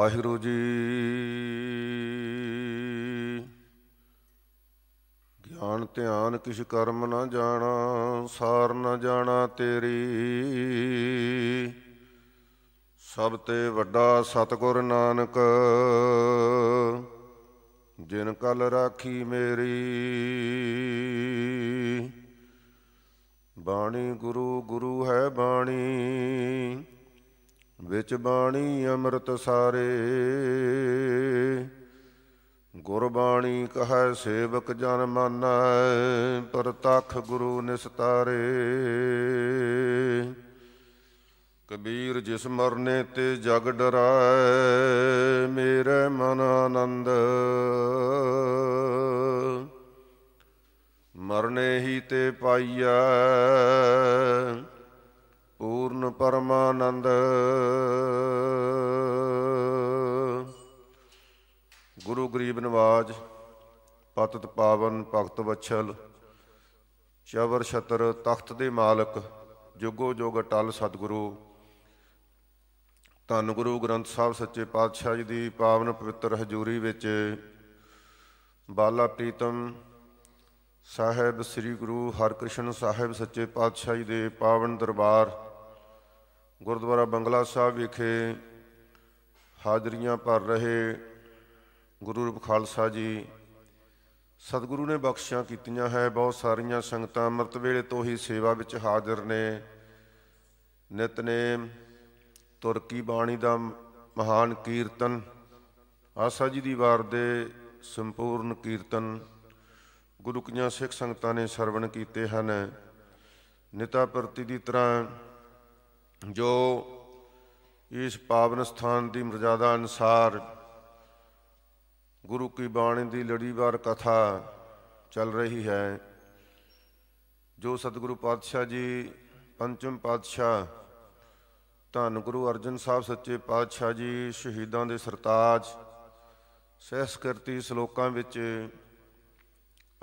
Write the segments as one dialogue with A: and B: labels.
A: ਵਾਹਿਗੁਰੂ ਜੀ ਗਿਆਨ ਧਿਆਨ ਕਿਛ ਕਰਮ ਨਾ ਜਾਣਾ ਸਾਰ ਨਾ ਜਾਣਾ ਤੇਰੀ ਸਭ ਤੇ ਵੱਡਾ ਸਤਗੁਰ ਨਾਨਕ ਜਿਨ ਕਲ ਰਾਖੀ ਮੇਰੀ ਬਾਣੀ ਗੁਰੂ ਗੁਰੂ ਹੈ ਬਾਣੀ ਵਿੱਚ ਬਾਣੀ ਅੰਮ੍ਰਿਤ ਸਾਰੇ ਗੁਰਬਾਣੀ ਕਹੈ ਸੇਵਕ ਜਨ ਮਾਨੈ ਪਰਤਖ ਗੁਰੂ ਨਿਸਤਾਰੇ ਕਬੀਰ ਜਿਸ ਮਰਨੇ ਤੇ ਜਗ ਡਰਾਏ ਮੇਰੇ ਮਨ ਆਨੰਦ ਮਰਨੇ ਹੀ ਤੇ ਪਾਈਐ ਪੂਰਨ ਪਰਮਾਨੰਦ ਗੁਰੂ ਗਰੀਬ ਨਿਵਾਜ ਪਤਤ ਪਾਵਨ ਭਗਤ ਵਛਲ ਚਵਰ ਛਤਰ ਤਖਤ ਦੇ ਮਾਲਕ ਜੁਗੋ ਜੁਗ ਅਟਲ ਸਤਿਗੁਰੂ ਧੰਨ ਗੁਰੂ ਗ੍ਰੰਥ ਸਾਹਿਬ ਸੱਚੇ ਪਾਤਸ਼ਾਹ ਜੀ ਦੀ ਪਾਵਨ ਪਵਿੱਤਰ ਹਜ਼ੂਰੀ ਵਿੱਚ ਬਾਲਾ ਪ੍ਰੀਤਮ ਸਾਹਿਬ ਸ੍ਰੀ ਗੁਰੂ ਹਰਕ੍ਰਿਸ਼ਨ ਸਾਹਿਬ ਸੱਚੇ ਪਾਤਸ਼ਾਹ ਜੀ ਦੇ ਪਾਵਨ ਦਰਬਾਰ ਗੁਰਦੁਆਰਾ ਬੰਗਲਾ ਸਾਹਿਬ ਵਿਖੇ ਹਾਜ਼ਰੀਆਂ ਭਰ ਰਹੇ ਗੁਰੂ ਰੂਪ ਖਾਲਸਾ ਜੀ ਸਤਿਗੁਰੂ ਨੇ ਬਖਸ਼ਿਆ ਕੀਤੀਆਂ ਹੈ ਬਹੁਤ ਸਾਰੀਆਂ ਸੰਗਤਾਂ ਅਮਰਤ ਵੇਲੇ ਤੋਂ ਹੀ ਸੇਵਾ ਵਿੱਚ ਹਾਜ਼ਰ ਨੇ ਨਿਤਨੇਮ ਤੁਰਕੀ ਬਾਣੀ ਦਾ ਮਹਾਨ ਕੀਰਤਨ ਆਸਾ ਜੀ ਦੀ ਵਾਰ ਦੇ ਸੰਪੂਰਨ ਕੀਰਤਨ ਗੁਰੂ ਕੀਆਂ ਸਿੱਖ ਸੰਗਤਾਂ ਨੇ ਸਰਵਣ ਕੀਤੇ ਹਨ ਨਿਤਾ ਪ੍ਰਤੀ ਦੀ ਤਰ੍ਹਾਂ ਜੋ ਇਸ ਪਾਵਨ ਸਥਾਨ ਦੀ ਮਰਜ਼ਾਦਾ ਅਨਸਾਰ ਗੁਰੂ ਕੀ ਬਾਣੀ ਦੀ ਲੜੀਵਾਰ ਕਥਾ ਚੱਲ ਰਹੀ ਹੈ ਜੋ ਸਤਿਗੁਰੂ ਪਾਤਸ਼ਾਹ ਜੀ ਪੰਚਮ ਪਾਤਸ਼ਾਹ ਧੰਨ ਗੁਰੂ ਅਰਜਨ ਸਾਹਿਬ ਸੱਚੇ ਪਾਤਸ਼ਾਹ ਜੀ ਸ਼ਹੀਦਾਂ ਦੇ ਸਰਤਾਜ ਸਹਿਸਕਰਤੀ ਸ਼ਲੋਕਾਂ ਵਿੱਚ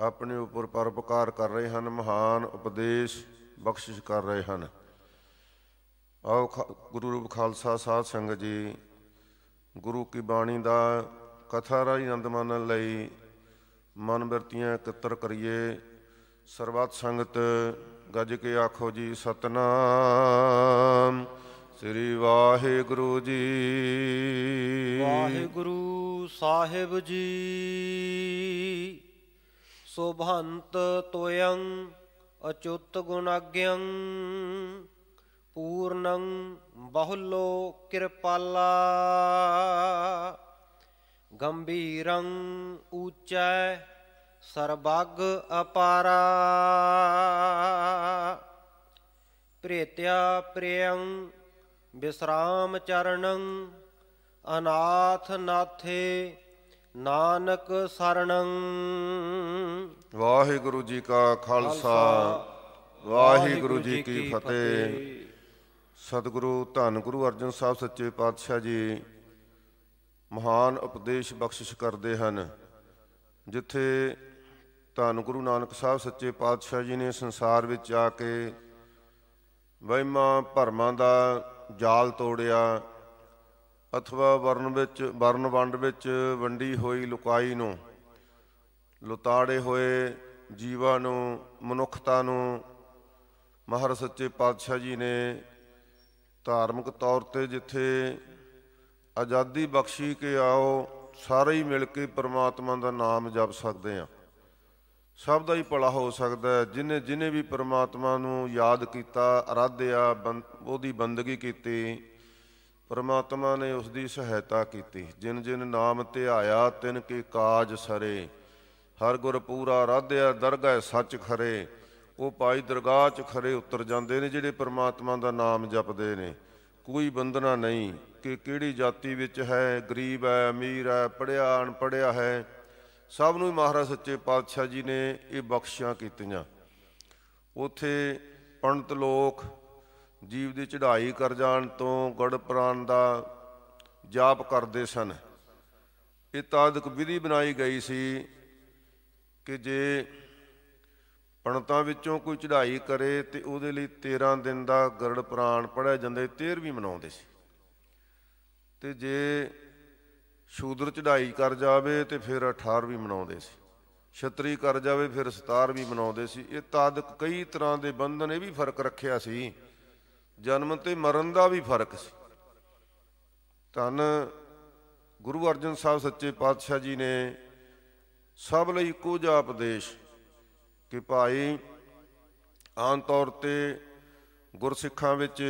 A: ਆਪਣੇ ਉੱਪਰ ਪਰਪਕਾਰ ਕਰ ਰਹੇ ਹਨ ਮਹਾਨ ਉਪਦੇਸ਼ ਬਖਸ਼ਿਸ਼ ਕਰ ਰਹੇ ਹਨ ਆਓ ਗੁਰੂ ਰੂਪ ਖਾਲਸਾ ਸਾਧ ਸੰਗਤ ਜੀ ਗੁਰੂ ਕੀ ਬਾਣੀ ਦਾ ਕਥਾ ਰਾਹੀਂ ਆਨੰਦ ਲਈ ਮਨ ਬਿਰਤੀਆਂ ਇਕੱਤਰ ਕਰੀਏ ਸਰਬੱਤ ਸੰਗਤ ਗੱਜ ਕੇ ਆਖੋ ਜੀ ਸਤਨਾਮ ਸ੍ਰੀ ਵਾਹਿਗੁਰੂ ਜੀ ਵਾਹਿਗੁਰੂ
B: ਸਾਹਿਬ ਜੀ ਸੋਭੰਤ ਤੋਯੰ ਅਚੁੱਤ ਗੁਣ ਪੂਰਨੰ ਬਹੁਲੋ ਕਿਰਪਾਲਾ ਗੰਭੀਰੰ ਉਚੈ ਸਰਬੱਗ ਅਪਾਰਾ ਪ੍ਰੇਤਿਆ ਪ੍ਰੇਯੰ ਬਿਸਰਾਮ ਚਰਨੰ ਅਨਾਥ ਨਾਥੇ ਨਾਨਕ ਸਰਣੰ
A: ਵਾਹਿਗੁਰੂ ਜੀ ਕਾ ਖਾਲਸਾ ਵਾਹਿਗੁਰੂ ਜੀ ਕੀ ਫਤਿਹ ਸਤਿਗੁਰੂ ਧੰਨ ਗੁਰੂ ਅਰਜਨ ਸਾਹਿਬ ਸੱਚੇ ਪਾਤਸ਼ਾਹ ਜੀ ਮਹਾਨ ਉਪਦੇਸ਼ ਬਖਸ਼ਿਸ਼ ਕਰਦੇ ਹਨ ਜਿੱਥੇ ਧੰਨ ਗੁਰੂ ਨਾਨਕ ਸਾਹਿਬ ਸੱਚੇ ਪਾਤਸ਼ਾਹ ਜੀ ਨੇ ਸੰਸਾਰ ਵਿੱਚ ਆ ਕੇ ਵਹਿਮਾਂ ਭਰਮਾਂ ਦਾ ਜਾਲ ਤੋੜਿਆ ਅਥਵਾ ਵਰਨ ਵਿੱਚ ਵਰਨ ਵੰਡ ਵਿੱਚ ਵੰਡੀ ਹੋਈ ਲੁਕਾਈ ਨੂੰ ਲੁਤਾੜੇ ਹੋਏ ਜੀਵਾਂ ਨੂੰ ਮਨੁੱਖਤਾ ਨੂੰ ਮਹਾਰ ਸੱਚੇ ਪਾਤਸ਼ਾਹ ਜੀ ਨੇ ਧਾਰਮਿਕ ਤੌਰ ਤੇ ਜਿੱਥੇ ਆਜ਼ਾਦੀ ਬਖਸ਼ੀ ਕੇ ਆਓ ਸਾਰੇ ਹੀ ਮਿਲ ਕੇ ਪ੍ਰਮਾਤਮਾ ਦਾ ਨਾਮ ਜਪ ਸਕਦੇ ਆ ਸਭ ਦਾ ਹੀ ਭਲਾ ਹੋ ਸਕਦਾ ਹੈ ਜਿਨੇ ਜਿਨੇ ਵੀ ਪ੍ਰਮਾਤਮਾ ਨੂੰ ਯਾਦ ਕੀਤਾ ਅਰਾਧਿਆ ਉਹਦੀ ਬੰਦਗੀ ਕੀਤੀ ਪ੍ਰਮਾਤਮਾ ਨੇ ਉਸ ਦੀ ਸਹਾਇਤਾ ਕੀਤੀ ਜਿਨ ਜਿਨ ਨਾਮ ਧਿਆਇਆ ਤਿਨ ਕੇ ਕਾਜ ਸਰੇ ਹਰ ਗੁਰ ਪੂਰਾ ਅਰਾਧਿਆ ਦਰਗਾਹ ਸੱਚ ਖਰੇ ਉਹ ਪਾਈ ਦਰਗਾਹ 'ਚ ਖਰੇ ਉਤਰ ਜਾਂਦੇ ਨੇ ਜਿਹੜੇ ਪ੍ਰਮਾਤਮਾ ਦਾ ਨਾਮ ਜਪਦੇ ਨੇ ਕੋਈ ਬੰਦਨਾ ਨਹੀਂ ਕਿ ਕਿਹੜੀ ਜਾਤੀ ਵਿੱਚ ਹੈ ਗਰੀਬ ਹੈ ਅਮੀਰ ਹੈ ਪੜਿਆ ਪੜਿਆ ਹੈ ਸਭ ਨੂੰ ਮਹਾਰਾਜ ਸੱਚੇ ਪਾਤਸ਼ਾਹ ਜੀ ਨੇ ਇਹ ਬਖਸ਼ੀਆਂ ਕੀਤੀਆਂ ਉਥੇ ਪੰਡਤ ਲੋਕ ਜੀਵ ਦੀ ਚੜ੍ਹਾਈ ਕਰ ਜਾਣ ਤੋਂ ਗੜ ਪ੍ਰਾਨ ਦਾ ਜਾਪ ਕਰਦੇ ਸਨ ਇਹ ਤਾਦਕ ਵਿਧੀ ਬਣਾਈ ਗਈ ਸੀ ਕਿ ਜੇ ਪਣਤਾ ਵਿੱਚੋਂ ਕੋਈ ਚੜ੍ਹਾਈ ਕਰੇ ਤੇ ਉਹਦੇ ਲਈ 13 ਦਿਨ ਦਾ ਗਰੜ ਪ੍ਰਾਣ ਪੜਿਆ ਜਾਂਦਾ 13ਵੀਂ ਮਨਾਉਂਦੇ ਸੀ ਤੇ ਜੇ ਸ਼ੂਦਰ ਚੜ੍ਹਾਈ ਕਰ ਜਾਵੇ ਤੇ ਫਿਰ 18ਵੀਂ ਮਨਾਉਂਦੇ ਸੀ ਛਤਰੀ ਕਰ ਜਾਵੇ ਫਿਰ 17ਵੀਂ ਮਨਾਉਂਦੇ ਸੀ ਇਹ ਤਾਦਕ ਕਈ ਤਰ੍ਹਾਂ ਦੇ ਬੰਧਨ ਇਹ ਵੀ ਫਰਕ ਰੱਖਿਆ ਸੀ ਜਨਮ ਤੇ ਮਰਨ ਦਾ ਵੀ ਫਰਕ ਸੀ ਤਨ ਗੁਰੂ ਅਰਜਨ ਸਾਹਿਬ ਸੱਚੇ ਪਾਤਸ਼ਾਹ ਜੀ ਨੇ ਸਭ ਲਈ ਕੋਝਾ ਉਪਦੇਸ਼ ਕਿ ਭਾਈ ਆਮ ਤੌਰ ਤੇ ਗੁਰਸਿੱਖਾਂ ਵਿੱਚ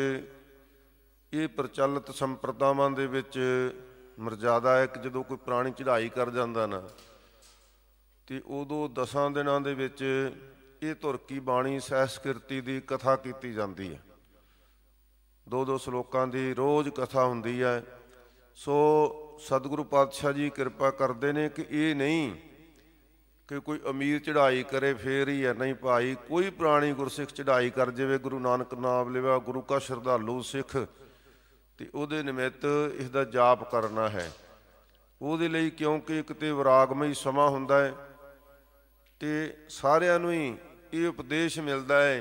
A: ਇਹ ਪ੍ਰਚਲਿਤ ਸੰਪਰਦਾਵਾਂ ਦੇ ਵਿੱਚ ਮਰਜ਼ਾਦਾ ਇੱਕ ਜਦੋਂ ਕੋਈ ਪ੍ਰਾਣੀ ਚੜ੍ਹਾਈ ਕਰ ਜਾਂਦਾ ਨਾ ਤੇ ਉਦੋਂ ਦਸਾਂ ਦਿਨਾਂ ਦੇ ਵਿੱਚ ਇਹ ਤੁਰਕੀ ਬਾਣੀ ਸਹਿਸਕ੍ਰਿਤੀ ਦੀ ਕਥਾ ਕੀਤੀ ਜਾਂਦੀ ਹੈ ਦੋ ਦੋ ਸ਼ਲੋਕਾਂ ਦੀ ਰੋਜ਼ ਕਥਾ ਹੁੰਦੀ ਹੈ ਸੋ ਸਤਿਗੁਰੂ ਪਾਤਸ਼ਾਹ ਜੀ ਕਿਰਪਾ ਕਰਦੇ ਨੇ ਕਿ ਇਹ ਨਹੀਂ ਕਿ ਕੋਈ ਅਮੀਰ ਚੜ੍ਹਾਈ ਕਰੇ ਫੇਰ ਹੀ ਹੈ ਨਹੀਂ ਭਾਈ ਕੋਈ ਪ੍ਰਾਣੀ ਗੁਰਸਿੱਖ ਚੜ੍ਹਾਈ ਕਰ ਜਾਵੇ ਗੁਰੂ ਨਾਨਕ ਨਾਮ ਲਿਵਾ ਗੁਰੂ ਕਾ ਸ਼ਰਧਾਲੂ ਸਿੱਖ ਤੇ ਉਹਦੇ ਨਿਮਿਤ ਇਸ ਦਾ ਜਾਪ ਕਰਨਾ ਹੈ ਉਹਦੇ ਲਈ ਕਿਉਂਕਿ ਇੱਕ ਤੇ ਵਿਰਾਗਮਈ ਸਮਾਂ ਹੁੰਦਾ ਹੈ ਤੇ ਸਾਰਿਆਂ ਨੂੰ ਹੀ ਇਹ ਉਪਦੇਸ਼ ਮਿਲਦਾ ਹੈ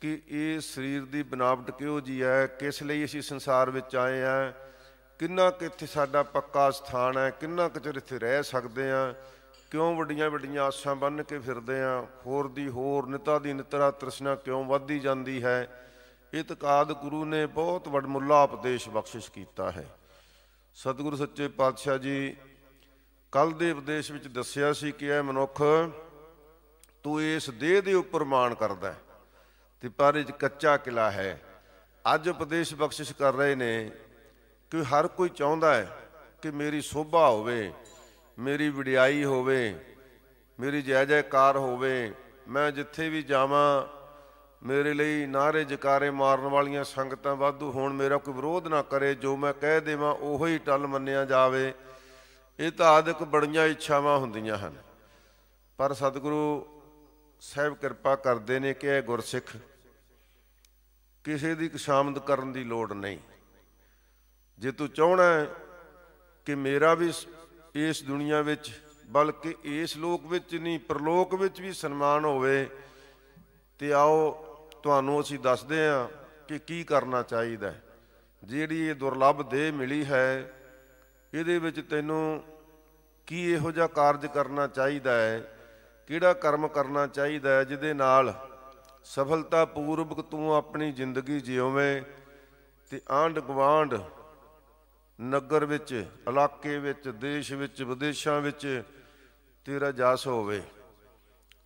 A: ਕਿ ਇਹ ਸਰੀਰ ਦੀ ਬਨਾਵਟ ਕਿਉਂ ਜੀ ਹੈ ਕਿਸ ਲਈ ਅਸੀਂ ਸੰਸਾਰ ਵਿੱਚ ਆਏ ਆ ਕਿੰਨਾ ਕਿੱਥੇ ਸਾਡਾ ਪੱਕਾ ਸਥਾਨ ਹੈ ਕਿੰਨਾ ਕਿ ਇੱਥੇ ਰਹਿ ਸਕਦੇ ਆ ਕਿਉਂ ਵੱਡੀਆਂ ਵੱਡੀਆਂ ਆਸਾਂ ਬੰਨ ਕੇ ਫਿਰਦੇ ਆ ਹੋਰ ਦੀ ਹੋਰ ਨਿਤਾ ਦੀ ਨਿਤਰਾ ਤ੍ਰਿਸ਼ਨਾ ਕਿਉਂ ਵੱਧਦੀ ਜਾਂਦੀ ਹੈ ਇਤਕਾਦ ਗੁਰੂ ਨੇ ਬਹੁਤ ਵੱਡਮੁੱਲਾ ਉਪਦੇਸ਼ ਬਖਸ਼ਿਸ਼ ਕੀਤਾ ਹੈ ਸਤਿਗੁਰੂ ਸੱਚੇ ਪਾਤਸ਼ਾਹ ਜੀ ਕੱਲ ਦੇ ਉਪਦੇਸ਼ ਵਿੱਚ ਦੱਸਿਆ ਸੀ ਕਿ ਇਹ ਮਨੁੱਖ ਤੂੰ ਇਸ ਦੇਹ ਦੇ ਉੱਪਰ ਮਾਣ ਕਰਦਾ ਤੇ ਪਰ ਇਹ ਕੱਚਾ ਕਿਲਾ ਹੈ ਅੱਜ ਉਪਦੇਸ਼ ਬਖਸ਼ਿਸ਼ ਕਰ ਰਹੇ ਨੇ ਕਿ ਹਰ ਕੋਈ ਚਾਹੁੰਦਾ ਹੈ ਕਿ ਮੇਰੀ ਸੋਭਾ ਹੋਵੇ ਮੇਰੀ ਵਡਿਆਈ ਹੋਵੇ ਮੇਰੀ ਜੈ ਜੈਕਾਰ ਹੋਵੇ ਮੈਂ ਜਿੱਥੇ ਵੀ ਜਾਵਾਂ ਮੇਰੇ ਲਈ ਨਾਰੇ ਜਕਾਰੇ ਮਾਰਨ ਵਾਲੀਆਂ ਸੰਗਤਾਂ ਵਾਧੂ ਹੋਣ ਮੇਰਾ ਕੋਈ ਵਿਰੋਧ ਨਾ ਕਰੇ ਜੋ ਮੈਂ ਕਹਿ ਦੇਵਾਂ ਉਹੋ ਹੀ ਟਲ ਮੰਨਿਆ ਜਾਵੇ ਇਹ ਤਾਂ ਆਦਿਕ ਬੜੀਆਂ ਇੱਛਾਵਾਂ ਹੁੰਦੀਆਂ ਹਨ ਪਰ ਸਤਿਗੁਰੂ ਸਾਹਿਬ ਕਿਰਪਾ ਕਰਦੇ ਨੇ ਕਿ ਇਹ ਗੁਰਸਿੱਖ ਕਿਸੇ ਦੀ ਕਸ਼ਾਮਦ ਕਰਨ ਦੀ ਲੋੜ ਨਹੀਂ ਜੇ ਤੂੰ ਚਾਹਣਾ ਕਿ ਮੇਰਾ ਵੀ ਇਸ ਦੁਨੀਆ ਵਿੱਚ ਬਲਕਿ ਇਸ ਲੋਕ ਵਿੱਚ ਨਹੀਂ ਪਰਲੋਕ ਵਿੱਚ ਵੀ ਸਨਮਾਨ ਹੋਵੇ ਤੇ ਆਓ ਤੁਹਾਨੂੰ ਅਸੀਂ ਦੱਸਦੇ ਹਾਂ ਕਿ ਕੀ ਕਰਨਾ ਚਾਹੀਦਾ ਹੈ ਜਿਹੜੀ ਇਹ ਦੁਰਲੱਭ ਦੇਹ ਮਿਲੀ ਹੈ ਇਹਦੇ ਵਿੱਚ ਤੈਨੂੰ ਕੀ ਇਹੋ ਜਿਹਾ ਕਾਰਜ ਕਰਨਾ ਚਾਹੀਦਾ ਹੈ ਕਿਹੜਾ ਕਰਮ ਕਰਨਾ ਚਾਹੀਦਾ ਹੈ ਜਿਹਦੇ ਨਾਲ ਸਫਲਤਾ ਪੂਰਵਕ ਤੂੰ ਆਪਣੀ ਜ਼ਿੰਦਗੀ ਜਿਉਵੇਂ ਤੇ ਆਂਢ ਗਵਾਂਢ ਨਗਰ ਵਿੱਚ ਇਲਾਕੇ ਵਿੱਚ ਦੇਸ਼ ਵਿੱਚ ਵਿਦੇਸ਼ਾਂ ਵਿੱਚ ਤੇਰਾ ਜਸ ਹੋਵੇ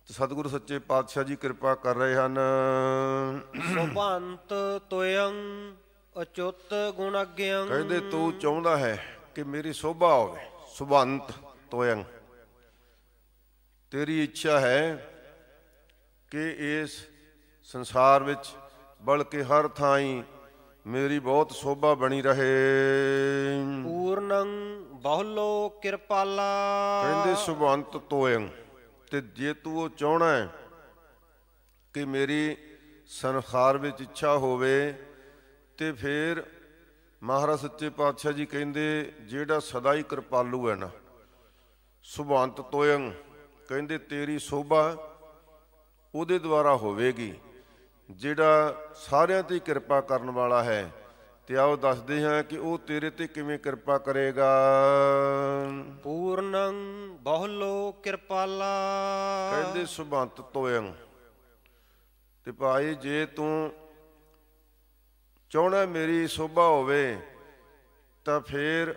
A: ਤੇ ਸਤਿਗੁਰੂ ਸੱਚੇ ਪਾਤਸ਼ਾਹ ਜੀ
B: ਕਿਰਪਾ ਕਰ ਰਹੇ ਹਨ ਸੁਭੰਤ ਤੁਯੰ ਅਚੁੱਤ ਗੁਣ ਅਗਿਆੰ ਕਹਿੰਦੇ ਤੂੰ ਚਾਹੁੰਦਾ ਹੈ ਕਿ ਮੇਰੀ ਸੋਭਾ ਹੋਵੇ ਸੁਭੰਤ
A: ਤੁਯੰ ਤੇਰੀ ਇੱਛਾ ਹੈ ਕਿ ਇਸ ਸੰਸਾਰ ਵਿੱਚ ਬਲਕਿ ਹਰ ਥਾਂ ਹੀ ਮੇਰੀ ਬਹੁਤ ਸੋਭਾ ਬਣੀ ਰਹੇ ਪੂਰਨੰ ਬਹੁਲੋ ਕਿਰਪਾਲਾ ਕਹਿੰਦੇ ਸੁਭੰਤ ਤੋਇੰ ਤੇ ਜੇ ਤੂੰ ਉਹ ਚਾਹਣਾ ਕਿ ਮੇਰੀ ਸੰਸਾਰ ਵਿੱਚ ਇੱਛਾ ਹੋਵੇ ਤੇ ਫੇਰ ਮਹਾਰਾਜ ਸੱਚੇ ਪਾਤਸ਼ਾਹ ਜੀ ਕਹਿੰਦੇ ਜਿਹੜਾ ਸਦਾ ਹੀ ਕਿਰਪਾਲੂ ਹੈ ਨਾ ਸੁਭੰਤ ਤੋਇੰ ਕਹਿੰਦੇ ਤੇਰੀ ਸੋਭਾ ਉਹਦੇ ਦੁਆਰਾ ਹੋਵੇਗੀ ਜਿਹੜਾ ਸਾਰਿਆਂ ਤੇ ਕਿਰਪਾ ਕਰਨ ਵਾਲਾ ਹੈ ਤੇ ਆਓ ਦੱਸਦੇ ਹਾਂ ਕਿ ਉਹ ਤੇਰੇ ਤੇ ਕਿਵੇਂ ਕਿਰਪਾ ਕਰੇਗਾ ਪੂਰਨੰ ਬਹੁਲੋ ਕਿਰਪਾਲਾ ਕਹਿੰਦੇ ਸੁਭੰਤ ਤੋਇੰ ਤੇ ਭਾਈ ਜੇ ਤੂੰ ਚਾਹਣਾ ਮੇਰੀ ਸੋਭਾ ਹੋਵੇ ਤਾਂ ਫੇਰ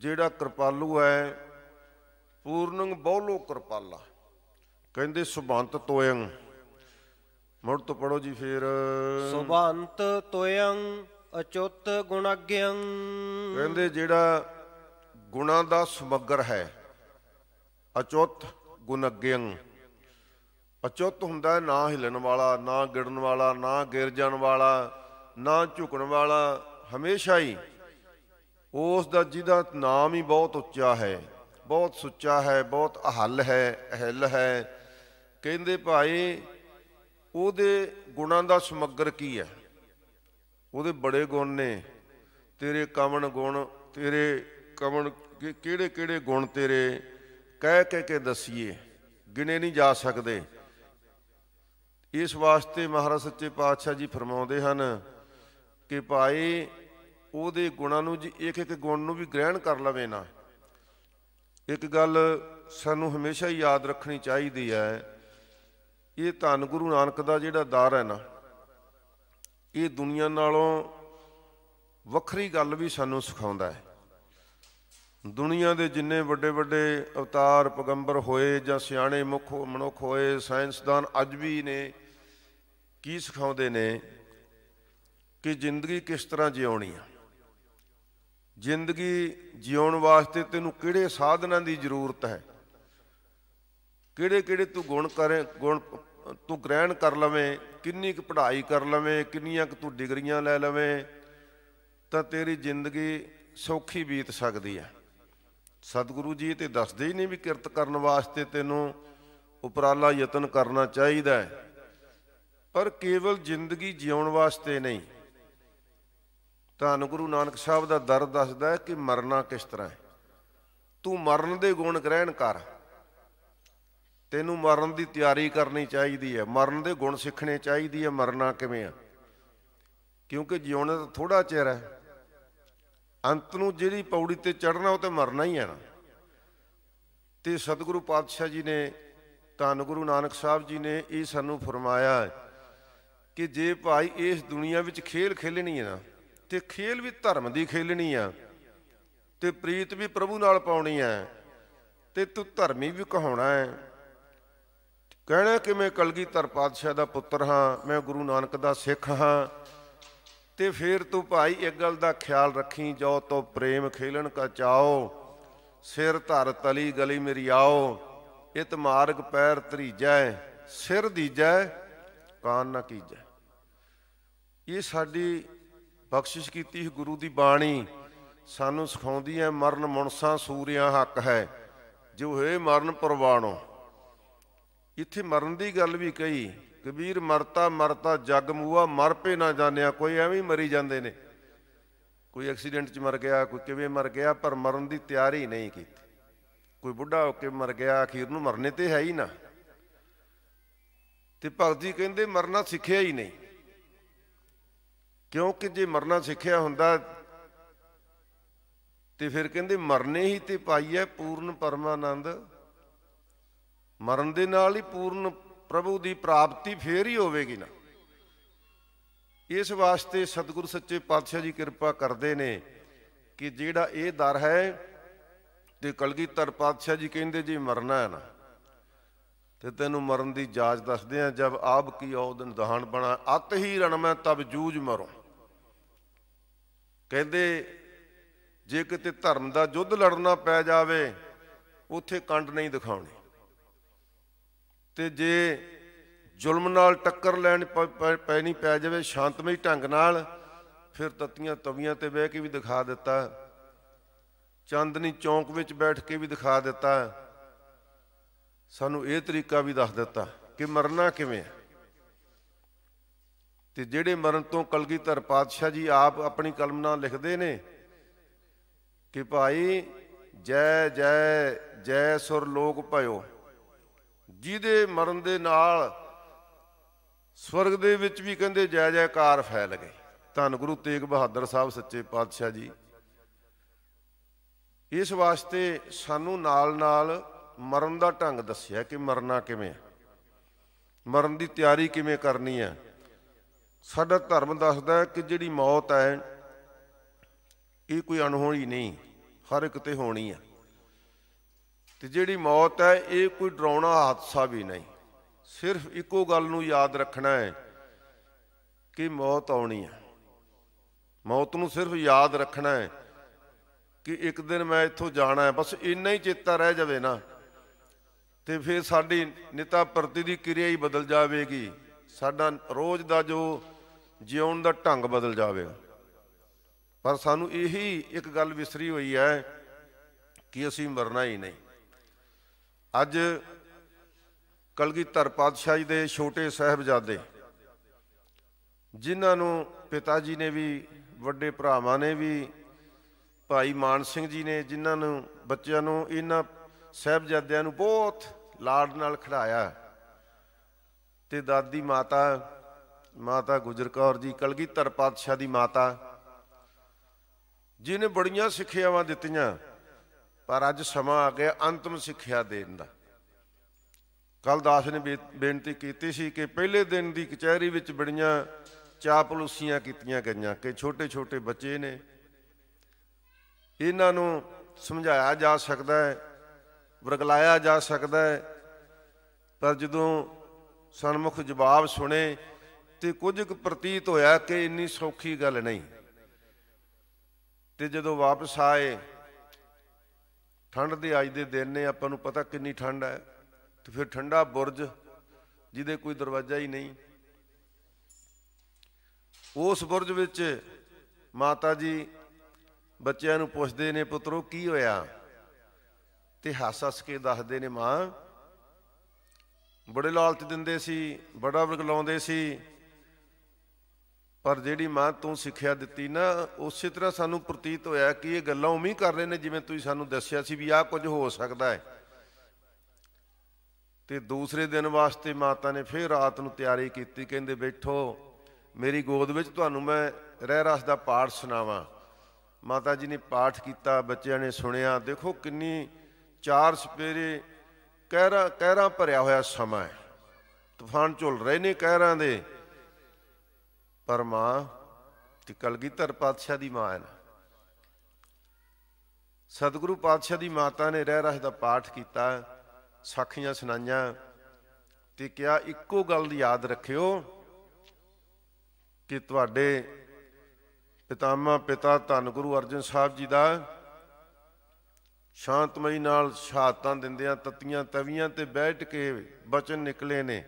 A: ਜਿਹੜਾ ਕਿਰਪਾਲੂ ਹੈ
B: ਪੂਰਨੰ ਬਹੁਲੋ ਕਿਰਪਾਲਾ
A: ਕਹਿੰਦੇ ਸੁਭੰਤ ਤੋਇੰ ਮੁੜ ਤੋਂ ਪੜੋ ਜੀ ਫੇਰ ਸੁਭੰਤ
B: ਤੋਯੰ ਅਚੁੱਤ ਗੁਣਗਯੰ ਕਹਿੰਦੇ
A: ਜਿਹੜਾ ਗੁਣਾ ਦਾ ਸਮਗਰ ਹੈ ਅਚੁੱਤ ਗੁਣਗਯੰ ਅਚੁੱਤ ਹੁੰਦਾ ਨਾ ਹਿਲਣ ਵਾਲਾ ਨਾ ਗਿਰਨ ਵਾਲਾ ਨਾ ਗਿਰ ਜਾਣ ਵਾਲਾ ਨਾ ਝੁਕਣ ਵਾਲਾ ਹਮੇਸ਼ਾ ਹੀ ਉਸ ਦਾ ਜਿਹਦਾ ਨਾਮ ਹੀ ਬਹੁਤ ਉੱਚਾ ਹੈ ਬਹੁਤ ਸੁੱਚਾ ਹੈ ਬਹੁਤ ਅਹਲ ਹੈ ਅਹਲ ਹੈ ਕਹਿੰਦੇ ਭਾਈ ਉਹਦੇ ਗੁਣਾਂ ਦਾ ਸਮੱਗਰ ਕੀ ਹੈ ਉਹਦੇ ਬੜੇ ਗੁਣ ਨੇ ਤੇਰੇ ਕਮਣ ਗੁਣ ਤੇਰੇ ਕਮਣ ਕਿਹੜੇ ਕਿਹੜੇ ਗੁਣ ਤੇਰੇ ਕਹਿ ਕਹਿ ਕੇ ਦਸੀਏ ਗਿਣੇ ਨਹੀਂ ਜਾ ਸਕਦੇ ਇਸ ਵਾਸਤੇ ਮਹਾਰਾਜ ਸੱਚੇ ਪਾਤਸ਼ਾਹ ਜੀ ਫਰਮਾਉਂਦੇ ਹਨ ਕਿ ਭਾਈ ਉਹਦੇ ਗੁਣਾਂ ਨੂੰ ਜੀ ਇੱਕ ਇੱਕ ਗੁਣ ਨੂੰ ਵੀ ਗ੍ਰਹਿਣ ਕਰ ਲਵੇ ਨਾ ਇੱਕ ਗੱਲ ਸਾਨੂੰ ਹਮੇਸ਼ਾ ਯਾਦ ਰੱਖਣੀ ਚਾਹੀਦੀ ਹੈ ਇਹ ਧੰਨ ਗੁਰੂ ਨਾਨਕ ਦਾ ਜਿਹੜਾ ਦਰ ਹੈ ਨਾ ਇਹ ਦੁਨੀਆ ਨਾਲੋਂ ਵੱਖਰੀ ਗੱਲ ਵੀ ਸਾਨੂੰ ਸਿਖਾਉਂਦਾ ਹੈ ਦੁਨੀਆ ਦੇ ਜਿੰਨੇ ਵੱਡੇ ਵੱਡੇ ਅਵਤਾਰ ਪਗੰਬਰ ਹੋਏ ਜਾਂ ਸਿਆਣੇ ਮੁਖ ਮਨੁੱਖ ਹੋਏ ਸਾਇੰਸਦਾਨ ਅੱਜ ਵੀ ਨੇ ਕੀ ਸਿਖਾਉਂਦੇ ਨੇ ਕਿ ਜ਼ਿੰਦਗੀ ਕਿਸ ਤਰ੍ਹਾਂ ਜਿਉਣੀ ਆ ਜ਼ਿੰਦਗੀ ਜਿਉਣ ਵਾਸਤੇ ਤੈਨੂੰ ਕਿਹੜੇ ਸਾਧਨਾਂ ਦੀ ਜ਼ਰੂਰਤ ਹੈ ਕਿਹੜੇ ਕਿਹੜੇ ਤੂੰ ਗੁਣ ਕਰੇ ਗੁਣ ਤੂੰ ਗ੍ਰਹਿਣ ਕਰ ਲਵੇਂ ਕਿੰਨੀ ਕੁ ਪੜ੍ਹਾਈ ਕਰ ਲਵੇਂ ਕਿੰਨੀਆਂ ਕੁ ਤੂੰ ਡਿਗਰੀਆਂ ਲੈ ਲਵੇਂ ਤਾਂ ਤੇਰੀ ਜ਼ਿੰਦਗੀ ਸੌਖੀ ਬੀਤ ਸਕਦੀ ਹੈ ਸਤਿਗੁਰੂ ਜੀ ਤੇ ਦੱਸਦੇ ਹੀ ਨਹੀਂ ਵੀ ਕਿਰਤ ਕਰਨ ਵਾਸਤੇ ਤੈਨੂੰ ਉਪਰਾਲਾ ਯਤਨ ਕਰਨਾ ਚਾਹੀਦਾ ਹੈ ਪਰ ਕੇਵਲ ਜ਼ਿੰਦਗੀ ਜਿਉਣ ਵਾਸਤੇ ਨਹੀਂ ਧੰਨ ਗੁਰੂ ਨਾਨਕ ਸਾਹਿਬ ਦਾ ਦਰ ਦੱਸਦਾ ਹੈ ਕਿ ਮਰਨਾ ਕਿਸ ਤਰ੍ਹਾਂ ਹੈ ਤੂੰ ਮਰਨ ਦੇ ਗੁਣ ਗ੍ਰਹਿਣ ਕਰ ਤੈਨੂੰ ਮਰਨ ਦੀ ਤਿਆਰੀ ਕਰਨੀ ਚਾਹੀਦੀ ਹੈ ਮਰਨ ਦੇ ਗੁਣ ਸਿੱਖਣੇ ਚਾਹੀਦੀ ਹੈ ਮਰਨਾ ਕਿਵੇਂ ਆ ਕਿਉਂਕਿ ਜਿਉਣਾ ਤਾਂ ਥੋੜਾ ਚਿਰ ਹੈ ਅੰਤ ਨੂੰ ਜਿਹੜੀ ਪੌੜੀ ਤੇ ਚੜਨਾ ਉਹ ਤੇ ਮਰਨਾ ਹੀ ਹੈ ਨਾ ਤੇ ਸਤਿਗੁਰੂ ਪਾਤਸ਼ਾਹ ਜੀ ਨੇ ਧੰਨ ਗੁਰੂ ਨਾਨਕ ਸਾਹਿਬ ਜੀ ਨੇ ਇਹ ਸਾਨੂੰ ਫਰਮਾਇਆ ਕਿ ਜੇ ਭਾਈ ਇਸ ਦੁਨੀਆ ਵਿੱਚ ਖੇਲ ਖੇਲਣੀ ਹੈ ਨਾ ਤੇ ਖੇਲ ਵੀ ਧਰਮ ਦੀ ਖੇਲਣੀ ਆ ਤੇ ਪ੍ਰੀਤ ਵੀ ਪ੍ਰਭੂ ਨਾਲ ਪਾਉਣੀ ਆ ਤੇ ਤੂੰ ਧਰਮੀ ਵੀ ਕਹਾਉਣਾ ਹੈ ਕਹਿਣਾ ਕਿ ਮੈਂ ਕਲਗੀਧਰ ਪਾਤਸ਼ਾਹ ਦਾ ਪੁੱਤਰ ਹਾਂ ਮੈਂ ਗੁਰੂ ਨਾਨਕ ਦਾ ਸਿੱਖ ਹਾਂ ਤੇ ਫੇਰ ਤੂੰ ਭਾਈ ਇੱਕ ਗੱਲ ਦਾ ਖਿਆਲ ਰੱਖੀ ਜੋ ਤੋ ਪ੍ਰੇਮ ਖੇਲਣ ਕਾ ਚਾਓ ਸਿਰ ਧਰ ਤਲੀ ਗਲੀ ਮੇਰੀ ਆਓ ਇਤ ਮਾਰਗ ਪੈਰ ਤਰੀਜੈ ਸਿਰ ਦੀਜੈ ਕਾਨ ਨਾ ਕੀਜੈ ਇਹ ਸਾਡੀ ਬਖਸ਼ਿਸ਼ ਕੀਤੀ ਹੈ ਗੁਰੂ ਦੀ ਬਾਣੀ ਸਾਨੂੰ ਸਿਖਾਉਂਦੀ ਹੈ ਮਰਨ ਮੁਣਸਾ ਸੂਰਿਆ ਹੱਕ ਹੈ ਜੋ ਹੋਏ ਮਰਨ ਪਰਵਾਣੋ ਇੱਥੇ ਮਰਨ ਦੀ ਗੱਲ ਵੀ ਕਹੀ ਕਬੀਰ ਮਰਤਾ ਮਰਤਾ ਜਗ ਮੂਆ ਮਰ ਪੇ ਨਾ ਜਾਣਿਆ ਕੋਈ ਐਵੇਂ ਮਰੀ ਜਾਂਦੇ ਨੇ ਕੋਈ ਐਕਸੀਡੈਂਟ 'ਚ ਮਰ ਗਿਆ ਕੋਈ ਕਿਵੇਂ ਮਰ ਗਿਆ ਪਰ ਮਰਨ ਦੀ ਤਿਆਰੀ ਨਹੀਂ ਕੀਤੀ ਕੋਈ ਬੁੱਢਾ ਹੋ ਕੇ ਮਰ ਗਿਆ ਅਖੀਰ ਨੂੰ ਮਰਨੇ ਤੇ ਹੈ ਹੀ ਨਾ ਤੇ ਭਗਤ ਜੀ ਕਹਿੰਦੇ ਮਰਨਾ ਸਿੱਖਿਆ ਹੀ ਨਹੀਂ ਕਿਉਂਕਿ ਜੇ ਮਰਨਾ ਸਿੱਖਿਆ ਹੁੰਦਾ ਤੇ ਫਿਰ ਕਹਿੰਦੇ ਮਰਨੇ ਹੀ ਤੇ ਪਾਈ ਹੈ ਪੂਰਨ ਪਰਮਾਨੰਦ ਮਰਨ ਦੇ ਨਾਲ ਹੀ ਪੂਰਨ ਪ੍ਰਭੂ ਦੀ ਪ੍ਰਾਪਤੀ ਫੇਰ ਹੀ ਹੋਵੇਗੀ ਨਾ ਇਸ ਵਾਸਤੇ ਸਤਿਗੁਰ ਸੱਚੇ ਪਾਤਸ਼ਾਹ ਜੀ ਕਿਰਪਾ ਕਰਦੇ ਨੇ ਕਿ ਜਿਹੜਾ ਇਹ ਦਰ ਹੈ ਤੇ ਕਲਗੀਧਰ ਪਾਤਸ਼ਾਹ ਜੀ ਕਹਿੰਦੇ ਜੀ ਮਰਨਾ ਹੈ ਨਾ ਤੇ ਤੈਨੂੰ ਮਰਨ ਦੀ ਜਾਜ ਦੱਸਦੇ ਆ ਜਦ ਆਪ ਕੀ ਔਦਨ ਦਹਾਨ ਬਣਾ ਅਤ ਹੀ ਰਣ ਮੈਂ ਤਬ ਜੂਝ ਮਰੋ ਕਹਿੰਦੇ ਜੇ ਕਿਤੇ ਧਰਮ ਦਾ ਯੁੱਧ ਲੜਨਾ ਪੈ ਜਾਵੇ ਉਥੇ ਕੰਡ ਨਹੀਂ ਦਿਖਾਉਣੇ ਤੇ ਜੇ ਜ਼ੁਲਮ ਨਾਲ ਟੱਕਰ ਲੈਣ ਪੈਣੀ ਪੈ ਜਾਵੇ ਸ਼ਾਂਤਮਈ ਢੰਗ ਨਾਲ ਫਿਰ ਤਤੀਆਂ ਤਵੀਆਂ ਤੇ ਬਹਿ ਕੇ ਵੀ ਦਿਖਾ ਦਿੱਤਾ ਚਾਂਦਨੀ ਚੌਂਕ ਵਿੱਚ ਬੈਠ ਕੇ ਵੀ ਦਿਖਾ ਦਿੱਤਾ ਸਾਨੂੰ ਇਹ ਤਰੀਕਾ ਵੀ ਦੱਸ ਦਿੱਤਾ ਕਿ ਮਰਨਾ ਕਿਵੇਂ ਹੈ ਤੇ ਜਿਹੜੇ ਮਰਨ ਤੋਂ ਕਲਗੀਧਰ ਪਾਤਸ਼ਾਹ ਜੀ ਆਪ ਆਪਣੀ ਕਲਮ ਨਾਲ ਲਿਖਦੇ ਨੇ ਕਿ ਭਾਈ ਜੈ ਜੈ ਜੈ ਸੁਰ ਲੋਕ ਭਇਓ ਜਿਹਦੇ ਮਰਨ ਦੇ ਨਾਲ ਸਵਰਗ ਦੇ ਵਿੱਚ ਵੀ ਕਹਿੰਦੇ ਜੈ ਜੈਕਾਰ ਫੈਲ ਗਈ ਧੰਨ ਗੁਰੂ ਤੇਗ ਬਹਾਦਰ ਸਾਹਿਬ ਸੱਚੇ ਪਾਤਸ਼ਾਹ ਜੀ ਇਸ ਵਾਸਤੇ ਸਾਨੂੰ ਨਾਲ-ਨਾਲ ਮਰਨ ਦਾ ਢੰਗ ਦੱਸਿਆ ਕਿ ਮਰਨਾ ਕਿਵੇਂ ਹੈ ਮਰਨ ਦੀ ਤਿਆਰੀ ਕਿਵੇਂ ਕਰਨੀ ਹੈ ਸਾਡਾ ਧਰਮ ਦੱਸਦਾ ਹੈ ਕਿ ਜਿਹੜੀ ਮੌਤ ਹੈ ਇਹ ਕੋਈ ਅਣਹੋਣੀ ਨਹੀਂ ਹਰ ਇੱਕ ਤੇ ਹੋਣੀ ਹੈ ਤੇ ਜਿਹੜੀ ਮੌਤ ਹੈ ਇਹ ਕੋਈ ਡਰਾਉਣਾ ਹਾਦਸਾ ਵੀ ਨਹੀਂ ਸਿਰਫ ਇੱਕੋ ਗੱਲ ਨੂੰ ਯਾਦ ਰੱਖਣਾ ਹੈ ਕਿ ਮੌਤ ਆਉਣੀ ਹੈ ਮੌਤ ਨੂੰ ਸਿਰਫ ਯਾਦ ਰੱਖਣਾ ਹੈ ਕਿ ਇੱਕ ਦਿਨ ਮੈਂ ਇੱਥੋਂ ਜਾਣਾ ਹੈ ਬਸ ਇੰਨਾ ਹੀ ਚੇਤਾ ਰਹਿ ਜਾਵੇ ਨਾ ਤੇ ਫਿਰ ਸਾਡੀ ਨਿਤਾ ਪ੍ਰਤੀ ਦੀ ਕਿਰਿਆ ਹੀ ਬਦਲ ਜਾਵੇਗੀ ਸਾਡਾ ਰੋਜ਼ ਦਾ ਜੋ ਜਿਉਣ ਦਾ ਢੰਗ ਬਦਲ ਜਾਵੇਗਾ ਪਰ ਸਾਨੂੰ ਇਹੀ ਇੱਕ ਗੱਲ ਵਿਸਰੀ ਹੋਈ ਹੈ ਕਿ ਅਸੀਂ ਮਰਨਾ ਹੀ ਨਹੀਂ ਅੱਜ ਕਲਗੀਧਰ ਜੀ ਦੇ ਛੋਟੇ ਸਹਿਬਜ਼ਾਦੇ ਜਿਨ੍ਹਾਂ ਨੂੰ ਪਿਤਾ ਜੀ ਨੇ ਵੀ ਵੱਡੇ ਭਰਾਵਾਂ ਨੇ ਵੀ ਭਾਈ ਮਾਨ ਸਿੰਘ ਜੀ ਨੇ ਜਿਨ੍ਹਾਂ ਨੂੰ ਬੱਚਿਆਂ ਨੂੰ ਇਹਨਾਂ ਸਹਿਬਜ਼ਾਦਿਆਂ ਨੂੰ ਬਹੁਤ ਲਾਡ ਨਾਲ ਖੜਾਇਆ ਤੇ ਦਾਦੀ ਮਾਤਾ ਮਾਤਾ ਗੁਜਰ ਕੌਰ ਜੀ ਕਲਗੀਧਰ ਪਾਤਸ਼ਾਹ ਦੀ ਮਾਤਾ ਜਿਨੇ ਬੜੀਆਂ ਸਿੱਖਿਆਵਾਂ ਦਿੱਤੀਆਂ ਪਰ ਅੱਜ ਸਮਾਂ ਆ ਗਿਆ ਅੰਤਮ ਸਿੱਖਿਆ ਦੇਣ ਦਾ ਕੱਲ ਦਾਸ ਨੇ ਬੇਨਤੀ ਕੀਤੀ ਸੀ ਕਿ ਪਹਿਲੇ ਦਿਨ ਦੀ ਕਚਹਿਰੀ ਵਿੱਚ ਬੜੀਆਂ ਚਾਪਲੂਸੀਆਂ ਕੀਤੀਆਂ ਗਈਆਂ ਕਿ ਛੋਟੇ-ਛੋਟੇ ਬੱਚੇ ਨੇ ਇਹਨਾਂ ਨੂੰ ਸਮਝਾਇਆ ਜਾ ਸਕਦਾ ਹੈ ਵਰਗਲਾਇਆ ਜਾ ਸਕਦਾ ਹੈ ਪਰ ਜਦੋਂ ਸਨਮੁਖ ਜਵਾਬ ਸੁਣੇ ਤੇ ਕੁਝ ਕੁ ਪ੍ਰਤੀਤ ਹੋਇਆ ਕਿ ਇੰਨੀ ਸੌਖੀ ਗੱਲ ਨਹੀਂ ਤੇ ਜਦੋਂ ਵਾਪਸ ਆਏ ਠੰਡ ਦੇ ਅੱਜ ਦੇ ਦਿਨ ਨੇ ਆਪਾਂ ਨੂੰ ਪਤਾ ਕਿੰਨੀ ਠੰਡ ਹੈ ਤੇ ਫਿਰ ਠੰਡਾ ਬੁਰਜ ਜਿਹਦੇ ਕੋਈ ਦਰਵਾਜ਼ਾ ਹੀ ਨਹੀਂ ਉਸ ਬੁਰਜ ਵਿੱਚ ਮਾਤਾ ਜੀ ਬੱਚਿਆਂ ਨੂੰ ਪੁੱਛਦੇ ਨੇ ਪੁੱਤਰੋ ਕੀ ਹੋਇਆ ਤੇ ਹੱਸ-ਹੱਸ ਕੇ ਦੱਸਦੇ ਨੇ ਮਾਂ ਬੜੇ ਲਾਲਚ ਦਿੰਦੇ ਸੀ ਬੜਾ ਵਰਗ ਲਾਉਂਦੇ ਸੀ ਪਰ ਜਿਹੜੀ ਮਾਂ ਤੂੰ ਸਿੱਖਿਆ ਦਿੱਤੀ ਨਾ ਉਸੇ ਤਰ੍ਹਾਂ ਸਾਨੂੰ ਪ੍ਰਤੀਤ ਹੋਇਆ ਕਿ ਇਹ ਗੱਲਾਂ ਉਵੇਂ ਹੀ ਕਰ ਰਹੇ ਨੇ ਜਿਵੇਂ ਤੁਸੀਂ ਸਾਨੂੰ ਦੱਸਿਆ ਸੀ ਵੀ ਆਹ ਕੁਝ ਹੋ ਸਕਦਾ ਹੈ ਤੇ ਦੂਸਰੇ ਦਿਨ ਵਾਸਤੇ ਮਾਤਾ ਨੇ ਫੇਰ ਰਾਤ ਨੂੰ ਤਿਆਰੀ ਕੀਤੀ ਕਹਿੰਦੇ ਬੈਠੋ ਮੇਰੀ ਗੋਦ ਵਿੱਚ ਤੁਹਾਨੂੰ ਮੈਂ ਰਹਿ ਰਸ ਦਾ ਪਾਠ ਸੁਣਾਵਾਂ ਮਾਤਾ ਜੀ ਨੇ ਪਾਠ ਕੀਤਾ ਬੱਚਿਆਂ ਨੇ ਸੁਣਿਆ ਦੇਖੋ ਕਿੰਨੀ ਚਾਰ ਸਪੇਰੇ ਕਹਿਰਾ ਕਹਿਰਾ ਭਰਿਆ ਹੋਇਆ ਸਮਾਂ ਹੈ ਤੂਫਾਨ ਝੁੱਲ ਰਹੇ ਨੇ ਕਹਿਰਾਂ ਦੇ ਪਰ ਮਾਂ ਤੇ ਕਲਗੀਧਰ ਪਾਤਸ਼ਾਹ ਦੀ ਮਾਂ ਹੈ ਸਤਿਗੁਰੂ ਪਾਤਸ਼ਾਹ ਦੀ ਮਾਤਾ ਨੇ ਰਹਿ ਰਹਿ ਦਾ ਪਾਠ ਕੀਤਾ ਸਾਖੀਆਂ ਸੁਣਾਈਆਂ ਤੇ ਕਿਹਾ ਇੱਕੋ ਗੱਲ ਯਾਦ ਰੱਖਿਓ ਕਿ ਤੁਹਾਡੇ ਪਿਤਾਮਾ ਪਿਤਾ ਧੰਨ ਗੁਰੂ ਅਰਜਨ ਸਾਹਿਬ ਜੀ ਦਾ ਸ਼ਾਂਤਮਈ ਨਾਲ ਸ਼ਹਾਦਤਾਂ ਦਿੰਦਿਆਂ ਤਤੀਆਂ ਤਵੀਆਂ ਤੇ ਬੈਠ ਕੇ ਬਚਨ ਨਿਕਲੇ ਨੇ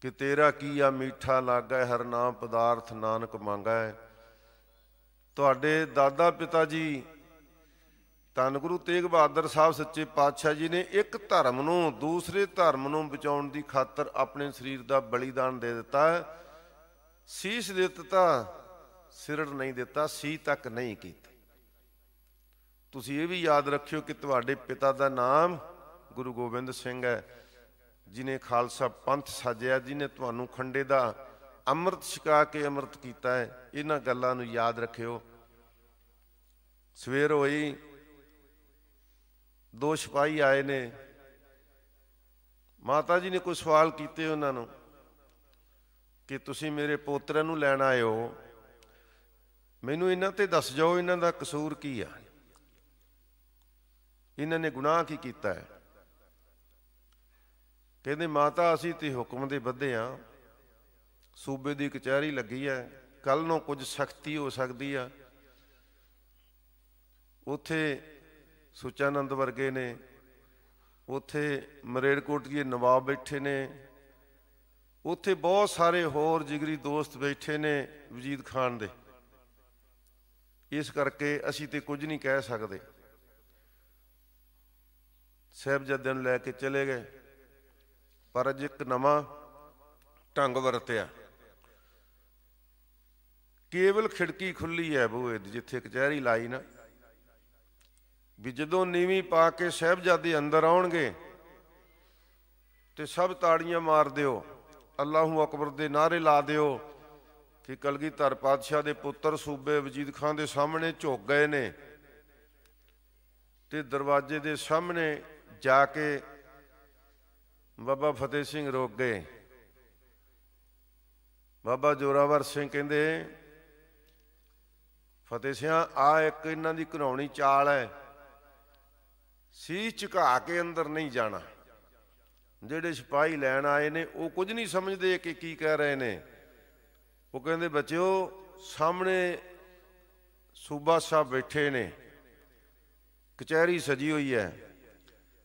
A: ਕਿ ਤੇਰਾ ਕੀ ਆ ਮੀਠਾ ਲਾਗਾ ਹਰ ਨਾਮ ਪਦਾਰਥ ਨਾਨਕ ਮੰਗਾ ਹੈ ਤੁਹਾਡੇ ਦਾਦਾ ਪਿਤਾ ਜੀ ਤਨ ਗੁਰੂ ਤੇਗ ਬਹਾਦਰ ਸਾਹਿਬ ਸੱਚੇ ਪਾਤਸ਼ਾਹ ਜੀ ਨੇ ਇੱਕ ਧਰਮ ਨੂੰ ਦੂਸਰੇ ਧਰਮ ਨੂੰ ਬਚਾਉਣ ਦੀ ਖਾਤਰ ਆਪਣੇ ਸਰੀਰ ਦਾ ਬਲੀਦਾਨ ਦੇ ਦਿੱਤਾ ਸੀਸ ਦੇ ਦਿੱਤਾ ਸਿਰੜ ਨਹੀਂ ਦਿੱਤਾ ਸੀ ਤੱਕ ਨਹੀਂ ਕੀਤਾ ਤੁਸੀਂ ਇਹ ਵੀ ਯਾਦ ਰੱਖਿਓ ਕਿ ਤੁਹਾਡੇ ਪਿਤਾ ਦਾ ਨਾਮ ਗੁਰੂ ਗੋਬਿੰਦ ਸਿੰਘ ਹੈ ਜਿਨੇ ਖਾਲਸਾ ਪੰਥ ਸਾਜਿਆ ਜਿਨੇ ਤੁਹਾਨੂੰ ਖੰਡੇ ਦਾ ਅੰਮ੍ਰਿਤ ਛਕਾ ਕੇ ਅੰਮ੍ਰਿਤ ਕੀਤਾ ਹੈ ਇਹਨਾਂ ਗੱਲਾਂ ਨੂੰ ਯਾਦ ਰੱਖਿਓ ਸਵੇਰ ਹੋਈ ਦੋ ਸਿਪਾਹੀ ਆਏ ਨੇ ਮਾਤਾ ਜੀ ਨੇ ਕੋਈ ਸਵਾਲ ਕੀਤੇ ਉਹਨਾਂ ਨੂੰ ਕਿ ਤੁਸੀਂ ਮੇਰੇ ਪੋਤਰੇ ਨੂੰ ਲੈਣ ਆਏ ਹੋ ਮੈਨੂੰ ਇਹਨਾਂ ਤੇ ਦੱਸ ਜਾਓ ਇਹਨਾਂ ਦਾ ਕਸੂਰ ਕੀ ਆ ਇਹਨਾਂ ਨੇ ਗੁਨਾਹ ਕੀ ਕੀਤਾ ਹੈ ਕਹਿੰਦੇ ਮਾਤਾ ਅਸੀਂ ਤੇ ਹੁਕਮ ਦੇ ਬੱਧੇ ਆ ਸੂਬੇ ਦੀ ਕਚਹਿਰੀ ਲੱਗੀ ਐ ਕੱਲ ਨੂੰ ਕੁਝ ਸ਼ਕਤੀ ਹੋ ਸਕਦੀ ਆ ਉਥੇ ਸੁਚਾਨੰਦ ਵਰਗੇ ਨੇ ਉਥੇ ਮਰੇੜਕੋਟ ਦੇ ਨਵਾਬ ਬੈਠੇ ਨੇ ਉਥੇ ਬਹੁਤ ਸਾਰੇ ਹੋਰ ਜਿਗਰੀ ਦੋਸਤ ਬੈਠੇ ਨੇ ਵਜੀਦ ਖਾਨ ਦੇ ਇਸ ਕਰਕੇ ਅਸੀਂ ਤੇ ਕੁਝ ਨਹੀਂ ਕਹਿ ਸਕਦੇ ਸਹਿਬ ਜਦਨ ਲੈ ਕੇ ਚਲੇ ਗਏ ਪਰ ਅਜ ਇੱਕ ਨਵਾਂ ਢੰਗ ਵਰਤਿਆ ਕੇਵਲ ਖਿੜਕੀ ਖੁੱਲੀ ਹੈ ਬੋਏ ਦੀ ਜਿੱਥੇ ਕਚਹਿਰੀ ਲਾਈ ਨਾ ਵੀ ਜਦੋਂ ਨੀਵੀਂ ਪਾ ਕੇ ਸਹਿਬਜ਼ਾਦੇ ਅੰਦਰ ਆਉਣਗੇ ਤੇ ਸਭ ਤਾੜੀਆਂ ਮਾਰ ਦਿਓ ਅੱਲਾਹੁ ਅਕਬਰ ਦੇ ਨਾਰੇ ਲਾ ਦਿਓ ਕਿ ਕਲਗੀਧਰ ਪਾਤਸ਼ਾਹ ਦੇ ਪੁੱਤਰ ਸੂਬੇ ਵਜੀਦ ਖਾਨ ਦੇ ਸਾਹਮਣੇ ਝੁਕ ਗਏ ਨੇ ਤੇ ਦਰਵਾਜ਼ੇ ਦੇ ਸਾਹਮਣੇ ਜਾ ਕੇ ਬਾਬਾ ਫਤਿਹ ਸਿੰਘ ਰੋਕ ਗਏ ਬਾਬਾ ਜੋਰਾਵਰ ਸਿੰਘ ਕਹਿੰਦੇ ਫਤਿਹ ਸਿੰਘ ਆ ਇੱਕ ਇਹਨਾਂ ਦੀ ਘਰਾਉਣੀ ਚਾਲ ਹੈ ਸੀ ਝੁਕਾ ਕੇ ਅੰਦਰ ਨਹੀਂ ਜਾਣਾ ਜਿਹੜੇ ਸਿਪਾਹੀ ਲੈਣ ਆਏ ਨੇ ਉਹ ਕੁਝ ਨਹੀਂ ਸਮਝਦੇ ਕਿ ਕੀ ਕਹਿ ਰਹੇ ਨੇ ਉਹ ਕਹਿੰਦੇ ਬੱਚਿਓ ਸਾਹਮਣੇ ਸੂਬਾ ਸਾਹਿਬ ਬੈਠੇ ਨੇ ਕਚਹਿਰੀ ਸਜੀ ਹੋਈ ਹੈ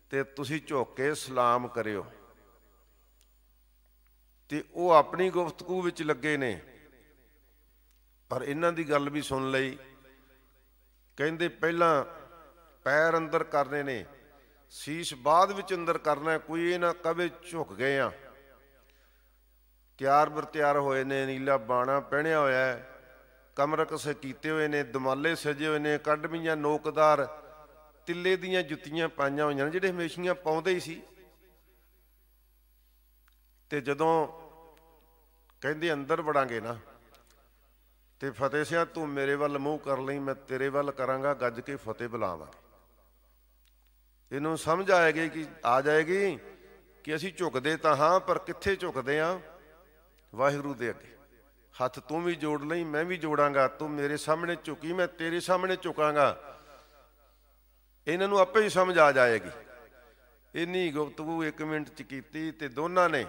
A: ਤੇ ਤੁਸੀਂ ਝੁੱਕ ਕੇ ਸਲਾਮ ਕਰਿਓ ਤੇ ਉਹ ਆਪਣੀ ਗੁਫ਼ਤਗੂ ਵਿੱਚ ਲੱਗੇ ਨੇ ਪਰ ਇਹਨਾਂ ਦੀ ਗੱਲ ਵੀ ਸੁਣ ਲਈ ਕਹਿੰਦੇ ਪਹਿਲਾਂ ਪੈਰ ਅੰਦਰ ਕਰਨੇ ਨੇ ਸੀਸ ਬਾਅਦ ਵਿੱਚ ਅੰਦਰ ਕਰਨਾ ਕੋਈ ਇਹ ਨਾ ਕਵੇ ਝੁਕ ਗਏ ਆ ਤਿਆਰ ਬਰ ਤਿਆਰ ਹੋਏ ਨੇ ਨੀਲਾ ਬਾਣਾ ਪਹਿਣਿਆ ਹੋਇਆ ਹੈ ਕਮਰ ਕਸੇ ਕੀਤੇ ਹੋਏ ਨੇ ਦਮਾਲੇ ਸਜੇ ਹੋਏ ਨੇ ਕੱਢਮੀਆਂ ਨੋਕਦਾਰ ਤਿੱਲੇ ਦੀਆਂ ਜੁੱਤੀਆਂ ਪਾਈਆਂ ਹੋਈਆਂ ਜਿਹੜੇ ਹਮੇਸ਼ੀਆਂ ਪਾਉਂਦੇ ਹੀ ਸੀ ਤੇ ਜਦੋਂ ਕਹਿੰਦੇ ਅੰਦਰ ਵੜਾਂਗੇ ਨਾ ਤੇ ਫਤਿਹ ਸਿਆ ਤੂੰ ਮੇਰੇ ਵੱਲ ਮੂੰਹ ਕਰ ਲਈ ਮੈਂ ਤੇਰੇ ਵੱਲ ਕਰਾਂਗਾ ਗੱਜ ਕੇ ਫਤਿਹ ਬੁਲਾਵਾਂਗੇ ਇਹਨੂੰ ਸਮਝ ਆਏਗੀ ਕਿ ਆ ਜਾਏਗੀ ਕਿ ਅਸੀਂ ਝੁਕਦੇ ਤਾਂ ਹਾਂ ਪਰ ਕਿੱਥੇ ਝੁਕਦੇ ਆ ਵਾਹਿਗੁਰੂ ਦੇ ਅੱਗੇ ਹੱਥ ਤੂੰ ਵੀ ਜੋੜ ਲਈ ਮੈਂ ਵੀ ਜੋੜਾਂਗਾ ਤੂੰ ਮੇਰੇ ਸਾਹਮਣੇ ਝੁਕੀ ਮੈਂ ਤੇਰੇ ਸਾਹਮਣੇ ਝੁਕਾਂਗਾ ਇਹਨਾਂ ਨੂੰ ਆਪੇ ਹੀ ਸਮਝ ਆ ਜਾਏਗੀ ਇੰਨੀ ਗੁਫ਼ਤਗੂ 1 ਮਿੰਟ ਚ ਕੀਤੀ ਤੇ ਦੋਨਾਂ ਨੇ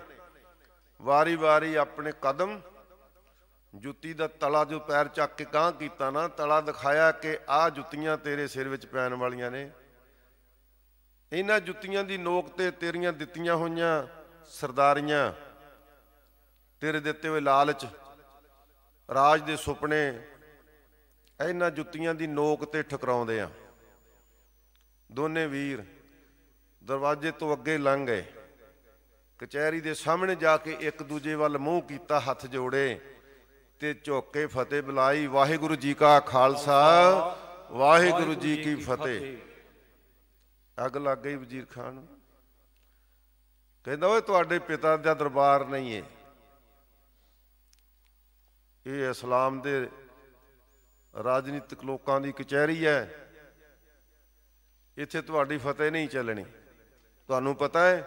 A: ਵਾਰੀ-ਵਾਰੀ ਆਪਣੇ ਕਦਮ ਜੁੱਤੀ ਦਾ ਤਲਾ ਜੋ ਪੈਰ ਚੱਕ ਕੇ ਕਾਂ ਕੀਤਾ ਨਾ ਤਲਾ ਦਿਖਾਇਆ ਕਿ ਆਹ ਜੁੱਤੀਆਂ ਤੇਰੇ ਸਿਰ ਵਿੱਚ ਪੈਣ ਵਾਲੀਆਂ ਨੇ ਇਹਨਾਂ ਜੁੱਤੀਆਂ ਦੀ ਨੋਕ ਤੇ ਤੇਰੀਆਂ ਦਿੱਤੀਆਂ ਹੋਈਆਂ ਸਰਦਾਰੀਆਂ ਤੇਰੇ ਦਿੱਤੇ ਹੋਏ ਲਾਲਚ ਰਾਜ ਦੇ ਸੁਪਨੇ ਇਹਨਾਂ ਜੁੱਤੀਆਂ ਦੀ ਨੋਕ ਤੇ ਠਕਰਾਉਂਦੇ ਆ ਦੋਨੇ ਵੀਰ ਦਰਵਾਜ਼ੇ ਤੋਂ ਅੱਗੇ ਲੰਘ ਗਏ ਕਚਹਿਰੀ ਦੇ ਸਾਹਮਣੇ ਜਾ ਕੇ ਇੱਕ ਦੂਜੇ ਵੱਲ ਮੂੰਹ ਕੀਤਾ ਹੱਥ ਜੋੜੇ ਤੇ ਝੁੱਕ ਕੇ ਫਤਿਹ ਬੁਲਾਈ ਵਾਹਿਗੁਰੂ ਜੀ ਕਾ ਖਾਲਸਾ ਵਾਹਿਗੁਰੂ ਜੀ ਕੀ ਫਤਿਹ ਅੱਗ ਲੱਗ ਗਈ ਵਜ਼ੀਰ ਖਾਨ ਨੂੰ ਕਹਿੰਦਾ ਓਏ ਤੁਹਾਡੇ ਪਿਤਾ ਦਾ ਦਰਬਾਰ ਨਹੀਂ ਏ ਇਹ ਇਸਲਾਮ ਦੇ ਰਾਜਨੀਤਿਕ ਲੋਕਾਂ ਦੀ ਕਚਹਿਰੀ ਹੈ ਇੱਥੇ ਤੁਹਾਡੀ ਫਤਿਹ ਨਹੀਂ ਚੱਲਣੀ ਤੁਹਾਨੂੰ ਪਤਾ ਹੈ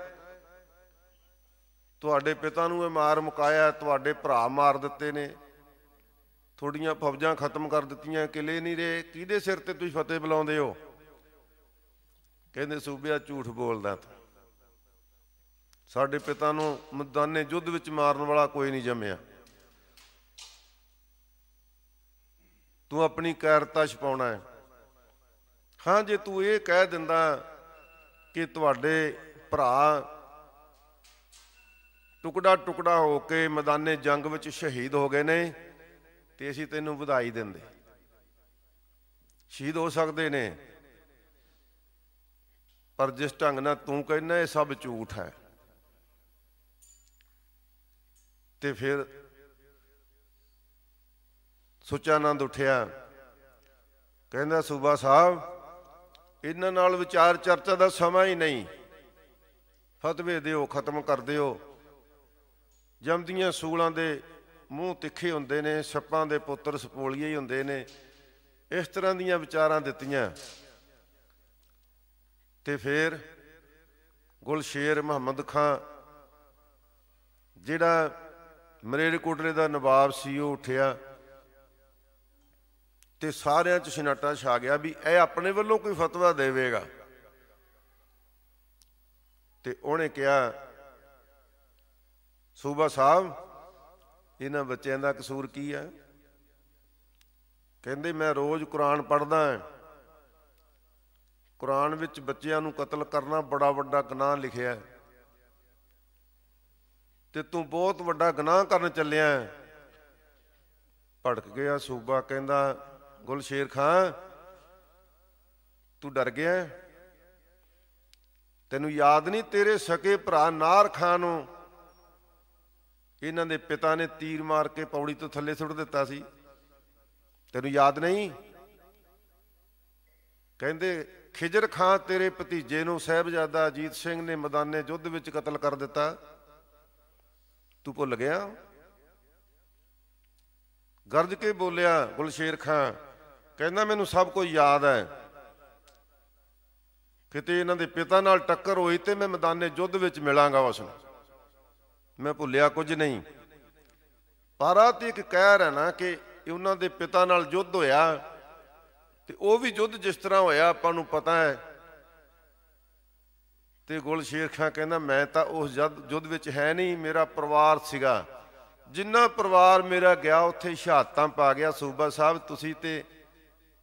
A: ਤੁਹਾਡੇ ਪਿਤਾ ਨੂੰ ਇਹ ਮਾਰ ਮੁਕਾਇਆ ਤੁਹਾਡੇ ਭਰਾ ਮਾਰ ਦਿੱਤੇ ਨੇ ਤੁਹਾਡੀਆਂ ਫੌਜਾਂ ਖਤਮ ਕਰ ਦਿੱਤੀਆਂ ਕਿਲੇ ਨਹੀਂ ਰਹੇ ਕਿਹਦੇ ਸਿਰ ਤੇ ਤੁਸੀਂ ਫਤਿਹ ਬੁਲਾਉਂਦੇ ਹੋ ਕਹਿੰਦੇ ਸੂਬਿਆ ਝੂਠ ਬੋਲਦਾ ਤਾ ਸਾਡੇ ਪਿਤਾ ਨੂੰ ਮੈਦਾਨੇ ਜੁੱਧ ਵਿੱਚ ਮਾਰਨ ਵਾਲਾ ਕੋਈ ਨਹੀਂ ਜੰਮਿਆ ਤੂੰ ਆਪਣੀ ਕਾਇਰਤਾ ਛਪਾਉਣਾ ਹੈ ਹਾਂ ਜੇ ਤੂੰ ਇਹ ਕਹਿ ਦਿੰਦਾ ਕਿ ਤੁਹਾਡੇ ਭਰਾ ਟੁਕੜਾ ਟੁਕੜਾ ਹੋ ਕੇ ਮੈਦਾਨੇ ਜੰਗ ਵਿੱਚ ਸ਼ਹੀਦ ਹੋ ਗਏ ਨੇ ਤੇ ਅਸੀਂ ਤੈਨੂੰ ਵਧਾਈ ਦਿੰਦੇ ਸ਼ਹੀਦ ਹੋ ਸਕਦੇ ਨੇ ਪਰ ਜਿਸ ਢੰਗ ਨਾਲ ਤੂੰ ਕਹਿੰਦਾ ਇਹ ਸਭ ਝੂਠ ਹੈ ਤੇ ਫਿਰ ਸੁਚਾਨੰਦ ਉੱਠਿਆ ਕਹਿੰਦਾ ਸੂਬਾ ਸਾਹਿਬ ਇਹਨਾਂ ਨਾਲ ਵਿਚਾਰ ਚਰਚਾ ਦਾ ਸਮਾਂ ਹੀ ਨਹੀਂ ਫਤਵੇ ਦਿਓ ਖਤਮ ਕਰ ਦਿਓ ਜੰਮਦੀਆਂ ਸੂਲਾਂ ਦੇ ਮੂੰਹ ਤਿੱਖੇ ਹੁੰਦੇ ਨੇ ਸੱਪਾਂ ਦੇ ਪੁੱਤਰ ਸਪੋਲੀਏ ਹੀ ਹੁੰਦੇ ਨੇ ਇਸ ਤਰ੍ਹਾਂ ਦੀਆਂ ਵਿਚਾਰਾਂ ਦਿੱਤੀਆਂ ਤੇ ਫਿਰ ਗੁਲਸ਼ੇਰ ਮੁਹੰਮਦ ਖਾਨ ਜਿਹੜਾ ਕੋਟਲੇ ਦਾ ਨਵਾਬ ਸੀ ਉਹ ਉੱਠਿਆ ਤੇ ਸਾਰਿਆਂ 'ਚ ਸਨਾਟਾ ਛਾ ਗਿਆ ਵੀ ਇਹ ਆਪਣੇ ਵੱਲੋਂ ਕੋਈ ਫਤਵਾ ਦੇਵੇਗਾ ਤੇ ਉਹਨੇ ਕਿਹਾ ਸੂਬਾ ਸਾਹਿਬ ਇਹਨਾਂ ਬੱਚਿਆਂ ਦਾ ਕਸੂਰ ਕੀ ਹੈ ਕਹਿੰਦੇ ਮੈਂ ਰੋਜ਼ ਕੁਰਾਨ ਪੜ੍ਹਦਾ ਹਾਂ ਕੁਰਾਨ ਵਿੱਚ ਬੱਚਿਆਂ ਨੂੰ ਕਤਲ ਕਰਨਾ ਬੜਾ ਵੱਡਾ ਗੁਨਾਹ ਲਿਖਿਆ ਹੈ ਤੇ ਤੂੰ ਬਹੁਤ ਵੱਡਾ ਗੁਨਾਹ ਕਰਨ ਚੱਲਿਆ ਹੈ ਭੜਕ ਗਿਆ ਸੂਬਾ ਕਹਿੰਦਾ ਗੁਲਸ਼ੇਰ ਖਾਨ ਤੂੰ ਡਰ ਗਿਆ ਤੈਨੂੰ ਯਾਦ ਨਹੀਂ ਤੇਰੇ ਸਕੇ ਭਰਾ ਨਾਰ ਖਾਨ ਨੂੰ ਇਹਨਾਂ ਦੇ ਪਿਤਾ ਨੇ ਤੀਰ ਮਾਰ ਕੇ ਪੌੜੀ ਤੋਂ ਥੱਲੇ ਸੁੱਟ ਦਿੱਤਾ ਸੀ ਤੈਨੂੰ ਯਾਦ ਨਹੀਂ ਕਹਿੰਦੇ ਖਿਜਰ ਖਾਂ ਤੇਰੇ ਭਤੀਜੇ ਨੂੰ ਸਹਿਬਜ਼ਾਦਾ ਅਜੀਤ ਸਿੰਘ ਨੇ ਮੈਦਾਨੇ ਜੁੱਧ ਵਿੱਚ ਕਤਲ ਕਰ ਦਿੱਤਾ ਤੂੰ ਭੁੱਲ ਗਿਆ ਗਰਜ ਕੇ ਬੋਲਿਆ ਗੁਲਸ਼ੇਰ ਖਾਂ ਕਹਿੰਦਾ ਮੈਨੂੰ ਸਭ ਕੁਝ ਯਾਦ ਹੈ ਕਿਤੇ ਇਹਨਾਂ ਦੇ ਪਿਤਾ ਨਾਲ ਟੱਕਰ ਹੋਈ ਤੇ ਮੈਂ ਮੈਦਾਨੇ ਜੁੱਧ ਵਿੱਚ ਮਿਲਾਂਗਾ ਉਸ ਨੂੰ ਮੈਂ ਭੁੱਲਿਆ ਕੁਝ ਨਹੀਂ ਪਾਰਾ ਤੇ ਇੱਕ ਕਹਿਰ ਹੈ ਨਾ ਕਿ ਉਹਨਾਂ ਦੇ ਪਿਤਾ ਨਾਲ ਯੁੱਧ ਹੋਇਆ ਤੇ ਉਹ ਵੀ ਯੁੱਧ ਜਿਸ ਤਰ੍ਹਾਂ ਹੋਇਆ ਆਪਾਂ ਨੂੰ ਪਤਾ ਹੈ ਤੇ ਗੁਲਸ਼ੇਰ ਖਾਂ ਕਹਿੰਦਾ ਮੈਂ ਤਾਂ ਉਸ ਯੁੱਧ ਵਿੱਚ ਹੈ ਨਹੀਂ ਮੇਰਾ ਪਰਿਵਾਰ ਸੀਗਾ ਜਿੰਨਾ ਪਰਿਵਾਰ ਮੇਰਾ ਗਿਆ ਉੱਥੇ ਸ਼ਹਾਦਤਾਂ ਪਾ ਗਿਆ ਸੂਬਾ ਸਾਹਿਬ ਤੁਸੀਂ ਤੇ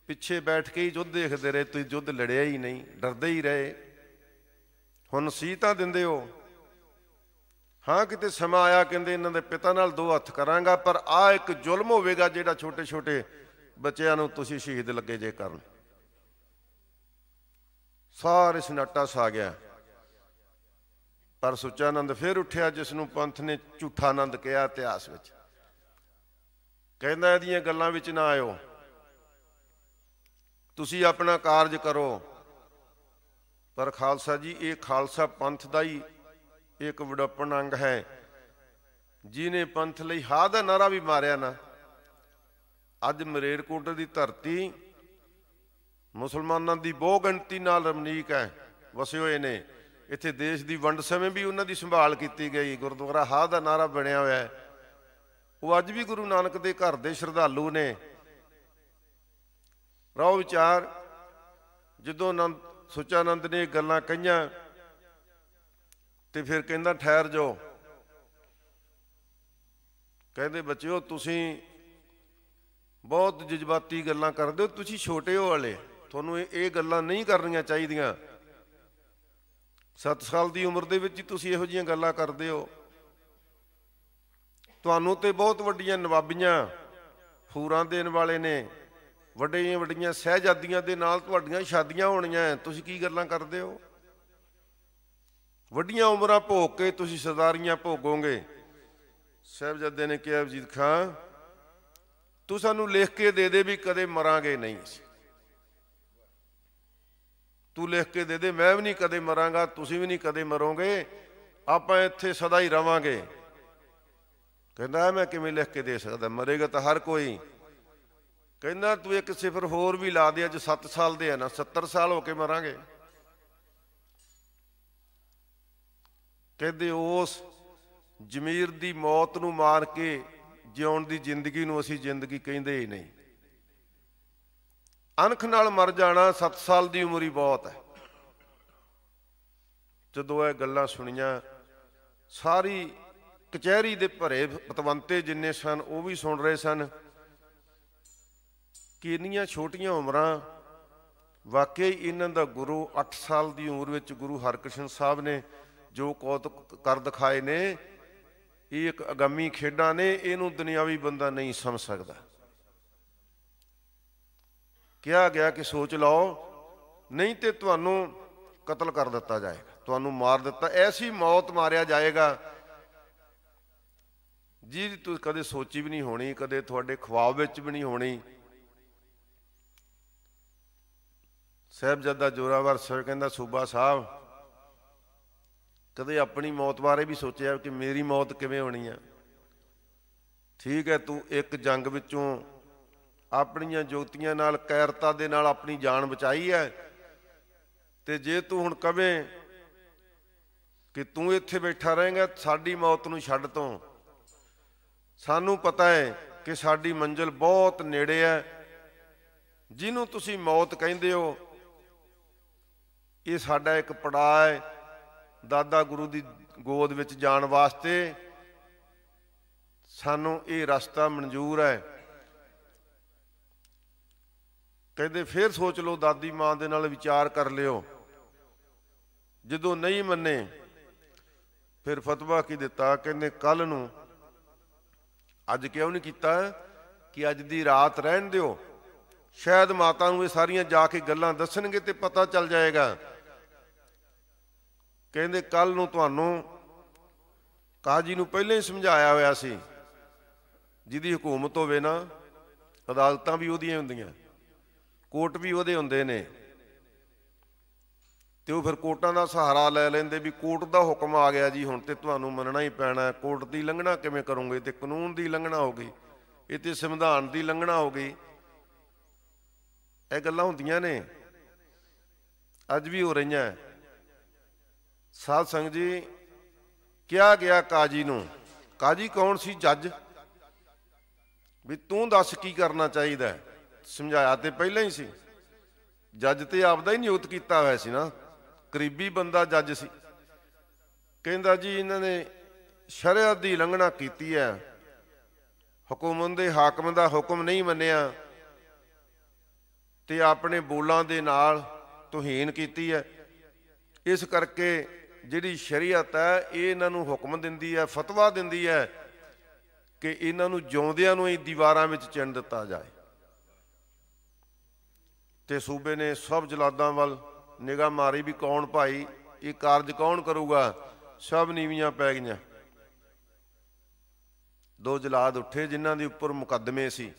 A: ਪਿੱਛੇ ਬੈਠ ਕੇ ਹੀ ਯੁੱਧ ਦੇਖਦੇ ਰਹੇ ਤੁਸੀਂ ਯੁੱਧ ਲੜਿਆ ਹੀ ਨਹੀਂ ਡਰਦੇ ਹੀ ਰਹੇ ਹੁਣ ਸੀ ਤਾਂ ਦਿੰਦੇ ਹੋ ਹਾਂ ਕਿਤੇ ਸਮਾਂ ਆਇਆ ਕਹਿੰਦੇ ਇਹਨਾਂ ਦੇ ਪਿਤਾ ਨਾਲ ਦੋ ਹੱਥ ਕਰਾਂਗਾ ਪਰ ਆ ਇੱਕ ਜ਼ੁਲਮ ਹੋਵੇਗਾ ਜਿਹੜਾ ਛੋਟੇ ਛੋਟੇ ਬੱਚਿਆਂ ਨੂੰ ਤੁਸੀਂ ਸ਼ਹੀਦ ਲੱਗੇ ਜੇ ਕਰਨ ਸਾਰੇ ਸਨਾਟਾ ਸਾ ਗਿਆ ਪਰ ਸੁੱਚਾ ਆਨੰਦ ਫਿਰ ਉੱਠਿਆ ਜਿਸ ਨੂੰ ਪੰਥ ਨੇ ਝੂਠਾ ਆਨੰਦ ਕਿਹਾ ਇਤਿਹਾਸ ਵਿੱਚ ਕਹਿੰਦਾ ਇਹਦੀਆਂ ਗੱਲਾਂ ਵਿੱਚ ਨਾ ਆਇਓ ਤੁਸੀਂ ਆਪਣਾ ਕਾਰਜ ਕਰੋ ਪਰ ਖਾਲਸਾ ਜੀ ਇਹ ਖਾਲਸਾ ਪੰਥ ਦਾ ਹੀ ਇੱਕ ਵਿਡੋਪਣ ਅੰਗ ਹੈ ਜਿਨੇ ਪੰਥ ਲਈ ਹਾ ਦਾ ਨਾਰਾ ਵੀ ਮਾਰਿਆ ਨਾ ਅੱਜ ਮਰੇਰਕੋਟ ਦੀ ਧਰਤੀ ਮੁਸਲਮਾਨਾਂ ਦੀ ਬਹੁ ਗਿਣਤੀ ਨਾਲ ਰਮਨੀਕ ਹੈ ਵਸੇ ਹੋਏ ਨੇ ਇੱਥੇ ਦੇਸ਼ ਦੀ ਵੰਡ ਸਮੇਂ ਵੀ ਉਹਨਾਂ ਦੀ ਸੰਭਾਲ ਕੀਤੀ ਗਈ ਗੁਰਦੁਆਰਾ ਹਾ ਦਾ ਨਾਰਾ ਬਣਿਆ ਹੋਇਆ ਹੈ ਉਹ ਅੱਜ ਵੀ ਗੁਰੂ ਨਾਨਕ ਦੇ ਘਰ ਦੇ ਸ਼ਰਧਾਲੂ ਨੇ ਰੋ ਵਿਚਾਰ ਜਦੋਂ ਅਨੰਦ ਸੁਚਾਨੰਦ ਨੇ ਗੱਲਾਂ ਕਹੀਆਂ ਤੇ ਫਿਰ ਕਹਿੰਦਾ ਠਹਿਰ ਜਾਓ ਕਹਿੰਦੇ ਬੱਚਿਓ ਤੁਸੀਂ ਬਹੁਤ ਜਜ਼ਬਾਤੀ ਗੱਲਾਂ ਕਰਦੇ ਹੋ ਤੁਸੀਂ ਛੋਟੇ ਹੋ ਵਾਲੇ ਤੁਹਾਨੂੰ ਇਹ ਗੱਲਾਂ ਨਹੀਂ ਕਰਨੀਆਂ ਚਾਹੀਦੀਆਂ 7 ਸਾਲ ਦੀ ਉਮਰ ਦੇ ਵਿੱਚ ਹੀ ਤੁਸੀਂ ਇਹੋ ਜੀਆਂ ਗੱਲਾਂ ਕਰਦੇ ਹੋ ਤੁਹਾਨੂੰ ਤੇ ਬਹੁਤ ਵੱਡੀਆਂ ਨਵਾਬੀਆਂ ਫੂਰਾਂ ਦੇਣ ਵਾਲੇ ਨੇ ਵੱਡੀਆਂ ਵੱਡੀਆਂ ਸਹਿਜਾਦੀਆਂ ਦੇ ਨਾਲ ਤੁਹਾਡੀਆਂ ਸ਼ਾਦੀਆਂ ਹੋਣੀਆਂ ਤੁਸੀਂ ਕੀ ਗੱਲਾਂ ਕਰਦੇ ਹੋ ਵੱਡੀਆਂ ਉਮਰਾਂ ਭੋਗ ਕੇ ਤੁਸੀਂ ਸਰਦਾਰੀਆਂ ਭੋਗੋਗੇ ਸਹਿਬਜ਼ਾਦੇ ਨੇ ਕਿਹਾ ਅਜੀਤ ਖਾਨ ਤੂੰ ਸਾਨੂੰ ਲਿਖ ਕੇ ਦੇ ਦੇ ਵੀ ਕਦੇ ਮਰਾਂਗੇ ਨਹੀਂ ਤੂੰ ਲਿਖ ਕੇ ਦੇ ਦੇ ਮੈਂ ਵੀ ਨਹੀਂ ਕਦੇ ਮਰਾਂਗਾ ਤੁਸੀਂ ਵੀ ਨਹੀਂ ਕਦੇ ਮਰੋਗੇ ਆਪਾਂ ਇੱਥੇ ਸਦਾ ਹੀ ਰਵਾਂਗੇ ਕਹਿੰਦਾ ਮੈਂ ਕਿਵੇਂ ਲਿਖ ਕੇ ਦੇ ਸਕਦਾ ਮਰੇਗਾ ਤਾਂ ਹਰ ਕੋਈ ਕਹਿੰਦਾ ਤੂੰ ਇੱਕ ਸਿਫਰ ਹੋਰ ਵੀ ਲਾ ਦੇ ਅੱਜ 7 ਸਾਲ ਦੇ ਆ ਨਾ 70 ਸਾਲ ਹੋ ਕੇ ਮਰਾਂਗੇ ਕਹਿੰਦੇ ਉਸ ਜ਼ਮੀਰ ਦੀ ਮੌਤ ਨੂੰ ਮਾਰ ਕੇ ਜਿਉਣ ਦੀ ਜ਼ਿੰਦਗੀ ਨੂੰ ਅਸੀਂ ਜ਼ਿੰਦਗੀ ਕਹਿੰਦੇ ਹੀ ਨਹੀਂ ਅਣਖ ਨਾਲ ਮਰ ਜਾਣਾ 7 ਸਾਲ ਦੀ ਉਮਰ ਹੀ ਬਹੁਤ ਹੈ ਜਦੋਂ ਇਹ ਗੱਲਾਂ ਸੁਣੀਆਂ ਸਾਰੀ ਕਚਹਿਰੀ ਦੇ ਭਰੇ ਪਤਵੰਤੇ ਜਿੰਨੇ ਸਨ ਉਹ ਵੀ ਸੁਣ ਰਹੇ ਸਨ ਕਿ ਇੰਨੀਆਂ ਛੋਟੀਆਂ ਉਮਰਾਂ ਵਾਕਈ ਇਹਨਾਂ ਦਾ ਗੁਰੂ 8 ਸਾਲ ਦੀ ਉਮਰ ਵਿੱਚ ਗੁਰੂ ਹਰਕ੍ਰਿਸ਼ਨ ਸਾਹਿਬ ਨੇ ਜੋ ਕੌਤਕ ਕਰ ਦਿਖਾਏ ਨੇ ਇਹ ਇੱਕ ਅਗੰਮੀ ਖੇਡਾਂ ਨੇ ਇਹਨੂੰ ਦੁਨਿਆਵੀ ਬੰਦਾ ਨਹੀਂ ਸਮਝ ਸਕਦਾ ਕਿਹਾ ਗਿਆ ਕਿ ਸੋਚ ਲਓ ਨਹੀਂ ਤੇ ਤੁਹਾਨੂੰ ਕਤਲ ਕਰ ਦਿੱਤਾ ਜਾਏਗਾ ਤੁਹਾਨੂੰ ਮਾਰ ਦਿੱਤਾ ਐਸੀ ਮੌਤ ਮਾਰਿਆ ਜਾਏਗਾ ਜਿਹਦੀ ਤੂੰ ਕਦੇ ਸੋਚੀ ਵੀ ਨਹੀਂ ਹੋਣੀ ਕਦੇ ਤੁਹਾਡੇ ਖੁਆਬ ਵਿੱਚ ਵੀ ਨਹੀਂ ਹੋਣੀ ਸਹਿਬ ਜੱਦਾ ਜੋਰਾਵਰ ਸਰ ਕਹਿੰਦਾ ਸੂਬਾ ਸਾਹਿਬ ਕਦੇ ਆਪਣੀ ਮੌਤ ਬਾਰੇ ਵੀ ਸੋਚਿਆ ਕਿ ਮੇਰੀ ਮੌਤ ਕਿਵੇਂ ਹੋਣੀ ਆ ਠੀਕ ਹੈ ਤੂੰ ਇੱਕ ਜੰਗ ਵਿੱਚੋਂ ਆਪਣੀਆਂ ਜੋਤੀਆਂ ਨਾਲ ਕੈਰਤਾ ਦੇ ਨਾਲ ਆਪਣੀ ਜਾਨ ਬਚਾਈ ਹੈ ਤੇ ਜੇ ਤੂੰ ਹੁਣ ਕਵੇਂ ਕਿ ਤੂੰ ਇੱਥੇ ਬੈਠਾ ਰਹੇਂਗਾ ਸਾਡੀ ਮੌਤ ਨੂੰ ਛੱਡ ਤੋਂ ਸਾਨੂੰ ਪਤਾ ਹੈ ਕਿ ਸਾਡੀ ਮੰਜ਼ਿਲ ਬਹੁਤ ਨੇੜੇ ਹੈ ਜਿਹਨੂੰ ਤੁਸੀਂ ਮੌਤ ਕਹਿੰਦੇ ਹੋ ਇਹ ਸਾਡਾ ਇੱਕ ਪੜਾਅ ਹੈ ਦਾਦਾ ਗੁਰੂ ਦੀ ਗੋਦ ਵਿੱਚ ਜਾਣ ਵਾਸਤੇ ਸਾਨੂੰ ਇਹ ਰਸਤਾ ਮਨਜ਼ੂਰ ਹੈ ਕਹਿੰਦੇ ਫੇਰ ਸੋਚ ਲਓ ਦਾਦੀ ਮਾਂ ਦੇ ਨਾਲ ਵਿਚਾਰ ਕਰ ਲਿਓ ਜਦੋਂ ਨਹੀਂ ਮੰਨੇ ਫਿਰ ਫਤਵਾ ਕੀ ਦਿੱਤਾ ਕਹਿੰਦੇ ਕੱਲ ਨੂੰ ਅੱਜ ਕਿਉਂ ਨਹੀਂ ਕੀਤਾ ਕਿ ਅੱਜ ਦੀ ਰਾਤ ਰਹਿਣ ਦਿਓ ਸ਼ਾਇਦ ਮਾਤਾ ਨੂੰ ਇਹ ਸਾਰੀਆਂ ਜਾ ਕੇ ਗੱਲਾਂ ਦੱਸਣਗੇ ਤੇ ਪਤਾ ਚੱਲ ਜਾਏਗਾ ਕਹਿੰਦੇ ਕੱਲ ਨੂੰ ਤੁਹਾਨੂੰ ਕਾਜੀ ਨੂੰ ਪਹਿਲਾਂ ਹੀ ਸਮਝਾਇਆ ਹੋਇਆ ਸੀ ਜਿਹਦੀ ਹਕੂਮਤ ਹੋਵੇ ਨਾ ਅਦਾਲਤਾਂ ਵੀ ਉਹਦੀਆਂ ਹੁੰਦੀਆਂ ਕੋਰਟ ਵੀ ਉਹਦੇ ਹੁੰਦੇ ਨੇ ਤੇ ਉਹ ਫਿਰ ਕੋਰਟਾਂ ਦਾ ਸਹਾਰਾ ਲੈ ਲੈਂਦੇ ਵੀ ਕੋਰਟ ਦਾ ਹੁਕਮ ਆ ਗਿਆ ਜੀ ਹੁਣ ਤੇ ਤੁਹਾਨੂੰ ਮੰਨਣਾ ਹੀ ਪੈਣਾ ਕੋਰਟ ਦੀ ਲੰਘਣਾ ਕਿਵੇਂ ਕਰੋਗੇ ਤੇ ਕਾਨੂੰਨ ਦੀ ਲੰਘਣਾ ਹੋ ਗਈ ਇਹ ਤੇ ਸੰਵਿਧਾਨ ਦੀ ਲੰਘਣਾ ਹੋ ਗਈ ਇਹ ਗੱਲਾਂ ਹੁੰਦੀਆਂ ਨੇ ਅੱਜ ਵੀ ਹੋ ਰਹੀਆਂ ਸਾਧ ਸੰਗ ਜੀ ਕਿਹਾ ਗਿਆ ਕਾਜੀ ਨੂੰ ਕਾਜੀ ਕੌਣ ਸੀ ਜੱਜ ਵੀ ਤੂੰ ਦੱਸ ਕੀ ਕਰਨਾ ਚਾਹੀਦਾ ਸਮਝਾਇਆ ਤੇ ਪਹਿਲਾਂ ਹੀ ਸੀ ਜੱਜ ਤੇ ਆਪਦਾ ਹੀ ਨਿਯੁਕਤ ਕੀਤਾ ਹੋਇਆ ਸੀ ਨਾ ਕਰੀਬੀ ਬੰਦਾ ਜੱਜ ਸੀ ਕਹਿੰਦਾ ਜੀ ਇਹਨਾਂ ਨੇ ਸ਼ਰਿਆਤ ਦੀ ਲੰਘਣਾ ਕੀਤੀ ਹੈ ਹਕੂਮਤ ਦੇ ਹਾਕਮ ਦਾ ਹੁਕਮ ਨਹੀਂ ਮੰਨਿਆ ਤੇ ਆਪਣੇ ਬੋਲਾਂ ਦੇ ਨਾਲ ਤੋਹੀਨ ਕੀਤੀ ਹੈ ਇਸ ਕਰਕੇ ਜਿਹੜੀ ਸ਼ਰੀਅਤ ਹੈ ਇਹ ਇਹਨਾਂ ਨੂੰ ਹੁਕਮ ਦਿੰਦੀ ਹੈ ਫਤਵਾ ਦਿੰਦੀ ਹੈ ਕਿ ਇਹਨਾਂ ਨੂੰ ਜਿਉਂਦਿਆਂ ਨੂੰ ਹੀ ਦੀਵਾਰਾਂ ਵਿੱਚ ਚਿਣ ਦਿੱਤਾ ਜਾਏ ਤੇ ਸੂਬੇ ਨੇ ਸਭ ਜਲਾਦਾਂ ਵੱਲ ਨਿਗਾਹ ਮਾਰੀ ਵੀ ਕੌਣ ਭਾਈ ਇਹ ਕਾਰਜ ਕੌਣ ਕਰੂਗਾ ਸਭ ਨੀਵੀਆਂ ਪੈ ਗਈਆਂ ਦੋ ਜਲਾਦ ਉੱਠੇ ਜਿਨ੍ਹਾਂ ਦੇ ਉੱਪਰ ਮੁਕੱਦਮੇ ਸੀ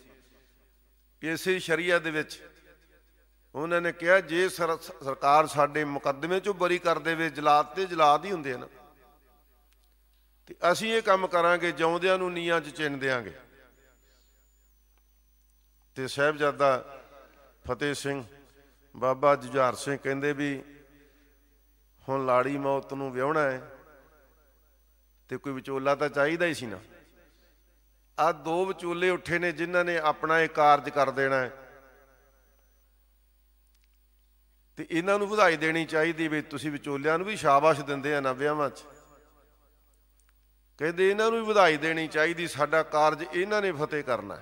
A: ਇਸੇ ਸ਼ਰੀਆ ਦੇ ਵਿੱਚ ਉਹਨਾਂ ਨੇ ਕਿਹਾ ਜੇ ਸਰਕਾਰ ਸਾਡੇ ਮੁਕੱਦਮੇ ਚੋਂ ਬਰੀ ਕਰ ਦੇਵੇ ਜਲਾਦ ਤੇ ਜਲਾਦ ਹੀ ਹੁੰਦੇ ਹਨ ਤੇ ਅਸੀਂ ਇਹ ਕੰਮ ਕਰਾਂਗੇ ਜਿਉਂਦਿਆਂ ਨੂੰ ਨੀਆਂ 'ਚ ਚਿੰਨ ਦੇਾਂਗੇ ਤੇ ਸਹਿਬਜ਼ਾਦਾ ਫਤਿਹ ਸਿੰਘ ਬਾਬਾ ਜੁਝਾਰ ਸਿੰਘ ਕਹਿੰਦੇ ਵੀ ਹੁਣ ਲਾੜੀ ਮੌਤ ਨੂੰ ਵਿਆਹਣਾ ਹੈ ਤੇ ਕੋਈ ਵਿਚੋਲਾ ਤਾਂ ਚਾਹੀਦਾ ਹੀ ਸੀ ਨਾ ਆ ਦੋ ਵਿਚੋਲੇ ਉੱਠੇ ਨੇ ਜਿਨ੍ਹਾਂ ਨੇ ਆਪਣਾ ਇਹ ਕਾਰਜ ਕਰ ਦੇਣਾ ਹੈ ਤੇ ਇਹਨਾਂ ਨੂੰ ਵਧਾਈ ਦੇਣੀ ਚਾਹੀਦੀ ਵੀ ਤੁਸੀਂ ਵਿਚੋਲਿਆਂ ਨੂੰ ਵੀ ਸ਼ਾਬਾਸ਼ ਦਿੰਦੇ ਆ ਨਾ ਵਿਆਹਾਂ 'ਚ ਕਹਿੰਦੇ ਇਹਨਾਂ ਨੂੰ ਵੀ ਵਧਾਈ ਦੇਣੀ ਚਾਹੀਦੀ ਸਾਡਾ ਕਾਰਜ ਇਹਨਾਂ ਨੇ ਫਤਿਹ ਕਰਨਾ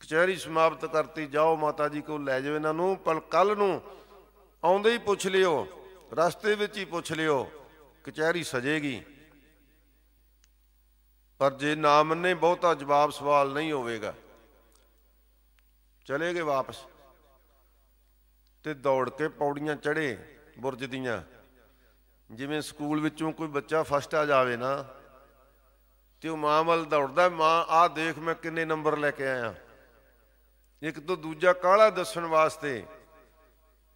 A: ਕਚਹਿਰੀ ਸਮਾਪਤ ਕਰਤੀ ਜਾਓ ਮਾਤਾ ਜੀ ਕੋਲ ਲੈ ਜਾਓ ਇਹਨਾਂ ਨੂੰ ਪਰ ਕੱਲ ਨੂੰ ਆਉਂਦੇ ਹੀ ਪੁੱਛ ਲਿਓ ਰਸਤੇ ਵਿੱਚ ਹੀ ਪੁੱਛ ਲਿਓ ਕਚਹਿਰੀ ਸਜੇਗੀ ਪਰ ਜੇ ਨਾਮ ਨੇ ਬਹੁਤਾ ਜਵਾਬ ਸਵਾਲ ਨਹੀਂ ਹੋਵੇਗਾ ਚਲੇਗੇ ਵਾਪਸ ਤੇ ਦੌੜ ਕੇ ਪੌੜੀਆਂ ਚੜੇ ਬੁਰਜ ਦੀਆਂ ਜਿਵੇਂ ਸਕੂਲ ਵਿੱਚੋਂ ਕੋਈ ਬੱਚਾ ਫਸਟ ਆ ਜਾਵੇ ਨਾ ਤੇ ਉਹ ਮਾਂ ਵੱਲ ਦੌੜਦਾ ਮਾਂ ਆਹ ਦੇਖ ਮੈਂ ਕਿੰਨੇ ਨੰਬਰ ਲੈ ਕੇ ਆਇਆ ਇੱਕ ਤੋਂ ਦੂਜਾ ਕਾਲਾ ਦੱਸਣ ਵਾਸਤੇ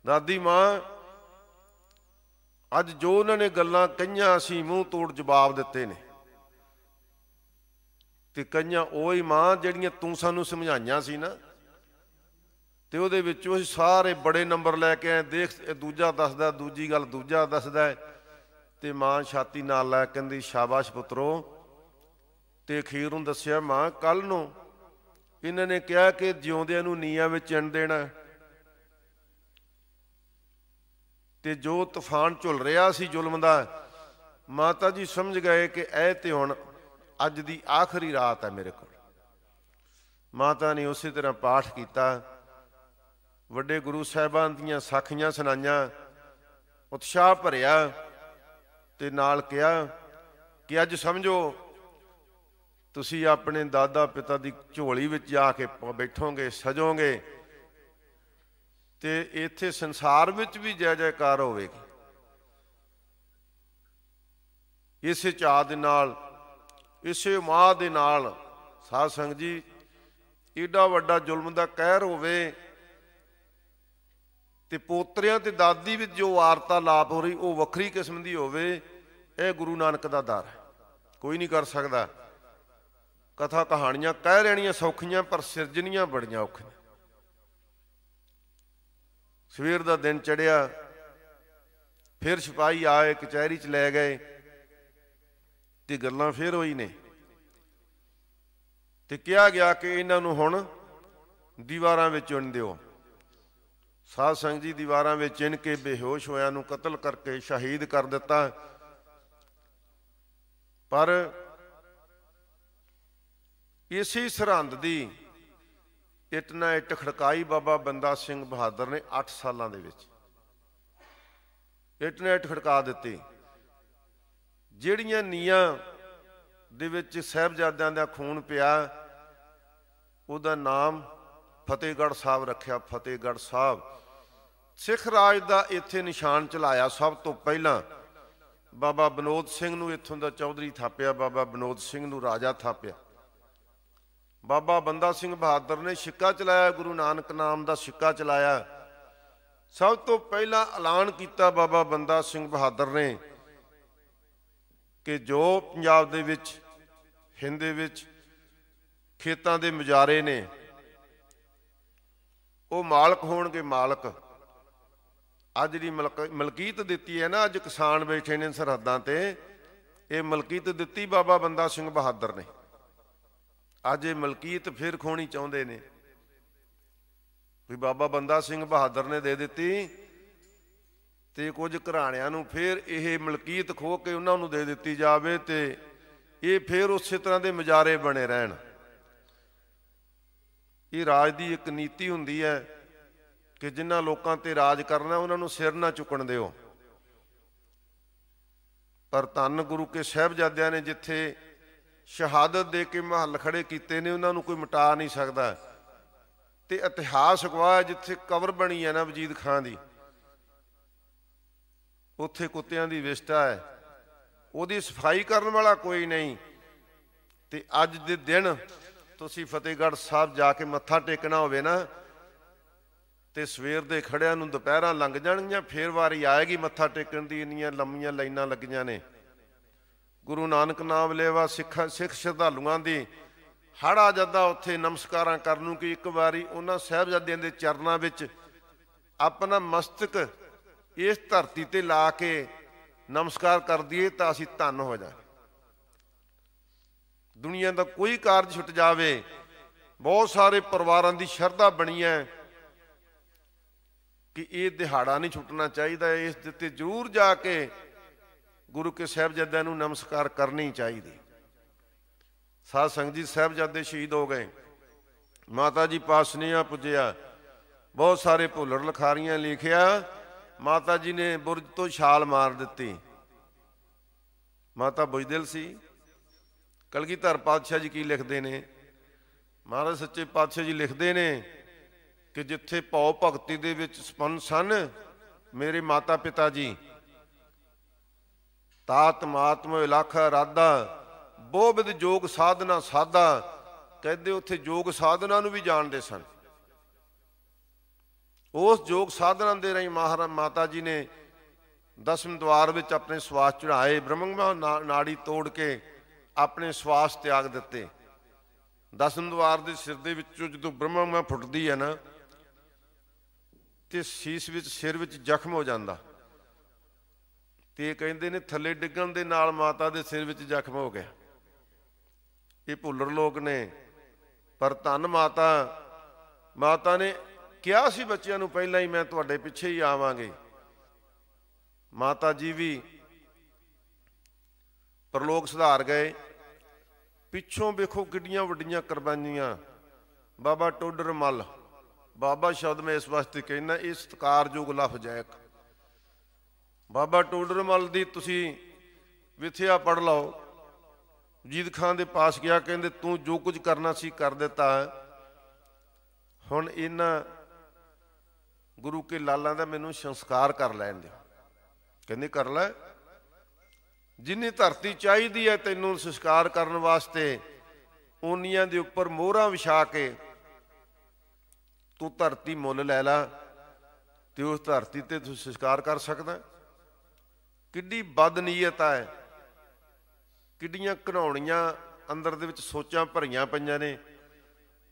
A: ਦਾਦੀ ਮਾਂ ਅੱਜ ਜੋ ਉਹਨਾਂ ਨੇ ਗੱਲਾਂ ਕਹੀਆਂ ਸੀ ਮੂੰਹ ਤੋੜ ਜਵਾਬ ਦਿੱਤੇ ਨੇ ਤੇ ਕਈਆਂ ਉਹ ਹੀ ਮਾਂ ਜਿਹੜੀਆਂ ਤੂੰ ਸਾਨੂੰ ਸਮਝਾਈਆਂ ਸੀ ਨਾ ਤੇ ਉਹਦੇ ਉਹ ਸਾਰੇ ਬੜੇ ਨੰਬਰ ਲੈ ਕੇ ਆਏ ਦੇਖ ਦੂਜਾ ਦੱਸਦਾ ਦੂਜੀ ਗੱਲ ਦੂਜਾ ਦੱਸਦਾ ਤੇ ਮਾਂ ਛਾਤੀ ਨਾਲ ਲੈ ਕਹਿੰਦੀ ਸ਼ਾਬਾਸ਼ ਪੁੱਤਰੋ ਤੇ ਅਖੀਰ ਨੂੰ ਦੱਸਿਆ ਮਾਂ ਕੱਲ ਨੂੰ ਇਹਨਾਂ ਨੇ ਕਿਹਾ ਕਿ ਜਿਉਂਦਿਆਂ ਨੂੰ ਨੀਆਂ ਵਿੱਚ ਚਿਣ ਦੇਣਾ ਤੇ ਜੋ ਤੂਫਾਨ ਝੁਲ ਰਿਹਾ ਸੀ ਜ਼ੁਲਮ ਦਾ ਮਾਤਾ ਜੀ ਸਮਝ ਗਏ ਕਿ ਇਹ ਤੇ ਹੁਣ ਅੱਜ ਦੀ ਆਖਰੀ ਰਾਤ ਹੈ ਮੇਰੇ ਕੋਲ ਮਾਤਾ ਨੇ ਉਸੇ ਤਰ੍ਹਾਂ ਪਾਠ ਕੀਤਾ ਵੱਡੇ ਗੁਰੂ ਸਾਹਿਬਾਨ ਦੀਆਂ ਸਾਖੀਆਂ ਸੁਣਾਈਆਂ ਉਤਸ਼ਾਹ ਭਰਿਆ ਤੇ ਨਾਲ ਕਿਹਾ ਕਿ ਅੱਜ ਸਮਝੋ ਤੁਸੀਂ ਆਪਣੇ ਦਾਦਾ ਪਿਤਾ ਦੀ ਝੋਲੀ ਵਿੱਚ ਜਾ ਕੇ ਬੈਠੋਗੇ ਸਜੋਗੇ ਤੇ ਇੱਥੇ ਸੰਸਾਰ ਵਿੱਚ ਵੀ ਜੈ ਜੈਕਾਰ ਹੋਵੇਗੀ ਇਸੇ ਚਾਹ ਦੇ ਨਾਲ ਇਸੇ ਮਾਹ ਦੇ ਨਾਲ ਸਾਧ ਸੰਗ ਜੀ ਏਡਾ ਵੱਡਾ ਜ਼ੁਲਮ ਦਾ ਕਹਿਰ ਹੋਵੇ ਤੇ ਪੋਤਰਿਆਂ ਤੇ ਦਾਦੀ ਵਿੱਚ ਜੋ ਆਰਤਾ ਲਾਪ ਹੋ ਰਹੀ ਉਹ ਵੱਖਰੀ ਕਿਸਮ ਦੀ ਹੋਵੇ ਇਹ ਗੁਰੂ ਨਾਨਕ ਦਾ ਦਰ ਹੈ ਕੋਈ ਨਹੀਂ ਕਰ ਸਕਦਾ ਕਥਾ ਕਹਾਣੀਆਂ ਕਹਿ ਰਹਿਣੀਆਂ ਸੌਖੀਆਂ ਪਰ ਸਿਰਜਣੀਆਂ ਬੜੀਆਂ ਔਖੀਆਂ ਸਵੇਰ ਦਾ ਦਿਨ ਚੜਿਆ ਫਿਰ ਸਿਪਾਹੀ ਆਏ ਕਚਹਿਰੀ 'ਚ ਲੈ ਗਏ ਤੇ ਗੱਲਾਂ ਫੇਰ ਹੋਈ ਨੇ ਤੇ ਕਿਹਾ ਗਿਆ ਕਿ ਇਹਨਾਂ ਨੂੰ ਹੁਣ ਦੀਵਾਰਾਂ ਵਿੱਚ ਚੁਣ ਦਿਓ ਸਾਧ ਸੰਗਤ ਜੀ ਦੀਵਾਰਾਂ ਵਿੱਚ ਚਿਣ ਕੇ ਬੇਹੋਸ਼ ਹੋਇਆਂ ਨੂੰ ਕਤਲ ਕਰਕੇ ਸ਼ਹੀਦ ਕਰ ਦਿੱਤਾ ਪਰ ਇਸੇ ਸਰਹੰਦ ਦੀ ਇਤਨਾ ਇਟ ਖੜਕਾਈ ਬਾਬਾ ਬੰਦਾ ਸਿੰਘ ਬਹਾਦਰ ਨੇ 8 ਸਾਲਾਂ ਦੇ ਵਿੱਚ ਇਤਨਾ ਇਟ ਖੜਕਾ ਦਿੱਤੀ ਜਿਹੜੀਆਂ ਨੀਆਂ ਦੇ ਵਿੱਚ ਸਹਿਬਜ਼ਾਦਿਆਂ ਦਾ ਖੂਨ ਪਿਆ ਉਹਦਾ ਨਾਮ ਫਤਿਹਗੜ੍ਹ ਸਾਹਿਬ ਰੱਖਿਆ ਫਤਿਹਗੜ੍ਹ ਸਾਹਿਬ ਸਿੱਖ ਰਾਜ ਦਾ ਇੱਥੇ ਨਿਸ਼ਾਨ ਚਲਾਇਆ ਸਭ ਤੋਂ ਪਹਿਲਾਂ ਬਾਬਾ ਬਨੋਦ ਸਿੰਘ ਨੂੰ ਇੱਥੋਂ ਦਾ ਚੌਧਰੀ ਥਾਪਿਆ ਬਾਬਾ ਬਨੋਦ ਸਿੰਘ ਨੂੰ ਰਾਜਾ ਥਾਪਿਆ ਬਾਬਾ ਬੰਦਾ ਸਿੰਘ ਬਹਾਦਰ ਨੇ ਸਿੱਕਾ ਚਲਾਇਆ ਗੁਰੂ ਨਾਨਕ ਨਾਮ ਦਾ ਸਿੱਕਾ ਚਲਾਇਆ ਸਭ ਤੋਂ ਪਹਿਲਾਂ ਐਲਾਨ ਕੀਤਾ ਬਾਬਾ ਬੰਦਾ ਸਿੰਘ ਬਹਾਦਰ ਨੇ ਕਿ ਜੋ ਪੰਜਾਬ ਦੇ ਵਿੱਚ ਹਿੰਦ ਦੇ ਵਿੱਚ ਖੇਤਾਂ ਦੇ ਮੁਜਾਰੇ ਨੇ ਉਹ ਮਾਲਕ ਹੋਣਗੇ ਮਾਲਕ ਆ ਜਿਹੜੀ ਮਲਕੀਤ ਦਿੱਤੀ ਹੈ ਨਾ ਅੱਜ ਕਿਸਾਨ ਬੈਠੇ ਨੇ ਸਰਹੱਦਾਂ ਤੇ ਇਹ ਮਲਕੀਤ ਦਿੱਤੀ ਬਾਬਾ ਬੰਦਾ ਸਿੰਘ ਬਹਾਦਰ ਨੇ ਅੱਜ ਇਹ ਮਲਕੀਤ ਫਿਰ ਖੋਣੀ ਚਾਹੁੰਦੇ ਨੇ ਵੀ ਬਾਬਾ ਬੰਦਾ ਸਿੰਘ ਬਹਾਦਰ ਨੇ ਦੇ ਦਿੱਤੀ ਤੇ ਕੁਝ ਘਰਾਣਿਆਂ ਨੂੰ ਫਿਰ ਇਹ ਮਲਕੀਤ ਖੋ ਕੇ ਉਹਨਾਂ ਨੂੰ ਦੇ ਦਿੱਤੀ ਜਾਵੇ ਤੇ ਇਹ ਫਿਰ ਉਸੇ ਤਰ੍ਹਾਂ ਦੇ ਮਜਾਰੇ ਬਣੇ ਰਹਿਣ ਇਹ ਰਾਜ ਦੀ ਇੱਕ ਨੀਤੀ ਹੁੰਦੀ ਹੈ ਕਿ ਜਿਨ੍ਹਾਂ ਲੋਕਾਂ ਤੇ ਰਾਜ ਕਰਨਾ ਉਹਨਾਂ ਨੂੰ ਸਿਰ ਨਾ ਚੁੱਕਣ ਦਿਓ ਪਰ ਧੰਨ ਗੁਰੂ ਕੇ ਸਹਿਬਜ਼ਾਦਿਆਂ ਨੇ ਜਿੱਥੇ ਸ਼ਹਾਦਤ ਦੇ ਕੇ ਮਹੱਲ ਖੜੇ ਕੀਤੇ ਨੇ ਉਹਨਾਂ ਨੂੰ ਕੋਈ ਮਿਟਾ ਨਹੀਂ ਸਕਦਾ ਤੇ ਇਤਿਹਾਸ ਗਵਾਹ ਜਿੱਥੇ ਕਬਰ ਬਣੀ ਹੈ ਨਾ ਵਜੀਦ ਖਾਨ ਦੀ ਉੱਥੇ ਕੁੱਤਿਆਂ ਦੀ ਵਿਸ਼ਟਾ ਹੈ ਉਹਦੀ ਸਫਾਈ ਕਰਨ ਵਾਲਾ ਕੋਈ ਨਹੀਂ ਤੇ ਅੱਜ ਦੇ ਦਿਨ ਤੁਸੀਂ ਫਤਿਹਗੜ੍ਹ ਸਾਹਿਬ ਜਾ ਕੇ ਮੱਥਾ ਟੇਕਣਾ ਹੋਵੇ ਨਾ ਤੇ ਸਵੇਰ ਦੇ ਖੜਿਆਂ ਨੂੰ ਦੁਪਹਿਰਾਂ ਲੰਘ ਜਾਣਗੀਆਂ ਫੇਰ ਵਾਰੀ ਆਏਗੀ ਮੱਥਾ ਟੇਕਣ ਦੀ ਇੰਨੀਆਂ ਲੰਮੀਆਂ ਲਾਈਨਾਂ ਲੱਗੀਆਂ ਨੇ ਗੁਰੂ ਨਾਨਕ ਨਾਮ ਲੈਵਾ ਸਿੱਖ ਸਿੱਖ ਸ਼ਰਧਾਲੂਆਂ ਦੀ ਹੜਾ ਜੱਦਾ ਉੱਥੇ ਨਮਸਕਾਰਾਂ ਕਰਨ ਨੂੰ ਕਿ ਇੱਕ ਵਾਰੀ ਉਹਨਾਂ ਸਹਿਬਜ਼ਾਦਿਆਂ ਦੇ ਚਰਨਾਂ ਵਿੱਚ ਆਪਣਾ ਮਸਤਕ ਇਸ ਧਰਤੀ ਤੇ ਲਾ ਕੇ ਨਮਸਕਾਰ ਕਰ ਦਈਏ ਤਾਂ ਅਸੀਂ ਧੰਨ ਹੋ ਜਾਵਾਂਗੇ ਦੁਨੀਆ ਦਾ ਕੋਈ ਕਾਰਜ ਛੁੱਟ ਜਾਵੇ ਬਹੁਤ ਸਾਰੇ ਪਰਿਵਾਰਾਂ ਦੀ ਸ਼ਰਧਾ ਬਣੀ ਹੈ ਕਿ ਇਹ ਦਿਹਾੜਾ ਨਹੀਂ ਛੁੱਟਣਾ ਚਾਹੀਦਾ ਇਸ ਦਿੱਤੇ ਜ਼ਰੂਰ ਜਾ ਕੇ ਗੁਰੂ ਕੇ ਸਹਿਬਜ਼ਾਦਿਆਂ ਨੂੰ ਨਮਸਕਾਰ ਕਰਨੀ ਚਾਹੀਦੀ ਸਾਧ ਸੰਗਤ ਜੀ ਸਹਿਬਜ਼ਾਦੇ ਸ਼ਹੀਦ ਹੋ ਗਏ ਮਾਤਾ ਜੀ ਪਾਸਨੀਆ ਪੁੱਜਿਆ ਬਹੁਤ ਸਾਰੇ ਭੁੱਲਰ ਲਖਾਰੀਆਂ ਲਿਖਿਆ ਮਾਤਾ ਜੀ ਨੇ ਬੁਰਜ ਤੋਂ ਛਾਲ ਮਾਰ ਦਿੱਤੀ ਮਾਤਾ ਬੁਜਦਿਲ ਸੀ ਕਲਗੀਧਰ ਪਾਤਸ਼ਾਹ ਜੀ ਕੀ ਲਿਖਦੇ ਨੇ ਮਹਾਰਾਜ ਸੱਚੇ ਪਾਤਸ਼ਾਹ ਜੀ ਲਿਖਦੇ ਨੇ ਕਿ ਜਿੱਥੇ ਪਉ ਭਗਤੀ ਦੇ ਵਿੱਚ ਸਪੰਨ ਸਨ ਮੇਰੇ ਮਾਤਾ ਪਿਤਾ ਜੀ ਤਾਤ ਮਾਤਮ ਇਲਖ ਰਾਦਾ ਬੋਬਿਦ ਜੋਗ ਸਾਧਨਾ ਸਾਦਾ ਕਹਿੰਦੇ ਉੱਥੇ ਜੋਗ ਸਾਧਨਾ ਨੂੰ ਵੀ ਜਾਣਦੇ ਸਨ ਉਸ ਜੋਗ ਸਾਧਨਾ ਦੇ ਰਹੀ ਮਹਾਰਾ ਮਾਤਾ ਜੀ ਨੇ ਦਸਮ ਦਵਾਰ ਵਿੱਚ ਆਪਣੇ ਸਵਾਸ ਚੜਾਏ ਬ੍ਰਹਮੰਗਮਾ ਨਾੜੀ ਤੋੜ ਕੇ ਆਪਣੇ ਸਵਾਸ ਤਿਆਗ ਦਿੱਤੇ ਦਸਮ ਦਵਾਰ ਦੇ ਸਿਰ ਦੇ ਵਿੱਚੋਂ ਜਦੋਂ ਬ੍ਰਹਮਾ ਮੈਂ ਫੁੱਟਦੀ ਹੈ ਨਾ ਤੇ ਸੀਸ ਵਿੱਚ ਸਿਰ ਵਿੱਚ ਜ਼ਖਮ ਹੋ ਜਾਂਦਾ ਤੇ ਕਹਿੰਦੇ ਨੇ ਥੱਲੇ ਡਿੱਗਣ ਦੇ ਨਾਲ ਮਾਤਾ ਦੇ ਸਿਰ ਵਿੱਚ ਜ਼ਖਮ ਹੋ ਗਿਆ ਇਹ ਭੁੱਲਰ ਲੋਕ ਨੇ ਪਰ ਧੰਨ ਮਾਤਾ ਮਾਤਾ ਨੇ ਕਿਹਾ ਸੀ ਬੱਚਿਆਂ ਨੂੰ ਪਹਿਲਾਂ ਹੀ ਮੈਂ ਤੁਹਾਡੇ ਪਿੱਛੇ ਹੀ ਆਵਾਂਗੇ ਮਾਤਾ ਜੀ ਵੀ ਪਰਲੋਕ ਸੁਧਾਰ ਗਏ ਪਿੱਛੋਂ ਵੇਖੋ ਕਿੱਡੀਆਂ ਵੱਡੀਆਂ ਕੁਰਬਾਨੀਆਂ ਬਾਬਾ ਟੋਡਰ ਮੱਲ ਬਾਬਾ ਸ਼ਬਦ ਮੈਂ ਇਸ ਵਾਸਤੇ ਕਹਿਣਾ ਇਹ ਸਤਕਾਰਯੋਗ ਲਫ਼ਜ਼ ਹੈ ਬਾਬਾ ਟੋਡਰ ਮੱਲ ਦੀ ਤੁਸੀਂ ਵਿਥਿਆ ਪੜ ਲਓ ਜੀਦ ਖਾਨ ਦੇ ਪਾਸ ਗਿਆ ਕਹਿੰਦੇ ਤੂੰ ਜੋ ਕੁਝ ਕਰਨਾ ਸੀ ਕਰ ਦਿੱਤਾ ਹੁਣ ਇਹਨਾਂ ਗੁਰੂ ਕੇ ਲਾਲਾਂ ਦਾ ਮੈਨੂੰ ਸੰਸਕਾਰ ਕਰ ਲੈਣ ਦੇ ਕਹਿੰਦੇ ਕਰ ਲੈ ਜਿੰਨੀ ਧਰਤੀ ਚਾਹੀਦੀ ਹੈ ਤੈਨੂੰ ਸੰਸਕਾਰ ਕਰਨ ਵਾਸਤੇ ਉਨੀਆਂ ਦੇ ਉੱਪਰ ਮੋਹਰਾਂ ਵਿਛਾ ਕੇ ਤੂੰ ਧਰਤੀ ਮੁੱਲ ਲੈ ਲੈ ਤੇ ਉਸ ਧਰਤੀ ਤੇ ਤੂੰ ਸੰਸਕਾਰ ਕਰ ਸਕਦਾ ਕਿੱਡੀ ਬਦਨੀਅਤ ਹੈ ਕਿੱਡੀਆਂ ਘਣਾਉਣੀਆਂ ਅੰਦਰ ਦੇ ਵਿੱਚ ਸੋਚਾਂ ਭਰੀਆਂ ਪਈਆਂ ਨੇ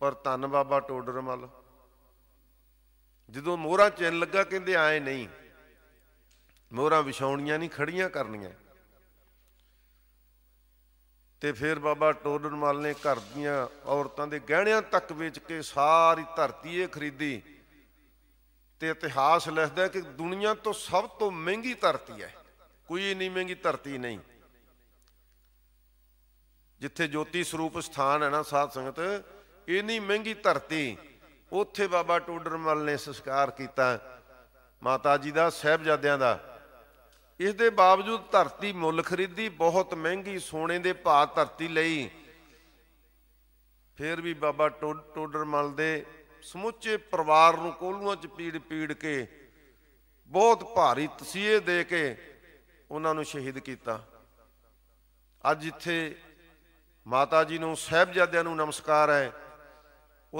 A: ਪਰ ਧੰਨ ਬਾਬਾ ਟੋਡਰਮਲ ਜਦੋਂ ਮੋਹਰਾਂ ਚੈਨ ਲੱਗਾ ਕਹਿੰਦੇ ਆਏ ਨਹੀਂ ਮੋਹਰਾਂ ਵਿਛਾਉਣੀਆਂ ਨਹੀਂ ਖੜੀਆਂ ਕਰਨੀਆਂ ਤੇ ਫਿਰ ਬਾਬਾ ਮਾਲ ਨੇ ਘਰ ਦੀਆਂ ਔਰਤਾਂ ਦੇ ਗਹਿਣਿਆਂ ਤੱਕ ਵੇਚ ਕੇ ਸਾਰੀ ਧਰਤੀ ਇਹ ਖਰੀਦੀ ਤੇ ਇਤਿਹਾਸ ਲਿਖਦਾ ਕਿ ਦੁਨੀਆ ਤੋਂ ਸਭ ਤੋਂ ਮਹਿੰਗੀ ਧਰਤੀ ਹੈ ਕੋਈ ਨਹੀਂ ਮਹਿੰਗੀ ਧਰਤੀ ਨਹੀਂ ਜਿੱਥੇ ਜੋਤੀ ਸਰੂਪ ਸਥਾਨ ਹੈ ਨਾ ਸਾਧ ਸੰਗਤ ਇਨੀ ਮਹਿੰਗੀ ਧਰਤੀ ਉੱਥੇ ਬਾਬਾ ਟੋਡਰਮਲ ਨੇ ਸੰਸਕਾਰ ਕੀਤਾ ਮਾਤਾ ਜੀ ਦਾ ਸਹਿਬਜ਼ਾਦਿਆਂ ਦਾ ਇਸ ਦੇ ਬਾਵਜੂਦ ਧਰਤੀ ਮੁੱਲ ਖਰੀਦੀ ਬਹੁਤ ਮਹਿੰਗੀ ਸੋਨੇ ਦੇ ਭਾਅ ਧਰਤੀ ਲਈ ਫੇਰ ਵੀ ਬਾਬਾ ਟੋਡਰਮਲ ਦੇ ਸਮੁੱਚੇ ਪਰਿਵਾਰ ਨੂੰ ਕੋਲੂਆਂ 'ਚ ਪੀੜ ਪੀੜ ਕੇ ਬਹੁਤ ਭਾਰੀ ਤਸੀਹੇ ਦੇ ਕੇ ਉਹਨਾਂ ਨੂੰ ਸ਼ਹੀਦ ਕੀਤਾ ਅੱਜ ਇੱਥੇ ਮਾਤਾ ਜੀ ਨੂੰ ਸਹਿਬਜ਼ਾਦਿਆਂ ਨੂੰ ਨਮਸਕਾਰ ਹੈ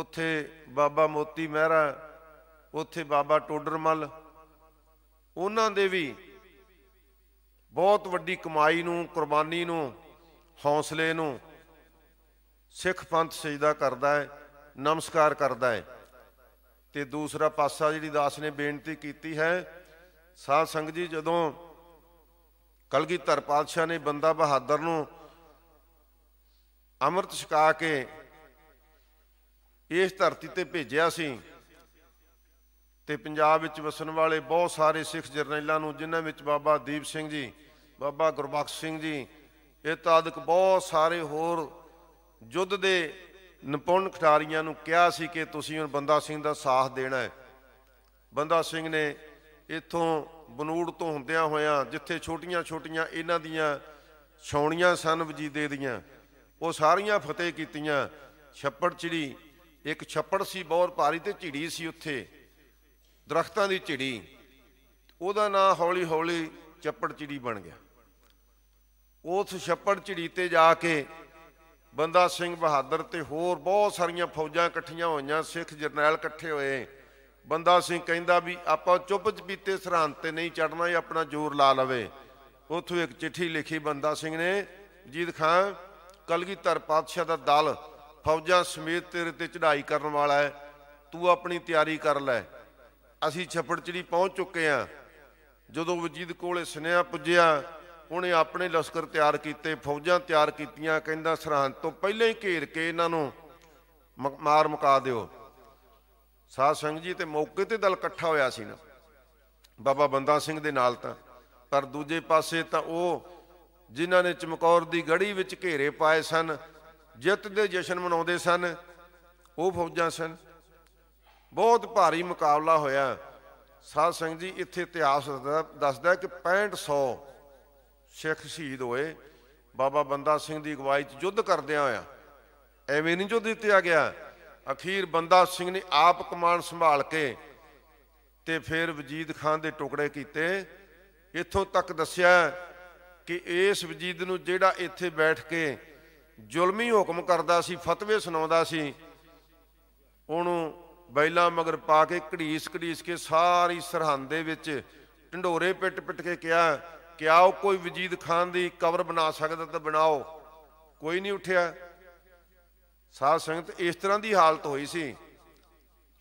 A: ਉੱਥੇ ਬਾਬਾ ਮੋਤੀ ਮਹਿਰਾ ਉੱਥੇ ਬਾਬਾ ਟੋਡਰਮਲ ਉਹਨਾਂ ਦੇ ਵੀ ਬਹੁਤ ਵੱਡੀ ਕਮਾਈ ਨੂੰ ਕੁਰਬਾਨੀ ਨੂੰ ਹੌਸਲੇ ਨੂੰ ਸਿੱਖ ਪੰਥ ਸਜਦਾ ਕਰਦਾ ਹੈ ਨਮਸਕਾਰ ਕਰਦਾ ਹੈ ਤੇ ਦੂਸਰਾ ਪਾਸਾ ਜਿਹੜੀ ਦਾਸ ਨੇ ਬੇਨਤੀ ਕੀਤੀ ਹੈ ਸਾਧ ਸੰਗਤ ਜੀ ਜਦੋਂ ਕਲਗੀਧਰ ਪਾਤਸ਼ਾਹ ਨੇ ਬੰਦਾ ਬਹਾਦਰ ਨੂੰ ਅੰਮ੍ਰਿਤ ਛਕਾ ਕੇ ਇਸ ਧਰਤੀ ਤੇ ਭੇਜਿਆ ਸੀ ਤੇ ਪੰਜਾਬ ਵਿੱਚ ਵਸਣ ਵਾਲੇ ਬਹੁਤ ਸਾਰੇ ਸਿੱਖ ਜਰਨੈਲਾਂ ਨੂੰ ਜਿਨ੍ਹਾਂ ਵਿੱਚ ਬਾਬਾ ਦੀਪ ਸਿੰਘ ਜੀ ਬਾਬਾ ਗੁਰਬਖਸ਼ ਸਿੰਘ ਜੀ ਇਹ ਤਾਦਕ ਬਹੁਤ ਸਾਰੇ ਹੋਰ ਜੁੱਧ ਦੇ ਨਿਪੁੰਨ ਖਟਾਰੀਆਂ ਨੂੰ ਕਿਹਾ ਸੀ ਕਿ ਤੁਸੀਂ ਹੁਣ ਬੰਦਾ ਸਿੰਘ ਦਾ ਸਾਥ ਦੇਣਾ ਹੈ ਬੰਦਾ ਸਿੰਘ ਨੇ ਇੱਥੋਂ ਬਨੂੜ ਤੋਂ ਹੁੰਦਿਆਂ ਹੋਇਆਂ ਜਿੱਥੇ ਛੋਟੀਆਂ-ਛੋਟੀਆਂ ਇਹਨਾਂ ਦੀਆਂ ਛੌਣੀਆਂ ਸਨ ਵਜੀਦੇ ਦੀਆਂ ਉਹ ਸਾਰੀਆਂ ਫਤਿਹ ਕੀਤੀਆਂ ਛੱਪੜ ਚਿੜੀ ਇੱਕ ਛੱਪੜ ਸੀ ਬਹੁਤ ਭਾਰੀ ਤੇ ਝਿੜੀ ਸੀ ਉੱਥੇ ਦਰਖਤਾਂ ਦੀ ਝਿੜੀ ਉਹਦਾ ਨਾਂ ਹੌਲੀ ਹੌਲੀ ਚੱਪੜ ਝਿੜੀ ਬਣ ਗਿਆ ਉਸ ਛੱਪੜ ਝਿੜੀ ਤੇ ਜਾ ਕੇ ਬੰਦਾ ਸਿੰਘ ਬਹਾਦਰ ਤੇ ਹੋਰ ਬਹੁਤ ਸਾਰੀਆਂ ਫੌਜਾਂ ਇਕੱਠੀਆਂ ਹੋਈਆਂ ਸਿੱਖ ਜਰਨੈਲ ਇਕੱਠੇ ਹੋਏ ਬੰਦਾ ਸਿੰਘ ਕਹਿੰਦਾ ਵੀ ਆਪਾਂ ਚੁੱਪ ਬੀਤੇ ਸਰਹੰਦ ਤੇ ਨਹੀਂ ਚੜਨਾ ਇਹ ਆਪਣਾ ਜ਼ੋਰ ਲਾ ਲਵੇ ਉਥੋਂ ਇੱਕ ਚਿੱਠੀ ਲਿਖੀ ਬੰਦਾ ਸਿੰਘ ਨੇ ਜੀਤ ਖਾਨ ਕਲਗੀਧਰ ਪਾਤਸ਼ਾਹ ਦਾ ਦਲ ਫੌਜਾਂ ਸਮੇਤ ਤੇਰੇ ਤੇ ਚੜ੍ਹਾਈ ਕਰਨ ਵਾਲਾ ਹੈ ਤੂੰ ਆਪਣੀ ਤਿਆਰੀ ਕਰ ਲੈ ਅਸੀਂ ਛੱਪੜਚੜੀ ਪਹੁੰਚ ਚੁੱਕੇ ਆ ਜਦੋਂ ਵਜੀਦ ਕੋਲੇ ਸੁਨਿਆ ਪੁੱਜਿਆ ਉਹਨੇ ਆਪਣੇ ਲਸ਼ਕਰ ਤਿਆਰ ਕੀਤੇ ਫੌਜਾਂ ਤਿਆਰ ਕੀਤੀਆਂ ਕਹਿੰਦਾ ਸਰਹੰਦ ਤੋਂ ਪਹਿਲਾਂ ਹੀ ਘੇਰ ਕੇ ਇਹਨਾਂ ਨੂੰ ਮਾਰ ਮੁਕਾ ਦਿਓ ਸਾਧ ਸੰਗ ਜੀ ਤੇ ਮੌਕੇ ਤੇ ਦਲ ਇਕੱਠਾ ਹੋਇਆ ਸੀ ਨਾ ਬਾਬਾ ਬੰਦਾ ਸਿੰਘ ਦੇ ਨਾਲ ਤਾਂ ਪਰ ਦੂਜੇ ਪਾਸੇ ਤਾਂ ਉਹ ਜਿਨ੍ਹਾਂ ਨੇ ਚਮਕੌਰ ਦੀ ਗੜੀ ਵਿੱਚ ਘੇਰੇ ਪਾਏ ਸਨ ਜਿੱਤ ਦੇ ਜਸ਼ਨ ਮਨਾਉਂਦੇ ਸਨ ਉਹ ਫੌਜਾਂ ਸਨ ਬਹੁਤ ਭਾਰੀ ਮੁਕਾਬਲਾ ਹੋਇਆ ਸਾਧ ਸਿੰਘ ਜੀ ਇੱਥੇ ਇਤਿਹਾਸ ਦੱਸਦਾ ਕਿ 6500 ਸਿੱਖ ਸ਼ਹੀਦ ਹੋਏ ਬਾਬਾ ਬੰਦਾ ਸਿੰਘ ਦੀ ਅਗਵਾਈ 'ਚ ਯੁੱਧ ਕਰਦਿਆਂ ਹੋਇਆ ਐਵੇਂ ਨਹੀਂ ਯੁੱਧ ਦਿੱਤਿਆ ਗਿਆ ਅਖੀਰ ਬੰਦਾ ਸਿੰਘ ਨੇ ਆਪ ਕਮਾਨ ਸੰਭਾਲ ਕੇ ਤੇ ਫਿਰ ਵਜੀਦ ਖਾਨ ਦੇ ਟੁਕੜੇ ਕੀਤੇ ਇੱਥੋਂ ਤੱਕ ਦੱਸਿਆ ਕਿ ਇਸ ਵਜੀਦ ਨੂੰ ਜਿਹੜਾ ਇੱਥੇ ਬੈਠ ਕੇ ਜ਼ੁਲਮੀ ਹੁਕਮ ਕਰਦਾ ਸੀ ਫਤਵੇ ਸੁਣਾਉਂਦਾ ਸੀ ਉਹਨੂੰ ਬੈਲਾ ਮਗਰ ਪਾ ਕੇ ਘੜੀਸ ਘੜੀਸ ਕੇ ਸਾਰੀ ਸਰਹੰਦ ਦੇ ਵਿੱਚ ਢੰਡੋਰੇ ਪਿੱਟ ਪਿੱਟ ਕੇ ਕਿਹਾ ਕਿ ਆਓ ਕੋਈ ਵਜੀਦ ਖਾਨ ਦੀ ਕਬਰ ਬਣਾ ਸਕਦਾ ਤਾਂ ਬਣਾਓ ਕੋਈ ਨਹੀਂ ਉੱਠਿਆ ਸਾਧ ਸੰਗਤ ਇਸ ਤਰ੍ਹਾਂ ਦੀ ਹਾਲਤ ਹੋਈ ਸੀ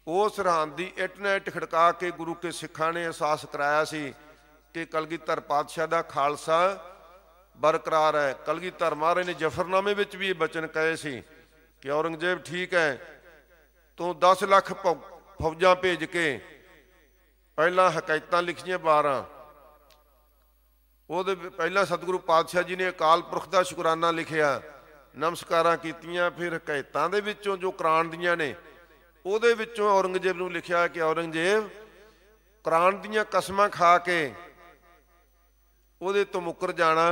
A: ਉਹ ਸਰਹੰਦ ਦੀ ਇੱਟ ਨੇ ਖੜਕਾ ਕੇ ਗੁਰੂ ਕੇ ਸਿੱਖਾਂ ਨੇ ਅਹਿਸਾਸ ਕਰਾਇਆ ਸੀ ਕਿ ਕਲਗੀਧਰ ਪਾਤਸ਼ਾਹ ਦਾ ਖਾਲਸਾ ਬਰਕਰਾਰ ਹੈ ਕਲਗੀਧਰ ਮਹਾਰਾਜ ਨੇ ਜਫਰਨਾਮੇ ਵਿੱਚ ਵੀ ਇਹ ਬਚਨ ਕਹੇ ਸੀ ਕਿ ਔਰੰਗਜ਼ੇਬ ਠੀਕ ਹੈ ਤੂੰ 10 ਲੱਖ ਫੌਜਾਂ ਭੇਜ ਕੇ ਪਹਿਲਾਂ ਹਕਾਇਤਾਂ ਲਿਖੀਆਂ 12 ਉਹਦੇ ਪਹਿਲਾਂ ਸਤਿਗੁਰੂ ਪਾਤਸ਼ਾਹ ਜੀ ਨੇ ਅਕਾਲ ਪੁਰਖ ਦਾ ਸ਼ੁਕਰਾਨਾ ਲਿਖਿਆ ਨਮਸਕਾਰਾਂ ਕੀਤੀਆਂ ਫਿਰ ਹਕਾਇਤਾਂ ਦੇ ਵਿੱਚੋਂ ਜੋ ਕੁਰਾਨ ਦੀਆਂ ਨੇ ਉਹਦੇ ਵਿੱਚੋਂ ਔਰੰਗਜ਼ੇਬ ਨੂੰ ਲਿਖਿਆ ਕਿ ਔਰੰਗਜ਼ੇਬ ਕੁਰਾਨ ਦੀਆਂ ਕਸਮਾਂ ਖਾ ਕੇ ਉਹਦੇ ਤੋਂ ਮੁੱਕਰ ਜਾਣਾ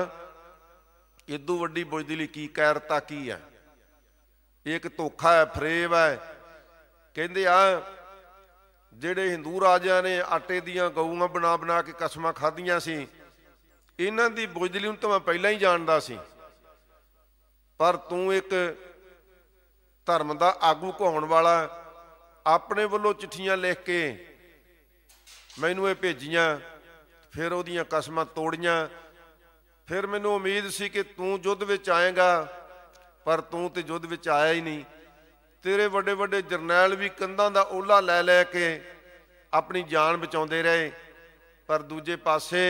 A: ਇਦੋਂ ਵੱਡੀ ਬੁਝਦਲੀ ਕੀ ਕਾਇਰਤਾ ਕੀ ਹੈ ਇਹ ਇੱਕ ਧੋਖਾ ਹੈ ਫਰੇਵ ਹੈ ਕਹਿੰਦੇ ਆ ਜਿਹੜੇ ਹਿੰਦੂ ਰਾਜਿਆਂ ਨੇ ਆਟੇ ਦੀਆਂ ਗਊਆਂ ਬਣਾ ਬਣਾ ਕੇ ਕਸਮਾਂ ਖਾਧੀਆਂ ਸੀ ਇਹਨਾਂ ਦੀ ਬੁਝਲੀ ਨੂੰ ਤਾਂ ਮੈਂ ਪਹਿਲਾਂ ਹੀ ਜਾਣਦਾ ਸੀ ਪਰ ਤੂੰ ਇੱਕ ਧਰਮ ਦਾ ਆਗੂ ਕਹਾਉਣ ਵਾਲਾ ਆਪਣੇ ਵੱਲੋਂ ਚਿੱਠੀਆਂ ਲਿਖ ਕੇ ਮੈਨੂੰ ਇਹ ਭੇਜੀਆਂ ਫਿਰ ਉਹਦੀਆਂ ਕਸਮਾਂ ਤੋੜੀਆਂ ਫਿਰ ਮੈਨੂੰ ਉਮੀਦ ਸੀ ਕਿ ਤੂੰ ਯੁੱਧ ਵਿੱਚ ਆਏਗਾ ਪਰ ਤੂੰ ਤੇ ਯੁੱਧ ਵਿੱਚ ਆਇਆ ਹੀ ਨਹੀਂ ਤੇਰੇ ਵੱਡੇ ਵੱਡੇ ਜਰਨੈਲ ਵੀ ਕੰਧਾਂ ਦਾ ਓਲਾ ਲੈ ਲੈ ਕੇ ਆਪਣੀ ਜਾਨ ਬਚਾਉਂਦੇ ਰਹੇ ਪਰ ਦੂਜੇ ਪਾਸੇ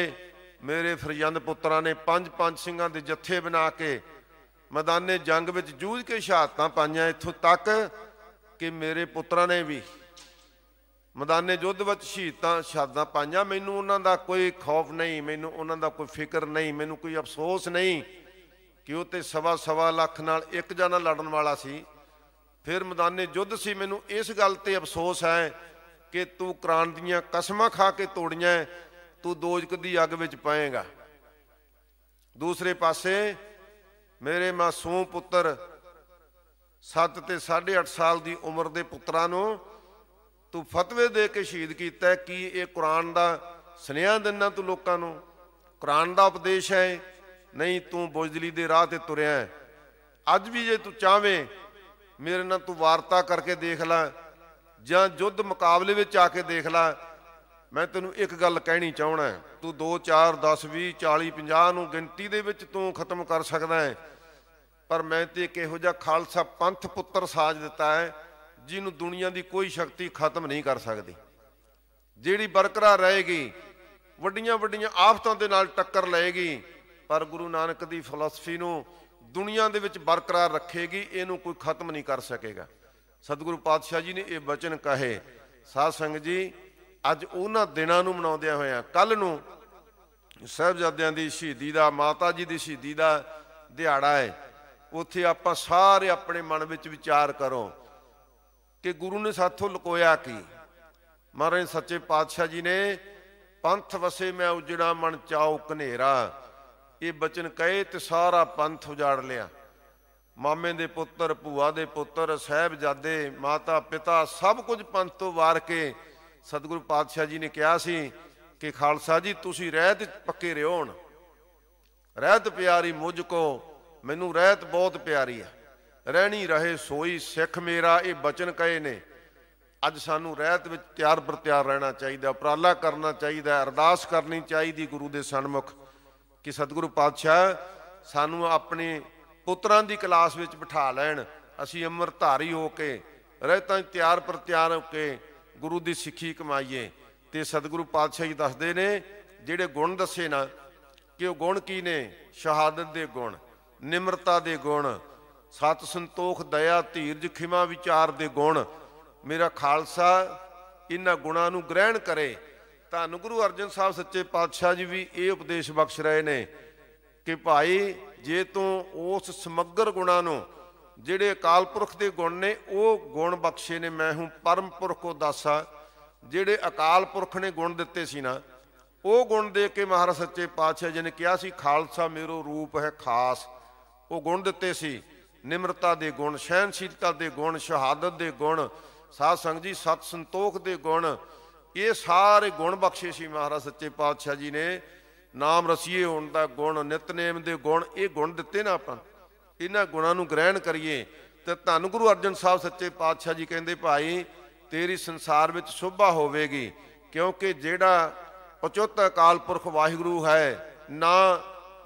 A: ਮੇਰੇ ਫਰਜ਼ੰਦ ਪੁੱਤਰਾਂ ਨੇ ਪੰਜ ਪੰਜ ਸਿੰਘਾਂ ਦੇ ਜੱਥੇ ਬਣਾ ਕੇ ਮੈਦਾਨੇ ਜੰਗ ਵਿੱਚ ਜੂਝ ਕੇ ਸ਼ਹਾਦਤਾਂ ਪਾਈਆਂ ਇੱਥੋਂ ਤੱਕ ਕਿ ਮੇਰੇ ਪੁੱਤਰਾਂ ਨੇ ਵੀ ਮੈਦਾਨੇ ਯੁੱਧ ਵਿੱਚ ਸ਼ਹੀਦਾਂ ਸ਼ਹਾਦਤਾਂ ਪਾਈਆਂ ਮੈਨੂੰ ਉਹਨਾਂ ਦਾ ਕੋਈ ਖੌਫ ਨਹੀਂ ਮੈਨੂੰ ਉਹਨਾਂ ਦਾ ਕੋਈ ਫਿਕਰ ਨਹੀਂ ਮੈਨੂੰ ਕੋਈ ਅਫਸੋਸ ਨਹੀਂ ਕਿ ਉਹ ਤੇ ਸਵਾ ਸਵਾ ਲੱਖ ਨਾਲ ਇੱਕ ਜਣਾ ਲੜਨ ਵਾਲਾ ਸੀ ਫਿਰ ਮੈਦਾਨੇ ਜੁੱਧ ਸੀ ਮੈਨੂੰ ਇਸ ਗੱਲ ਤੇ ਅਫਸੋਸ ਹੈ ਕਿ ਤੂੰ ਕੁਰਾਨ ਦੀਆਂ ਕਸਮਾਂ ਖਾ ਕੇ ਤੋੜੀਆਂ ਤੂੰ ਦੋਜਕ ਦੀ ਅੱਗ ਵਿੱਚ ਪਾਏਗਾ ਦੂਸਰੇ ਪਾਸੇ ਮੇਰੇ ਮਾਸੂਮ ਪੁੱਤਰ 7 ਤੇ 8.5 ਸਾਲ ਦੀ ਉਮਰ ਦੇ ਪੁੱਤਰਾਂ ਨੂੰ ਤੂੰ ਫਤਵੇ ਦੇ ਕੇ ਸ਼ਹੀਦ ਕੀਤਾ ਕਿ ਇਹ ਕੁਰਾਨ ਦਾ ਸੁਨੇਹਾ ਦਿੰਨਾ ਤੂੰ ਲੋਕਾਂ ਨੂੰ ਕੁਰਾਨ ਦਾ ਉਪਦੇਸ਼ ਹੈ ਨਹੀਂ ਤੂੰ ਬੁਝਦਲੀ ਦੇ ਰਾਹ ਤੇ ਤੁਰਿਆ ਅੱਜ ਵੀ ਜੇ ਤੂੰ ਚਾਹਵੇਂ ਮੇਰੇ ਨਾਲ ਤੂੰ ਵਾਰਤਾ ਕਰਕੇ ਦੇਖ ਲੈ ਜਾਂ ਜੁੱਧ ਮੁਕਾਬਲੇ ਵਿੱਚ ਆ ਕੇ ਦੇਖ ਲੈ ਮੈਂ ਤੈਨੂੰ ਇੱਕ ਗੱਲ ਕਹਿਣੀ ਚਾਹਣਾ ਤੂੰ 2 4 10 20 40 50 ਨੂੰ ਗਿਣਤੀ ਦੇ ਵਿੱਚ ਤੂੰ ਖਤਮ ਕਰ ਸਕਦਾ ਹੈ ਪਰ ਮੈਂ ਤੇ ਇੱਕ ਇਹੋ ਜਿਹਾ ਖਾਲਸਾ ਪੰਥ ਪੁੱਤਰ ਸਾਜ ਦਿੱਤਾ ਹੈ ਜਿਹਨੂੰ ਦੁਨੀਆ ਦੀ ਕੋਈ ਸ਼ਕਤੀ ਖਤਮ ਨਹੀਂ ਕਰ ਸਕਦੀ ਜਿਹੜੀ ਬਰਕਰਾਰ ਰਹੇਗੀ ਵੱਡੀਆਂ ਵੱਡੀਆਂ ਆਫਤਾਂ ਦੇ ਨਾਲ ਟੱਕਰ ਲਏਗੀ ਪਰ ਗੁਰੂ ਨਾਨਕ ਦੀ ਫਲਸਫੀ ਨੂੰ ਦੁਨੀਆ ਦੇ ਵਿੱਚ ਬਰਕਰਾਰ ਰੱਖੇਗੀ ਇਹਨੂੰ ਕੋਈ ਖਤਮ ਨਹੀਂ ਕਰ ਸਕੇਗਾ ਸਤਿਗੁਰੂ ਪਾਤਸ਼ਾਹ ਜੀ ਨੇ ਇਹ ਬਚਨ ਕਹੇ ਸਾਧ ਸੰਗਤ ਜੀ ਅੱਜ ਉਹਨਾਂ ਦਿਨਾਂ ਨੂੰ ਮਨਾਉਂਦਿਆਂ ਹੋਇਆਂ ਕੱਲ ਨੂੰ ਸਹਿਬਜ਼ਾਦਿਆਂ ਦੀ ਸ਼ਹੀਦੀ ਦਾ ਮਾਤਾ ਜੀ ਦੀ ਸ਼ਹੀਦੀ ਦਾ ਦਿਹਾੜਾ ਹੈ ਉੱਥੇ ਆਪਾਂ ਸਾਰੇ ਆਪਣੇ ਮਨ ਵਿੱਚ ਵਿਚਾਰ ਕਰੋ ਕਿ ਗੁਰੂ ਨੇ ਸਾਥੋਂ ਲੁਕੋਇਆ ਕੀ ਮਹਾਰਾਜ ਸੱਚੇ ਪਾਤਸ਼ਾਹ ਜੀ ਨੇ ਪੰਥ ਵਸੇ ਮੈਂ ਉਜੜਾ ਮਨ ਚਾਉ ਕਨੇਰਾ ਇਹ ਬਚਨ ਕਹੇ ਤੇ ਸਾਰਾ ਪੰਥ ਉਜਾੜ ਲਿਆ ਮਾਮੇ ਦੇ ਪੁੱਤਰ ਭੂਆ ਦੇ ਪੁੱਤਰ ਸਹਿਬਜ਼ਾਦੇ ਮਾਤਾ ਪਿਤਾ ਸਭ ਕੁਝ ਪੰਥ ਤੋਂ ਵਾਰ ਕੇ ਸਤਿਗੁਰੂ ਪਾਤਸ਼ਾਹ ਜੀ ਨੇ ਕਿਹਾ ਸੀ ਕਿ ਖਾਲਸਾ ਜੀ ਤੁਸੀਂ ਰਹਿਤ ਪੱਕੇ ਰਹੋ ਹਣ ਰਹਿਤ ਪਿਆਰੀ ਮੁਝ ਕੋ ਮੈਨੂੰ ਰਹਿਤ ਬਹੁਤ ਪਿਆਰੀ ਆ ਰਹਿਣੀ ਰਹੇ ਸੋਈ ਸਿੱਖ ਮੇਰਾ ਇਹ ਬਚਨ ਕਹੇ ਨੇ ਅੱਜ ਸਾਨੂੰ ਰਹਿਤ ਵਿੱਚ ਤਿਆਰ ਪਰ ਤਿਆਰ ਰਹਿਣਾ ਚਾਹੀਦਾ ਉਪਰਾਲਾ ਕਰਨਾ ਚਾਹੀਦਾ ਅਰਦਾਸ ਕਰਨੀ ਚਾਹੀਦੀ ਗੁਰੂ ਦੇ ਸਨਮੁਖ ਕਿ ਸਤਿਗੁਰੂ ਪਾਤਸ਼ਾਹ ਸਾਨੂੰ ਆਪਣੇ ਪੁੱਤਰਾਂ ਦੀ ਕਲਾਸ ਵਿੱਚ ਬਿਠਾ ਲੈਣ ਅਸੀਂ ਧਾਰੀ ਹੋ ਕੇ ਰਹਿਤਾਂ ਤਿਆਰ ਪਰ ਤਿਆਰ ਹੋ ਕੇ ਗੁਰੂ ਦੀ ਸਿੱਖੀ ਕਮਾਈਏ ਤੇ ਸਤਿਗੁਰੂ ਪਾਤਸ਼ਾਹ ਜੀ ਦੱਸਦੇ ਨੇ ਜਿਹੜੇ ਗੁਣ ਦੱਸੇ ਨਾ ਕਿ ਉਹ ਗੁਣ ਕੀ ਨੇ ਸ਼ਹਾਦਤ ਦੇ ਗੁਣ ਨਿਮਰਤਾ ਦੇ ਗੁਣ ਸਤ ਸੰਤੋਖ ਦਇਆ ਧੀਰਜ ਖਿਮਾ ਵਿਚਾਰ ਦੇ ਗੁਣ ਮੇਰਾ ਖਾਲਸਾ ਇਹਨਾਂ ਗੁਣਾਂ ਨੂੰ ਗ੍ਰਹਿਣ ਕਰੇ ਧੰਨ ਗੁਰੂ ਅਰਜਨ ਸਾਹਿਬ ਸੱਚੇ ਪਾਤਸ਼ਾਹ ਜੀ ਵੀ ਇਹ ਉਪਦੇਸ਼ ਬਖਸ਼ ਰਹੇ ਨੇ ਕਿ ਭਾਈ ਜੇ ਤੂੰ ਉਸ ਸਮੱਗਰ ਗੁਣਾ ਨੂੰ ਜਿਹੜੇ ਅਕਾਲ ਪੁਰਖ ਦੇ ਗੁਣ ਨੇ ਉਹ ਗੁਣ ਬਖਸ਼ੇ ਨੇ ਮੈਂ ਹੂੰ ਪਰਮ ਪੁਰਖ ਕੋ ਦਾਸਾ ਜਿਹੜੇ ਅਕਾਲ ਪੁਰਖ ਨੇ ਗੁਣ ਦਿੱਤੇ ਸੀ ਨਾ ਉਹ ਗੁਣ ਦੇ ਕੇ ਮਹਾਰਾਜ ਸੱਚੇ ਪਾਤਸ਼ਾਹ ਜੀ ਨੇ ਕਿਹਾ ਸੀ ਖਾਲਸਾ ਮੇਰੋ ਰੂਪ ਹੈ ਖਾਸ ਉਹ ਗੁਣ ਦਿੱਤੇ ਸੀ ਨਿਮਰਤਾ ਦੇ ਗੁਣ ਸਹਿਨਸ਼ੀਲਤਾ ਦੇ ਗੁਣ ਸ਼ਹਾਦਤ ਦੇ ਗੁਣ ਸਾਧ ਸੰਗ ਜੀ ਸਤ ਸੰਤੋਖ ਦੇ ਗੁਣ ਇਹ ਸਾਰੇ ਗੁਣ ਬਖਸ਼ੇ ਸੀ ਮਹਾਰਾਜ ਸੱਚੇ ਪਾਤਸ਼ਾਹ ਜੀ ਨੇ ਨਾਮ ਰਸੀਏ ਹੋਣ ਦਾ ਗੁਣ ਨਿਤਨੇਮ ਦੇ ਗੁਣ ਇਹ ਗੁਣ ਦਿੱਤੇ ਨਾ ਆਪਾਂ ਇਹਨਾਂ ਗੁਣਾਂ ਨੂੰ ਗ੍ਰਹਿਣ ਕਰੀਏ ਤੇ ਧੰਨ ਗੁਰੂ ਅਰਜਨ ਸਾਹਿਬ ਸੱਚੇ ਪਾਤਸ਼ਾਹ ਜੀ ਕਹਿੰਦੇ ਭਾਈ ਤੇਰੀ ਸੰਸਾਰ ਵਿੱਚ ਸ਼ੋਭਾ ਹੋਵੇਗੀ ਕਿਉਂਕਿ ਜਿਹੜਾ ਉਚਿਤ ਅਕਾਲ ਪੁਰਖ ਵਾਹਿਗੁਰੂ ਹੈ ਨਾ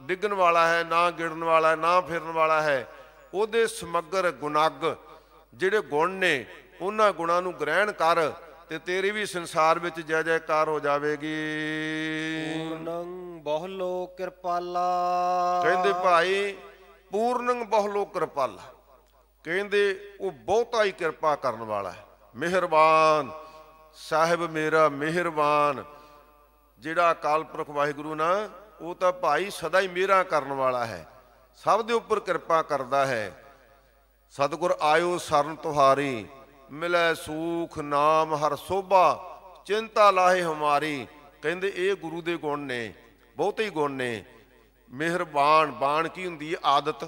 A: ਡਿੱਗਣ ਵਾਲਾ ਹੈ ਨਾ ਗਿਰਨ ਵਾਲਾ ਹੈ ਨਾ ਫਿਰਨ ਵਾਲਾ ਹੈ ਉਹਦੇ ਸਮਗਰ ਗੁਨਾਗ ਜਿਹੜੇ ਗੁਣ ਨੇ ਉਹਨਾਂ ਗੁਣਾਂ ਨੂੰ ਗ੍ਰਹਿਣ ਕਰ ਤੇ ਤੇਰੀ ਵੀ ਸੰਸਾਰ ਵਿੱਚ ਜੈ ਜੈਕਾਰ ਹੋ ਜਾਵੇਗੀ
B: ਪੂਰਨੰ ਲੋ ਕਿਰਪਾਲਾ ਕਹਿੰਦੇ
A: ਭਾਈ ਪੂਰਨੰ ਲੋ ਕਿਰਪਾਲਾ ਕਹਿੰਦੇ ਉਹ ਬਹੁਤਾ ਹੀ ਕਿਰਪਾ ਕਰਨ ਵਾਲਾ ਹੈ ਮਿਹਰਬਾਨ ਸਾਹਿਬ ਮੇਰਾ ਮਿਹਰਬਾਨ ਜਿਹੜਾ ਅਕਾਲ ਪੁਰਖ ਵਾਹਿਗੁਰੂ ਨਾ ਉਹ ਤਾਂ ਭਾਈ ਸਦਾ ਹੀ ਮੇਰਾ ਕਰਨ ਵਾਲਾ ਹੈ ਸਭ ਦੇ ਉੱਪਰ ਕਿਰਪਾ ਕਰਦਾ ਹੈ ਸਤਿਗੁਰ ਆਇਓ ਸਰਨ ਤੁਹਾਰੀ ਮਿਲੈ ਸੂਖ ਨਾਮ ਹਰ ਸੋਭਾ ਚਿੰਤਾ ਲਾਹੇ ਹਮਾਰੀ ਕਹਿੰਦੇ ਇਹ ਗੁਰੂ ਦੇ ਗੁਣ ਨੇ ਬਹੁਤੇ ਹੀ ਗੁਣ ਨੇ ਮਿਹਰਬਾਨ ਬਾਣ ਕੀ ਹੁੰਦੀ ਹੈ ਆਦਤ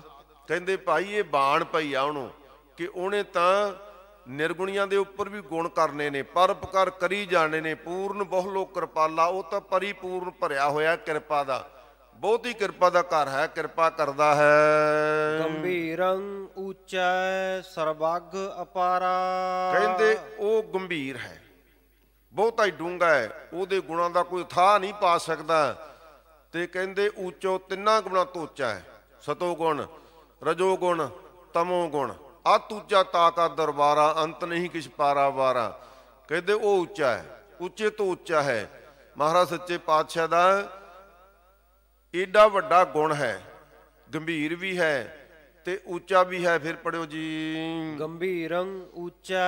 A: ਕਹਿੰਦੇ ਭਾਈ ਇਹ ਬਾਣ ਪਈ ਆ ਉਹਨੂੰ ਕਿ ਉਹਨੇ ਤਾਂ ਨਿਰਗੁਣੀਆਂ ਦੇ ਉੱਪਰ ਵੀ ਗੁਣ ਕਰਨੇ ਨੇ ਪਰਪਕਾਰ ਕਰੀ ਜਾਣੇ ਨੇ ਪੂਰਨ ਬਹੁ ਲੋਕ ਕਿਰਪਾਲਾ ਉਹ ਤਾਂ ਪਰਿਪੂਰਨ ਭਰਿਆ ਹੋਇਆ ਕਿਰਪਾ ਦਾ ਬਹੁਤੀ ਕਿਰਪਾ ਦਾ ਘਰ ਹੈ ਕਿਰਪਾ ਕਰਦਾ
B: ਹੈ ਗੰਭੀਰੰ ਉੱਚੈ ਸਰਬੱਗ ਅਪਾਰਾ ਕਹਿੰਦੇ ਉਹ ਗੰਭੀਰ ਹੈ ਬਹੁਤਾ ਹੀ ਡੂੰਗਾ ਹੈ ਉਹਦੇ ਗੁਣਾਂ
A: ਦਾ ਕੋਈ ਥਾ ਨਹੀਂ ਪਾ ਸਕਦਾ ਤੇ ਕਹਿੰਦੇ ਉੱਚੋ ਤਿੰਨਾਂ ਗੁਣਾ ਤੋਂ ਉੱਚਾ ਹੈ ਸਤੋ ਗੁਣ ਰਜੋ ਗੁਣ ਤਮੋ ਗੁਣ ਆ ਤੂਚਾ ਤਾਕਾ ਦਰਬਾਰਾ ਅੰਤ ਨਹੀਂ ਕਿਛ ਪਾਰਾ ਵਾਰਾ ਕਹਿੰਦੇ ਉਹ ਉੱਚਾ ਹੈ ਉੱਚੇ ਤੋਂ ਉੱਚਾ ਹੈ ਮਹਾਰਾਜ ਸੱਚੇ ਪਾਤਸ਼ਾਹ ਦਾ ਏਡਾ ਵੱਡਾ ਗੁਣ ਹੈ
B: ਗੰਭੀਰ ਵੀ ਹੈ ਤੇ ਉੱਚਾ ਵੀ ਹੈ ਫਿਰ ਪੜਿਓ ਜੀ ਗੰਭੀਰੰ ਉੱਚਾ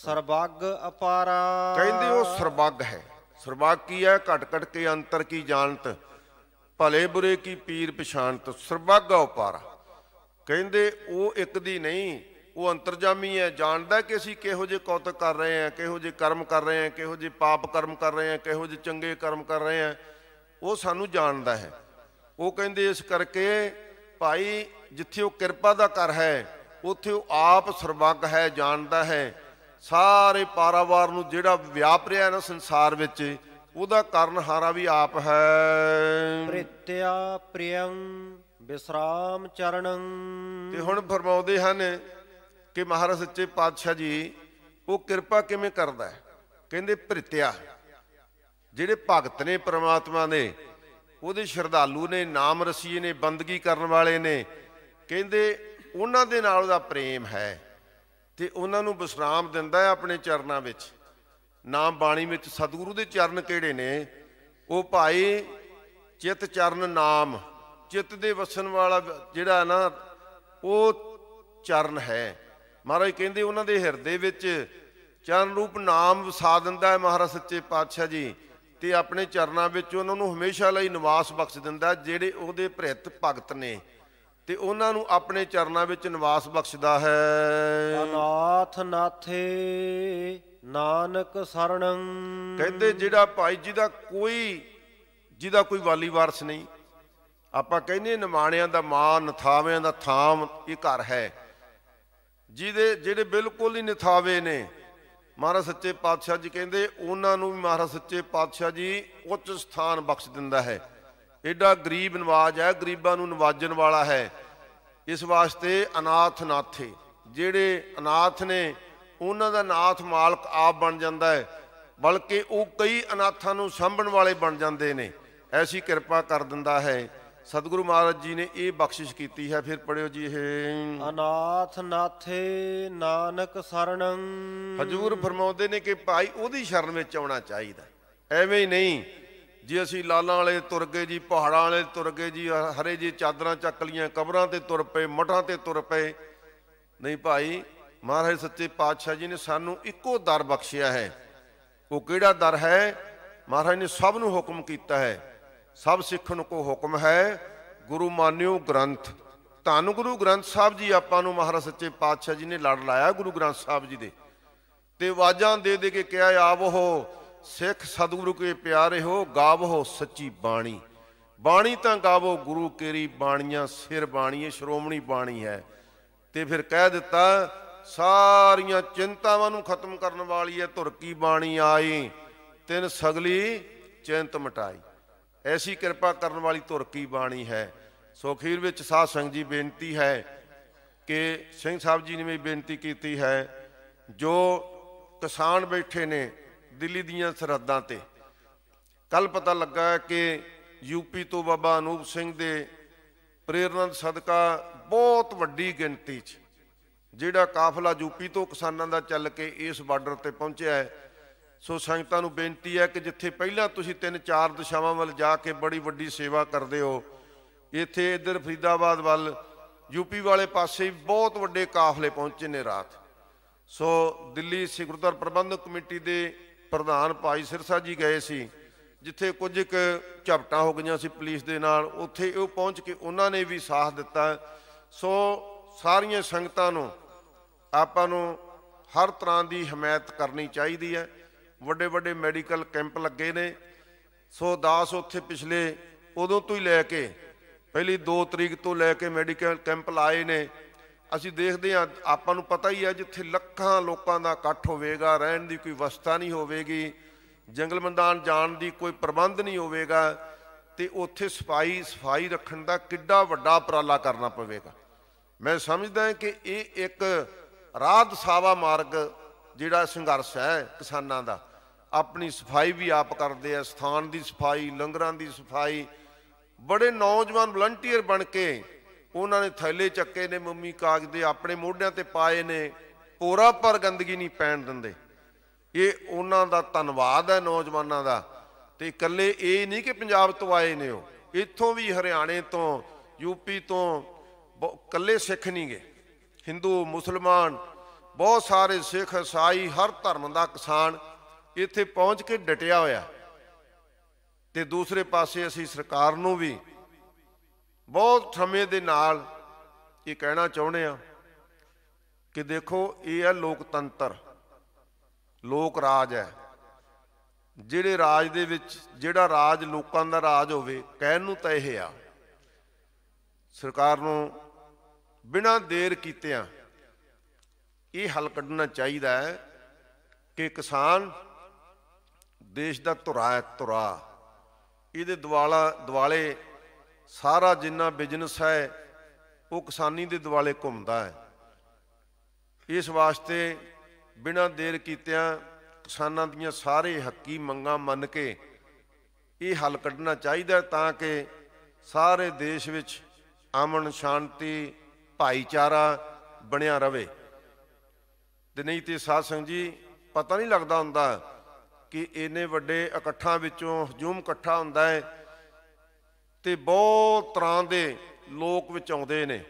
B: ਸਰਬੱਗ ਅਪਾਰਾ ਕਹਿੰਦੇ ਉਹ ਸਰਬੱਗ ਹੈ
A: ਸਰਬੱਗ ਕੀ ਹੈ ਘਟ ਘਟ ਕੇ ਅੰਤਰ ਕੀ ਜਾਣਤ ਭਲੇ ਬੁਰੇ ਕੀ ਪੀਰ ਪਛਾਣਤ ਸਰਬੱਗ ਅਪਾਰਾ ਕਹਿੰਦੇ ਉਹ ਇੱਕ ਦੀ ਨਹੀਂ ਉਹ ਅੰਤਰਜਾਮੀ ਹੈ ਜਾਣਦਾ ਕਿ ਅਸੀਂ ਕਿਹੋ ਜਿਹੇ ਕੌਤਕ ਕਰ ਰਹੇ ਹਾਂ ਕਿਹੋ ਜਿਹੇ ਕਰਮ ਕਰ ਰਹੇ ਹਾਂ ਕਿਹੋ ਜਿਹੇ ਪਾਪ ਕਰਮ ਕਰ ਰਹੇ ਹਾਂ ਕਿਹੋ ਜਿਹੇ ਚੰਗੇ ਕਰਮ ਕਰ ਰਹੇ ਹਾਂ ਉਹ ਸਾਨੂੰ ਜਾਣਦਾ ਹੈ ਉਹ ਕਹਿੰਦੇ ਇਸ ਕਰਕੇ ਭਾਈ ਜਿੱਥੇ ਉਹ ਕਿਰਪਾ ਦਾ ਕਰ ਹੈ ਉੱਥੇ ਉਹ ਆਪ ਸਰਬੱਗ ਹੈ ਜਾਣਦਾ ਹੈ ਸਾਰੇ ਪਾਰਾਵਾਰ ਨੂੰ ਜਿਹੜਾ ਵਿਆਪ ਰਿਹਾ ਨਾ ਸੰਸਾਰ ਵਿੱਚ
B: ਉਹਦਾ ਕਾਰਨ ਹਾਰਾ ਵੀ ਆਪ ਹੈ ਪ੍ਰਿਤਿਆ ਪ੍ਰਿਯੰ ਵਿਸਰਾਮ ਚਰਣੰ ਤੇ ਹੁਣ ਫਰਮਾਉਂਦੇ ਹਨ ਕਿ ਮਹਾਰਾਜ
A: ਸੱਚੇ ਪਾਤਸ਼ਾਹ ਜੀ ਉਹ ਕਿਰਪਾ ਕਿਵੇਂ ਕਰਦਾ ਹੈ ਕਹਿੰਦੇ ਪ੍ਰਿਤਿਆ ਜਿਹੜੇ ਭਗਤ ਨੇ ਪ੍ਰਮਾਤਮਾ ਨੇ ਉਹਦੇ ਸ਼ਰਧਾਲੂ ਨੇ ਨਾਮ ਰਸੀਏ ਨੇ ਬੰਦਗੀ ਕਰਨ ਵਾਲੇ ਨੇ ਕਹਿੰਦੇ ਉਹਨਾਂ ਦੇ ਨਾਲ ਉਹਦਾ ਪ੍ਰੇਮ ਹੈ ਤੇ ਉਹਨਾਂ ਨੂੰ ਬਸਰਾਮ ਦਿੰਦਾ ਹੈ ਆਪਣੇ ਚਰਨਾਂ ਵਿੱਚ ਨਾਮ ਬਾਣੀ ਵਿੱਚ ਸਤਿਗੁਰੂ ਦੇ ਚਰਨ ਕਿਹੜੇ ਨੇ ਉਹ ਭਾਈ ਚਿਤ ਚਰਨ ਨਾਮ ਚਿਤ ਦੇ ਵਸਣ ਵਾਲਾ ਜਿਹੜਾ ਨਾ ਉਹ ਚਰਨ ਹੈ ਮਹਾਰਾਜ ਕਹਿੰਦੇ ਉਹਨਾਂ ਦੇ ਹਿਰਦੇ ਵਿੱਚ ਚਰਨ ਰੂਪ ਨਾਮ ਵਸਾ ਦਿੰਦਾ ਹੈ ਮਹਾਰਾਜ ਸੱਚੇ ਪਾਤਸ਼ਾਹ ਜੀ ਤੇ ਆਪਣੇ ਚਰਨਾਂ ਵਿੱਚ ਉਹਨਾਂ ਨੂੰ ਹਮੇਸ਼ਾ ਲਈ ਨਿਵਾਸ ਬਖਸ਼ ਦਿੰਦਾ ਜਿਹੜੇ ਉਹਦੇ ਭ੍ਰਿਤ ਭਗਤ ਨੇ ਤੇ ਉਹਨਾਂ ਨੂੰ ਆਪਣੇ ਚਰਨਾਂ ਵਿੱਚ ਨਿਵਾਸ ਬਖਸ਼ਦਾ ਹੈ ਅਨਾਥ ਨਾਥੇ ਨਾਨਕ ਸਰਣੰ ਕਹਿੰਦੇ ਜਿਹੜਾ ਭਾਈ ਜੀ ਦਾ ਕੋਈ ਜਿਹਦਾ ਕੋਈ ਵਾਲੀ ਵਾਰਸ ਨਹੀਂ ਆਪਾਂ ਕਹਿੰਦੇ ਨਿਮਾਣਿਆਂ ਦਾ ਮਾਂ ਨਥਾਵਿਆਂ ਦਾ ਥਾਮ ਇਹ ਘਰ ਹੈ ਜਿਹਦੇ ਜਿਹੜੇ ਬਿਲਕੁਲ ਹੀ ਨਥਾਵੇ ਨੇ ਮਹਾਰਾਜ ਸੱਚੇ ਪਾਤਸ਼ਾਹ ਜੀ ਕਹਿੰਦੇ ਉਹਨਾਂ ਨੂੰ ਵੀ ਮਹਾਰਾਜ ਸੱਚੇ ਪਾਤਸ਼ਾਹ ਜੀ ਉੱਚ ਸਥਾਨ ਬਖਸ਼ ਦਿੰਦਾ ਹੈ ਐਡਾ ਗਰੀਬ ਨਵਾਜ ਹੈ ਗਰੀਬਾਂ ਨੂੰ ਨਵਾਜਣ ਵਾਲਾ ਹੈ ਇਸ ਵਾਸਤੇ ਅਨਾਥ ਨਾਥੇ ਜਿਹੜੇ ਅਨਾਥ ਨੇ ਉਹਨਾਂ ਦਾ ਨਾਥ ਮਾਲਕ ਆਪ ਬਣ ਜਾਂਦਾ ਹੈ ਬਲਕਿ ਉਹ ਕਈ ਅਨਾਥਾਂ ਨੂੰ ਸੰਭਣ ਵਾਲੇ ਬਣ ਜਾਂਦੇ ਨੇ ਐਸੀ ਕਿਰਪਾ ਕਰ ਦਿੰਦਾ ਹੈ ਸਤਿਗੁਰੂ ਮਹਾਰਾਜ ਜੀ ਨੇ ਇਹ ਬਖਸ਼ਿਸ਼ ਕੀਤੀ ਹੈ ਫਿਰ ਪੜਿਓ ਜੀ ਇਹ ਅਨਾਥ ਨਾਥੇ ਨਾਨਕ ਸਰਣੰ ਹਜੂਰ ਫਰਮਾਉਂਦੇ ਨੇ ਕਿ ਭਾਈ ਉਹਦੀ ਸ਼ਰਨ ਵਿੱਚ ਆਉਣਾ ਚਾਹੀਦਾ ਐਵੇਂ ਹੀ ਨਹੀਂ ਜੇ ਅਸੀਂ ਲਾਲਾਂ ਵਾਲੇ ਤੁਰ ਗਏ ਜੀ ਪਹਾੜਾਂ ਵਾਲੇ ਤੁਰ ਗਏ ਜੀ ਹਰੇ ਜੀ ਚਾਦਰਾਂ ਚੱਕ ਲੀਆਂ ਕਬਰਾਂ ਤੇ ਤੁਰ ਪਏ ਮਠਾਂ ਤੇ ਤੁਰ ਪਏ ਨਹੀਂ ਭਾਈ ਮਹਾਰਾਜ ਸੱਚੇ ਪਾਤਸ਼ਾਹ ਜੀ ਨੇ ਸਾਨੂੰ ਇੱਕੋ ਦਰ ਬਖਸ਼ਿਆ ਹੈ ਉਹ ਕਿਹੜਾ ਦਰ ਹੈ ਮਹਾਰਾਜ ਨੇ ਸਭ ਨੂੰ ਹੁਕਮ ਕੀਤਾ ਹੈ ਸਭ ਸਿੱਖਣ ਕੋ ਹੁਕਮ ਹੈ ਗੁਰੂ ਮਾਨਿਓ ਗ੍ਰੰਥ ਧੰਨ ਗੁਰੂ ਗ੍ਰੰਥ ਸਾਹਿਬ ਜੀ ਆਪਾਂ ਨੂੰ ਮਹਾਰਾਜ ਸੱਚੇ ਪਾਤਸ਼ਾਹ ਜੀ ਨੇ ਲੜ ਲਾਇਆ ਗੁਰੂ ਗ੍ਰੰਥ ਸਾਹਿਬ ਜੀ ਦੇ ਤੇ ਆਵਾਜ਼ਾਂ ਦੇ ਦੇ ਕੇ ਕਿਹਾ ਆਵੋ ਸਿੱਖ ਸਤਿਗੁਰੂ ਕੇ ਪਿਆਰੇ ਹੋ ਗਾਵੋ ਸੱਚੀ ਬਾਣੀ ਬਾਣੀ ਤਾਂ ਗਾਵੋ ਗੁਰੂ ਕੇਰੀ ਬਾਣੀਆਂ ਸਿਰ ਹੈ ਸ਼੍ਰੋਮਣੀ ਬਾਣੀ ਹੈ ਤੇ ਫਿਰ ਕਹਿ ਦਿੱਤਾ ਸਾਰੀਆਂ ਚਿੰਤਾਵਾਂ ਨੂੰ ਖਤਮ ਕਰਨ ਵਾਲੀ ਹੈ ਧੁਰ ਕੀ ਬਾਣੀ ਆਈ ਤਿੰਨ ਸਗਲੀ ਚਿੰਤ ਮਟਾਈ ਐਸੀ ਕਿਰਪਾ ਕਰਨ ਵਾਲੀ ਧੁਰ ਕੀ ਬਾਣੀ ਹੈ ਸੋ ਅਖੀਰ ਵਿੱਚ ਸਾਧ ਸੰਗਤ ਜੀ ਬੇਨਤੀ ਹੈ ਕਿ ਸਿੰਘ ਸਾਹਿਬ ਜੀ ਨੇ ਵੀ ਬੇਨਤੀ ਕੀਤੀ ਹੈ ਜੋ ਕਿਸਾਨ ਬੈਠੇ ਨੇ ਦਿੱਲੀ ਦੀਆਂ ਸਰਹੱਦਾਂ ਤੇ ਕੱਲ ਪਤਾ ਲੱਗਾ ਕਿ ਯੂਪੀ ਤੋਂ ਬਾਬਾ ਅਨੂਪ ਸਿੰਘ ਦੇ ਪ੍ਰੇਰਨਾ ਸਦਕਾ ਬਹੁਤ ਵੱਡੀ ਗਿਣਤੀ 'ਚ ਜਿਹੜਾ ਕਾਫਲਾ ਯੂਪੀ ਤੋਂ ਕਿਸਾਨਾਂ ਦਾ ਚੱਲ ਕੇ ਇਸ ਬਾਰਡਰ ਤੇ ਪਹੁੰਚਿਆ ਹੈ ਸੋ ਸੰਗਤਾਂ ਨੂੰ ਬੇਨਤੀ ਹੈ ਕਿ ਜਿੱਥੇ ਪਹਿਲਾਂ ਤੁਸੀਂ ਤਿੰਨ ਚਾਰ ਦਿਸ਼ਾਵਾਂ ਵੱਲ ਜਾ ਕੇ ਬੜੀ ਵੱਡੀ ਸੇਵਾ ਕਰਦੇ ਹੋ ਇੱਥੇ ਇਧਰ ਫਰੀਦਾਬਾਦ ਵੱਲ ਯੂਪੀ ਵਾਲੇ ਪਾਸੇ ਬਹੁਤ ਵੱਡੇ ਕਾਫਲੇ ਪਹੁੰਚੇ ਨੇ ਰਾਤ ਸੋ ਦਿੱਲੀ ਸਿੱਖ ਪ੍ਰਬੰਧਕ ਕਮੇਟੀ ਦੇ ਪ੍ਰਧਾਨ ਭਾਈ ਸਿਰਸਾ ਜੀ ਗਏ ਸੀ ਜਿੱਥੇ ਕੁਝ ਇੱਕ ਝਪਟਾਂ ਹੋ ਗਈਆਂ ਸੀ ਪੁਲਿਸ ਦੇ ਨਾਲ ਉੱਥੇ ਉਹ ਪਹੁੰਚ ਕੇ ਉਹਨਾਂ ਨੇ ਵੀ ਸਾਥ ਦਿੱਤਾ ਸੋ ਸਾਰੀਆਂ ਸੰਗਤਾਂ ਨੂੰ ਆਪਾਂ ਨੂੰ ਹਰ ਤਰ੍ਹਾਂ ਦੀ ਹਮਾਇਤ ਕਰਨੀ ਚਾਹੀਦੀ ਹੈ ਵੱਡੇ ਵੱਡੇ ਮੈਡੀਕਲ ਕੈਂਪ ਲੱਗੇ ਨੇ ਸੋ ਦਾਸ ਉੱਥੇ ਪਿਛਲੇ ਉਦੋਂ ਤੋਂ ਹੀ ਲੈ ਕੇ ਪਹਿਲੀ 2 ਤਰੀਕ ਤੋਂ ਲੈ ਕੇ ਮੈਡੀਕਲ ਕੈਂਪ ਲਾਏ ਨੇ ਅਸੀਂ ਦੇਖਦੇ ਹਾਂ ਆਪਾਂ ਨੂੰ ਪਤਾ ਹੀ ਹੈ ਜਿੱਥੇ ਲੱਖਾਂ ਲੋਕਾਂ ਦਾ ਇਕੱਠ ਹੋਵੇਗਾ ਰਹਿਣ ਦੀ ਕੋਈ ਵਸਤਾ ਨਹੀਂ ਹੋਵੇਗੀ ਜੰਗਲ ਮੰਦਾਨ ਜਾਣ ਦੀ ਕੋਈ ਪ੍ਰਬੰਧ ਨਹੀਂ ਹੋਵੇਗਾ ਤੇ ਉੱਥੇ ਸਫਾਈ ਸਫਾਈ ਰੱਖਣ ਦਾ ਕਿੱਡਾ ਵੱਡਾ ਉਪਰਾਲਾ ਕਰਨਾ ਪਵੇਗਾ ਮੈਂ ਸਮਝਦਾ ਹਾਂ ਕਿ ਇਹ ਇੱਕ ਰਾਹ ਸਾਵਾ ਮਾਰਗ ਜਿਹੜਾ ਸੰਘਰਸ਼ ਹੈ ਕਿਸਾਨਾਂ ਦਾ ਆਪਣੀ ਸਫਾਈ ਵੀ ਆਪ ਕਰਦੇ ਆ ਸਥਾਨ ਦੀ ਸਫਾਈ ਲੰਗਰਾਂ ਦੀ ਸਫਾਈ ਬੜੇ ਨੌਜਵਾਨ ਵਲੰਟੀਅਰ ਬਣ ਕੇ ਉਹਨਾਂ ਨੇ ਥੈਲੇ ਚੱਕੇ ਨੇ ਮੰਮੀ ਕਾਗਜ਼ ਦੇ ਆਪਣੇ ਮੋਢਿਆਂ ਤੇ ਪਾਏ ਨੇ ਪੋਰਾ ਪਰ ਗੰਦਗੀ ਨਹੀਂ ਪੈਣ ਦਿੰਦੇ ਇਹ ਉਹਨਾਂ ਦਾ ਧੰਨਵਾਦ ਹੈ ਨੌਜਵਾਨਾਂ ਦਾ ਤੇ ਇਕੱਲੇ ਇਹ ਨਹੀਂ ਕਿ ਪੰਜਾਬ ਤੋਂ ਆਏ ਨੇ ਉਹ ਇੱਥੋਂ ਵੀ ਹਰਿਆਣੇ ਤੋਂ ਯੂਪੀ ਤੋਂ ਇਕੱਲੇ ਸਿੱਖ ਨਹੀਂ ਗਏ ਹਿੰਦੂ ਮੁਸਲਮਾਨ ਬਹੁਤ ਸਾਰੇ ਸਿੱਖ ਈਸਾਈ ਹਰ ਧਰਮ ਦਾ ਕਿਸਾਨ ਇੱਥੇ ਪਹੁੰਚ ਕੇ ਡਟਿਆ ਹੋਇਆ ਤੇ ਦੂਸਰੇ ਪਾਸੇ ਅਸੀਂ ਸਰਕਾਰ ਨੂੰ ਵੀ ਬਹੁਤ ਸਮੇਂ ਦੇ ਨਾਲ ਇਹ ਕਹਿਣਾ ਚਾਹੁੰਦੇ ਆ ਕਿ ਦੇਖੋ ਇਹ ਆ ਲੋਕਤੰਤਰ ਲੋਕ ਰਾਜ ਹੈ ਜਿਹੜੇ ਰਾਜ ਦੇ ਵਿੱਚ ਜਿਹੜਾ ਰਾਜ ਲੋਕਾਂ ਦਾ ਰਾਜ ਹੋਵੇ ਕਹਿਣ ਨੂੰ ਤਾਂ ਇਹ ਆ ਸਰਕਾਰ ਨੂੰ ਬਿਨਾਂ ਦੇਰ ਕੀਤਿਆਂ ਇਹ ਹੱਲ ਕੱਢਣਾ ਚਾਹੀਦਾ ਹੈ ਕਿ ਕਿਸਾਨ ਦੇਸ਼ ਦਾ ਧੁਰਾ ਹੈ ਧੁਰਾ ਇਹਦੇ ਦਿਵਾਲਾ ਦਿਵਾਲੇ ਸਾਰਾ ਜਿੰਨਾ ਬਿਜ਼ਨਸ ਹੈ ਉਹ ਕਿਸਾਨੀ ਦੇ ਦਿਵਾਲੇ ਘੁੰਮਦਾ ਹੈ ਇਸ ਵਾਸਤੇ ਬਿਨਾਂ ਦੇਰ ਕੀਤਿਆਂ ਕਿਸਾਨਾਂ ਦੀਆਂ ਸਾਰੇ ਹੱਕੀ ਮੰਗਾਂ ਮੰਨ ਕੇ ਇਹ ਹੱਲ ਕੱਢਣਾ ਚਾਹੀਦਾ ਤਾਂ ਕਿ ਸਾਰੇ ਦੇਸ਼ ਵਿੱਚ ਅਮਨ ਸ਼ਾਂਤੀ ਭਾਈਚਾਰਾ ਬਣਿਆ ਰਵੇ ਤੇ ਨਹੀਂ ਤੇ ਸਾਧ ਸੰਗ ਜੀ ਪਤਾ ਨਹੀਂ ਲੱਗਦਾ ਹੁੰਦਾ ਕਿ ਇੰਨੇ ਵੱਡੇ ਇਕੱਠਾਂ ਵਿੱਚੋਂ ਹਜੂਮ ਇਕੱਠਾ ਹੁੰਦਾ ਹੈ ਤੇ ਬਹੁਤ ਤਰ੍ਹਾਂ ਦੇ ਲੋਕ ਵਿੱਚ ਆਉਂਦੇ ਨੇ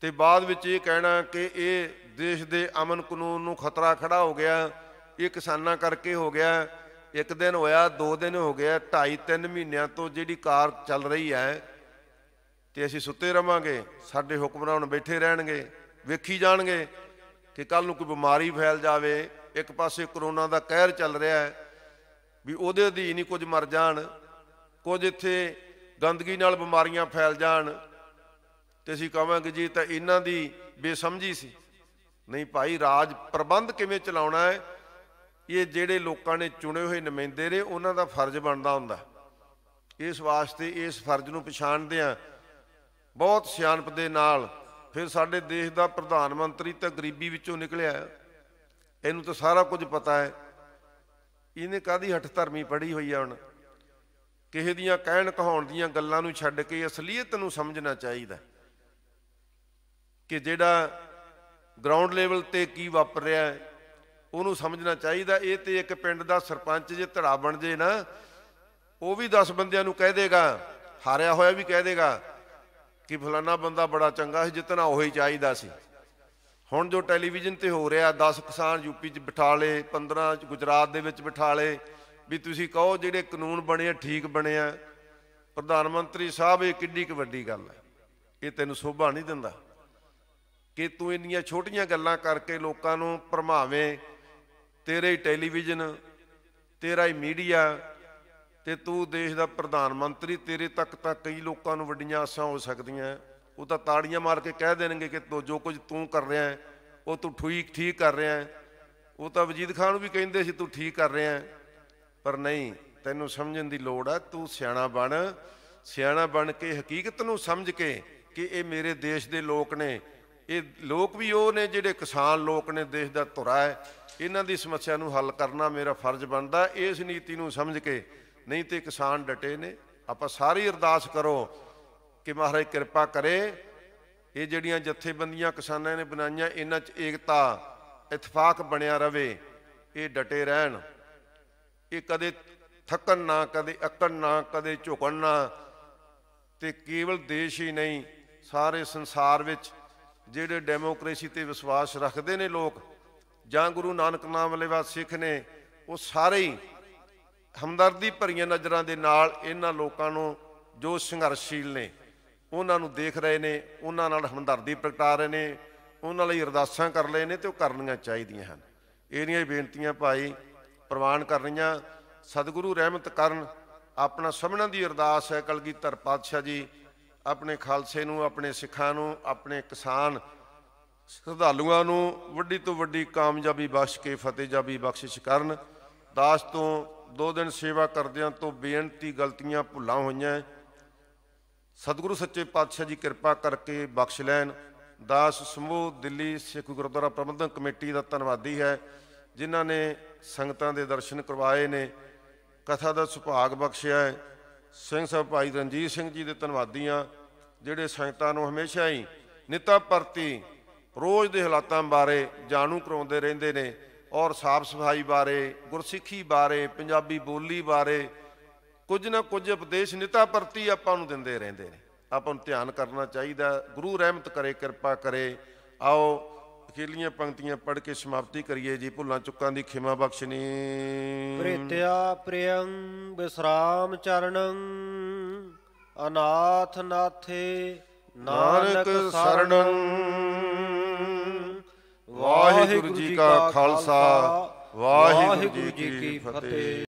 A: ਤੇ ਬਾਅਦ ਵਿੱਚ ਇਹ ਕਹਿਣਾ ਕਿ ਇਹ ਦੇਸ਼ ਦੇ ਅਮਨ ਕਾਨੂੰਨ ਨੂੰ ਖਤਰਾ ਖੜਾ ਹੋ ਗਿਆ ਇਹ ਕਿਸਾਨਾਂ ਕਰਕੇ ਹੋ ਗਿਆ ਇੱਕ ਦਿਨ ਹੋਇਆ ਦੋ ਦਿਨ ਹੋ ਗਿਆ 2.5 3 ਮਹੀਨਿਆਂ ਤੋਂ ਜਿਹੜੀ ਕਾਰ ਚੱਲ ਰਹੀ ਹੈ ਤੇ ਅਸੀਂ ਸੁੱਤੇ ਰਵਾਂਗੇ ਸਾਡੇ ਹੁਕਮਰਾਨ ਬੈਠੇ ਰਹਿਣਗੇ ਵੇਖੀ ਜਾਣਗੇ ਕਿ ਕੱਲ ਨੂੰ ਕੋਈ ਬਿਮਾਰੀ ਫੈਲ ਜਾਵੇ ਇੱਕ ਪਾਸੇ ਕਰੋਨਾ ਦਾ ਕਹਿਰ ਚੱਲ ਰਿਹਾ ਹੈ ਵੀ ਉਹਦੇ ਅਧੀਨ ਹੀ ਕੁਝ ਮਰ ਜਾਣ ਕੁਝ ਇੱਥੇ ਗੰਦਗੀ ਨਾਲ ਬਿਮਾਰੀਆਂ ਫੈਲ ਜਾਣ ਤੇ ਅਸੀਂ ਕਹਾਂਗੇ ਜੀ ਤਾਂ ਇਹਨਾਂ ਦੀ ਬੇਸਮਝੀ ਸੀ ਨਹੀਂ ਭਾਈ ਰਾਜ ਪ੍ਰਬੰਧ ਕਿਵੇਂ ਚਲਾਉਣਾ ਹੈ ਇਹ ਜਿਹੜੇ ਲੋਕਾਂ ਨੇ ਚੁਣੇ ਹੋਏ ਨੁਮਾਇੰਦੇ ਨੇ ਉਹਨਾਂ ਦਾ ਫਰਜ਼ ਬਣਦਾ ਹੁੰਦਾ ਇਸ ਵਾਸਤੇ ਇਸ ਫਰਜ਼ ਨੂੰ ਪਛਾਣਦੇ ਆ ਬਹੁਤ ਸਿਆਣਪ ਦੇ ਨਾਲ ਫਿਰ ਸਾਡੇ ਦੇਸ਼ ਦਾ ਪ੍ਰਧਾਨ ਮੰਤਰੀ ਤਾਂ ਗਰੀਬੀ ਵਿੱਚੋਂ ਨਿਕਲਿਆ ਇਹਨੂੰ ਤਾਂ ਸਾਰਾ ਕੁਝ ਪਤਾ ਹੈ ਇਹਨੇ ਕਾਦੀ ਹੱਠ ਧਰਮੀ ਪੜੀ ਹੋਈ ਆ ਹੁਣ ਕਿਸੇ ਦੀਆਂ ਕਹਿਣ ਕਹਾਉਣ ਦੀਆਂ ਗੱਲਾਂ ਨੂੰ ਛੱਡ ਕੇ ਅਸਲੀਅਤ ਨੂੰ ਸਮਝਣਾ ਚਾਹੀਦਾ ਕਿ ਜਿਹੜਾ ਗਰਾਊਂਡ ਲੈਵਲ ਤੇ ਕੀ ਵਾਪਰ ਰਿਹਾ ਹੈ ਉਹਨੂੰ ਸਮਝਣਾ ਚਾਹੀਦਾ ਇਹ ਤੇ ਇੱਕ ਪਿੰਡ ਦਾ ਸਰਪੰਚ ਜੇ ਧੜਾ ਬਣ ਜੇ ਨਾ ਉਹ ਵੀ 10 ਬੰਦਿਆਂ ਨੂੰ ਕਹਿ ਦੇਗਾ ਹਾਰਿਆ ਹੋਇਆ ਵੀ ਕਹਿ ਦੇਗਾ ਕਿ ਫਲਾਣਾ ਬੰਦਾ ਬੜਾ ਚੰਗਾ ਸੀ ਜਿੰਨਾ ਉਹ ਹੀ ਚਾਹੀਦਾ ਸੀ ਹੁਣ ਜੋ ਟੈਲੀਵਿਜ਼ਨ ਤੇ ਹੋ ਰਿਹਾ 10 ਕਿਸਾਨ ਯੂਪੀ 'ਚ ਬਿਠਾਲੇ 15 ਗੁਜਰਾਤ ਦੇ ਵਿੱਚ ਬਿਠਾਲੇ ਵੀ ਤੁਸੀਂ ਕਹੋ ਜਿਹੜੇ ਕਾਨੂੰਨ ਬਣੇ ਆ ਠੀਕ ਬਣੇ ਆ ਪ੍ਰਧਾਨ ਮੰਤਰੀ ਸਾਹਿਬ ਇਹ ਕਿੱਡੀ ਕੁ ਵੱਡੀ ਗੱਲ ਹੈ ਇਹ ਤੈਨੂੰ ਸੋਭਾ ਨਹੀਂ ਦਿੰਦਾ ਕਿ ਤੂੰ ਇੰਨੀਆਂ ਛੋਟੀਆਂ ਗੱਲਾਂ ਕਰਕੇ ਲੋਕਾਂ ਨੂੰ ਭਰਮਾਵੇਂ ਤੇਰੇ ਹੀ ਟੈਲੀਵਿਜ਼ਨ ਤੇਰਾ ਹੀ ਮੀਡੀਆ ਤੇ ਤੂੰ ਦੇਸ਼ ਦਾ ਪ੍ਰਧਾਨ ਮੰਤਰੀ ਤੇਰੇ ਤੱਕ ਤਾਂ ਕਈ ਲੋਕਾਂ ਨੂੰ ਵੱਡੀਆਂ ਆਸਾਂ ਹੋ ਸਕਦੀਆਂ ਉਹ ਤਾਂ ਤਾੜੀਆਂ ਮਾਰ ਕੇ ਕਹਿ ਦੇਣਗੇ ਕਿ ਤੋ ਜੋ ਕੁਝ ਤੂੰ ਕਰ ਰਿਹਾ ਹੈ ਉਹ ਤੂੰ ਠੀਕ ਠੀਕ ਕਰ ਰਿਹਾ ਹੈ ਉਹ ਤਾਂ ਵਜੀਦ ਖਾਨ ਨੂੰ ਵੀ ਕਹਿੰਦੇ ਸੀ ਤੂੰ ਠੀਕ ਕਰ ਰਿਹਾ ਹੈ ਪਰ ਨਹੀਂ ਤੈਨੂੰ ਸਮਝਣ ਦੀ ਲੋੜ ਆ ਤੂੰ ਸਿਆਣਾ ਬਣ ਸਿਆਣਾ ਬਣ ਕੇ ਹਕੀਕਤ ਨੂੰ ਸਮਝ ਕੇ ਕਿ ਇਹ ਮੇਰੇ ਦੇਸ਼ ਦੇ ਲੋਕ ਨੇ ਇਹ ਲੋਕ ਵੀ ਉਹ ਨੇ ਜਿਹੜੇ ਕਿਸਾਨ ਲੋਕ ਨੇ ਦੇਸ਼ ਦਾ ਧੁਰਾ ਹੈ ਇਹਨਾਂ ਦੀ ਸਮੱਸਿਆ ਨੂੰ ਹੱਲ ਕਰਨਾ ਮੇਰਾ ਫਰਜ਼ ਬਣਦਾ ਇਸ ਨੀਤੀ ਨੂੰ ਸਮਝ ਕੇ ਨਹੀਂ ਤੇ ਕਿਸਾਨ ਡਟੇ ਨੇ ਆਪਾਂ ਸਾਰੀ ਅਰਦਾਸ ਕਰੋ ਕਿ ਮਹਾਰਾਜ ਕਿਰਪਾ ਕਰੇ ਇਹ ਜਿਹੜੀਆਂ ਜਥੇਬੰਦੀਆਂ ਕਿਸਾਨਾਂ ਨੇ ਬਣਾਈਆਂ ਇਹਨਾਂ 'ਚ ਏਕਤਾ ਇਤਫਾਕ ਬਣਿਆ ਰਵੇ ਇਹ ਡਟੇ ਰਹਿਣ ਇਹ ਕਦੇ ਥੱਕਣ ਨਾ ਕਦੇ ਅਕਣ ਨਾ ਕਦੇ ਝੁਕਣ ਨਾ ਤੇ ਕੇਵਲ ਦੇਸ਼ ਹੀ ਨਹੀਂ ਸਾਰੇ ਸੰਸਾਰ ਵਿੱਚ ਜਿਹੜੇ ਡੈਮੋਕ੍ਰੇਸੀ ਤੇ ਵਿਸ਼ਵਾਸ ਰੱਖਦੇ ਨੇ ਲੋਕ ਜਾਂ ਗੁਰੂ ਨਾਨਕ ਨਾਮ ਲੈਵਾ ਸਿੱਖ ਨੇ ਉਹ ਸਾਰੇ ਹੀ ਹਮਦਰਦੀ ਭਰੀਆਂ ਨਜ਼ਰਾਂ ਦੇ ਨਾਲ ਇਹਨਾਂ ਲੋਕਾਂ ਨੂੰ ਜੋ ਸੰਘਰਸ਼ੀਲ ਨੇ ਉਹਨਾਂ ਨੂੰ ਦੇਖ ਰਹੇ ਨੇ ਉਹਨਾਂ ਨਾਲ ਹਮਦਰਦੀ ਪ੍ਰਗਟਾ ਰਹੇ ਨੇ ਉਹਨਾਂ ਲਈ ਅਰਦਾਸਾਂ ਕਰ ਲਏ ਨੇ ਤੇ ਉਹ ਕਰਨੀਆਂ ਚਾਹੀਦੀਆਂ ਹਨ ਇਹਨੀਆਂ ਬੇਨਤੀਆਂ ਭਾਈ ਪ੍ਰਵਾਨ ਕਰਨੀਆਂ ਸਤਿਗੁਰੂ ਰਹਿਮਤ ਕਰਨ ਆਪਣਾ ਸਭਨਾਂ ਦੀ ਅਰਦਾਸ ਹੈ ਕਲਗੀਧਰ ਪਾਤਸ਼ਾਹ ਜੀ ਆਪਣੇ ਖਾਲਸੇ ਨੂੰ ਆਪਣੇ ਸਿੱਖਾਂ ਨੂੰ ਆਪਣੇ ਕਿਸਾਨ ਸ਼ਰਧਾਲੂਆਂ ਨੂੰ ਵੱਡੀ ਤੋਂ ਵੱਡੀ ਕਾਮਯਾਬੀ ਬਖਸ਼ ਕੇ ਫਤਿਹਜਾਬੀ ਬਖਸ਼ਿਸ਼ ਕਰਨ ਦਾਸ ਤੋਂ ਦੋ ਦਿਨ ਸੇਵਾ ਕਰਦਿਆਂ ਤੋਂ ਬੇਨਤੀ ਗਲਤੀਆਂ ਭੁੱਲਾਂ ਹੋਈਆਂ ਸਤਿਗੁਰੂ ਸੱਚੇ ਪਾਤਸ਼ਾਹ ਜੀ ਕਿਰਪਾ ਕਰਕੇ ਬਖਸ਼ ਲੈਣ ਦਾਸ ਸਮੂਹ ਦਿੱਲੀ ਸਿੱਖ ਗੁਰਦੁਆਰਾ ਪ੍ਰਬੰਧਕ ਕਮੇਟੀ ਦਾ ਧੰਨਵਾਦੀ ਹੈ ਜਿਨ੍ਹਾਂ ਨੇ ਸੰਗਤਾਂ ਦੇ ਦਰਸ਼ਨ ਕਰਵਾਏ ਨੇ ਕਥਾ ਦਾ ਸੁਭਾਗ ਬਖਸ਼ਿਆ ਹੈ ਸਿੰਘ ਸਾਹਿਬ ਭਾਈ ਰਣਜੀਤ ਸਿੰਘ ਜੀ ਦੇ ਧੰਨਵਾਦੀ ਆ ਜਿਹੜੇ ਸੰਗਤਾਂ ਨੂੰ ਹਮੇਸ਼ਾ ਹੀ ਨਿਤਾ ਪਰਤੀ ਰੋਜ਼ ਦੇ ਹਾਲਾਤਾਂ ਬਾਰੇ ਜਾਣੂ ਕਰਾਉਂਦੇ ਰਹਿੰਦੇ ਨੇ ਔਰ ਸਾਫ ਸਫਾਈ ਬਾਰੇ ਗੁਰਸਿੱਖੀ ਬਾਰੇ ਪੰਜਾਬੀ ਬੋਲੀ ਬਾਰੇ ਕੁਝ ਨਾ ਕੁਝ ਉਪਦੇਸ਼ ਨਿਤਾ ਪ੍ਰਤੀ ਆਪਾਂ ਨੂੰ ਦਿੰਦੇ ਰਹਿੰਦੇ ਨੇ ਆਪਾਂ ਨੂੰ ਧਿਆਨ ਕਰਨਾ ਚਾਹੀਦਾ ਗੁਰੂ ਰਹਿਮਤ ਕਰੇ ਕਿਰਪਾ ਕਰੇ ਆਓ ਅਖੀਲੀਆਂ ਪੰਕਤੀਆਂ ਪੜ੍ਹ ਕੇ ਸਮਾਪਤੀ ਕਰੀਏ ਜੀ ਭੁੱਲਾਂ ਚੁੱਕਾਂ ਦੀ ਖਿਮਾ ਬਖਸ਼ਨੀ ਪ੍ਰਿਤਿਆ
B: ਪ੍ਰਿਯੰ ਬਿਸਰਾਮ ਚਰਣੰ ਅਨਾਥ ਨਾਥੇ ਨਾਨਕ ਸਰਣੰ ਵਾਹਿਗੁਰੂ ਜੀ ਕਾ ਖਾਲਸਾ ਵਾਹਿਗੁਰੂ ਜੀ ਕੀ ਫਤਿਹ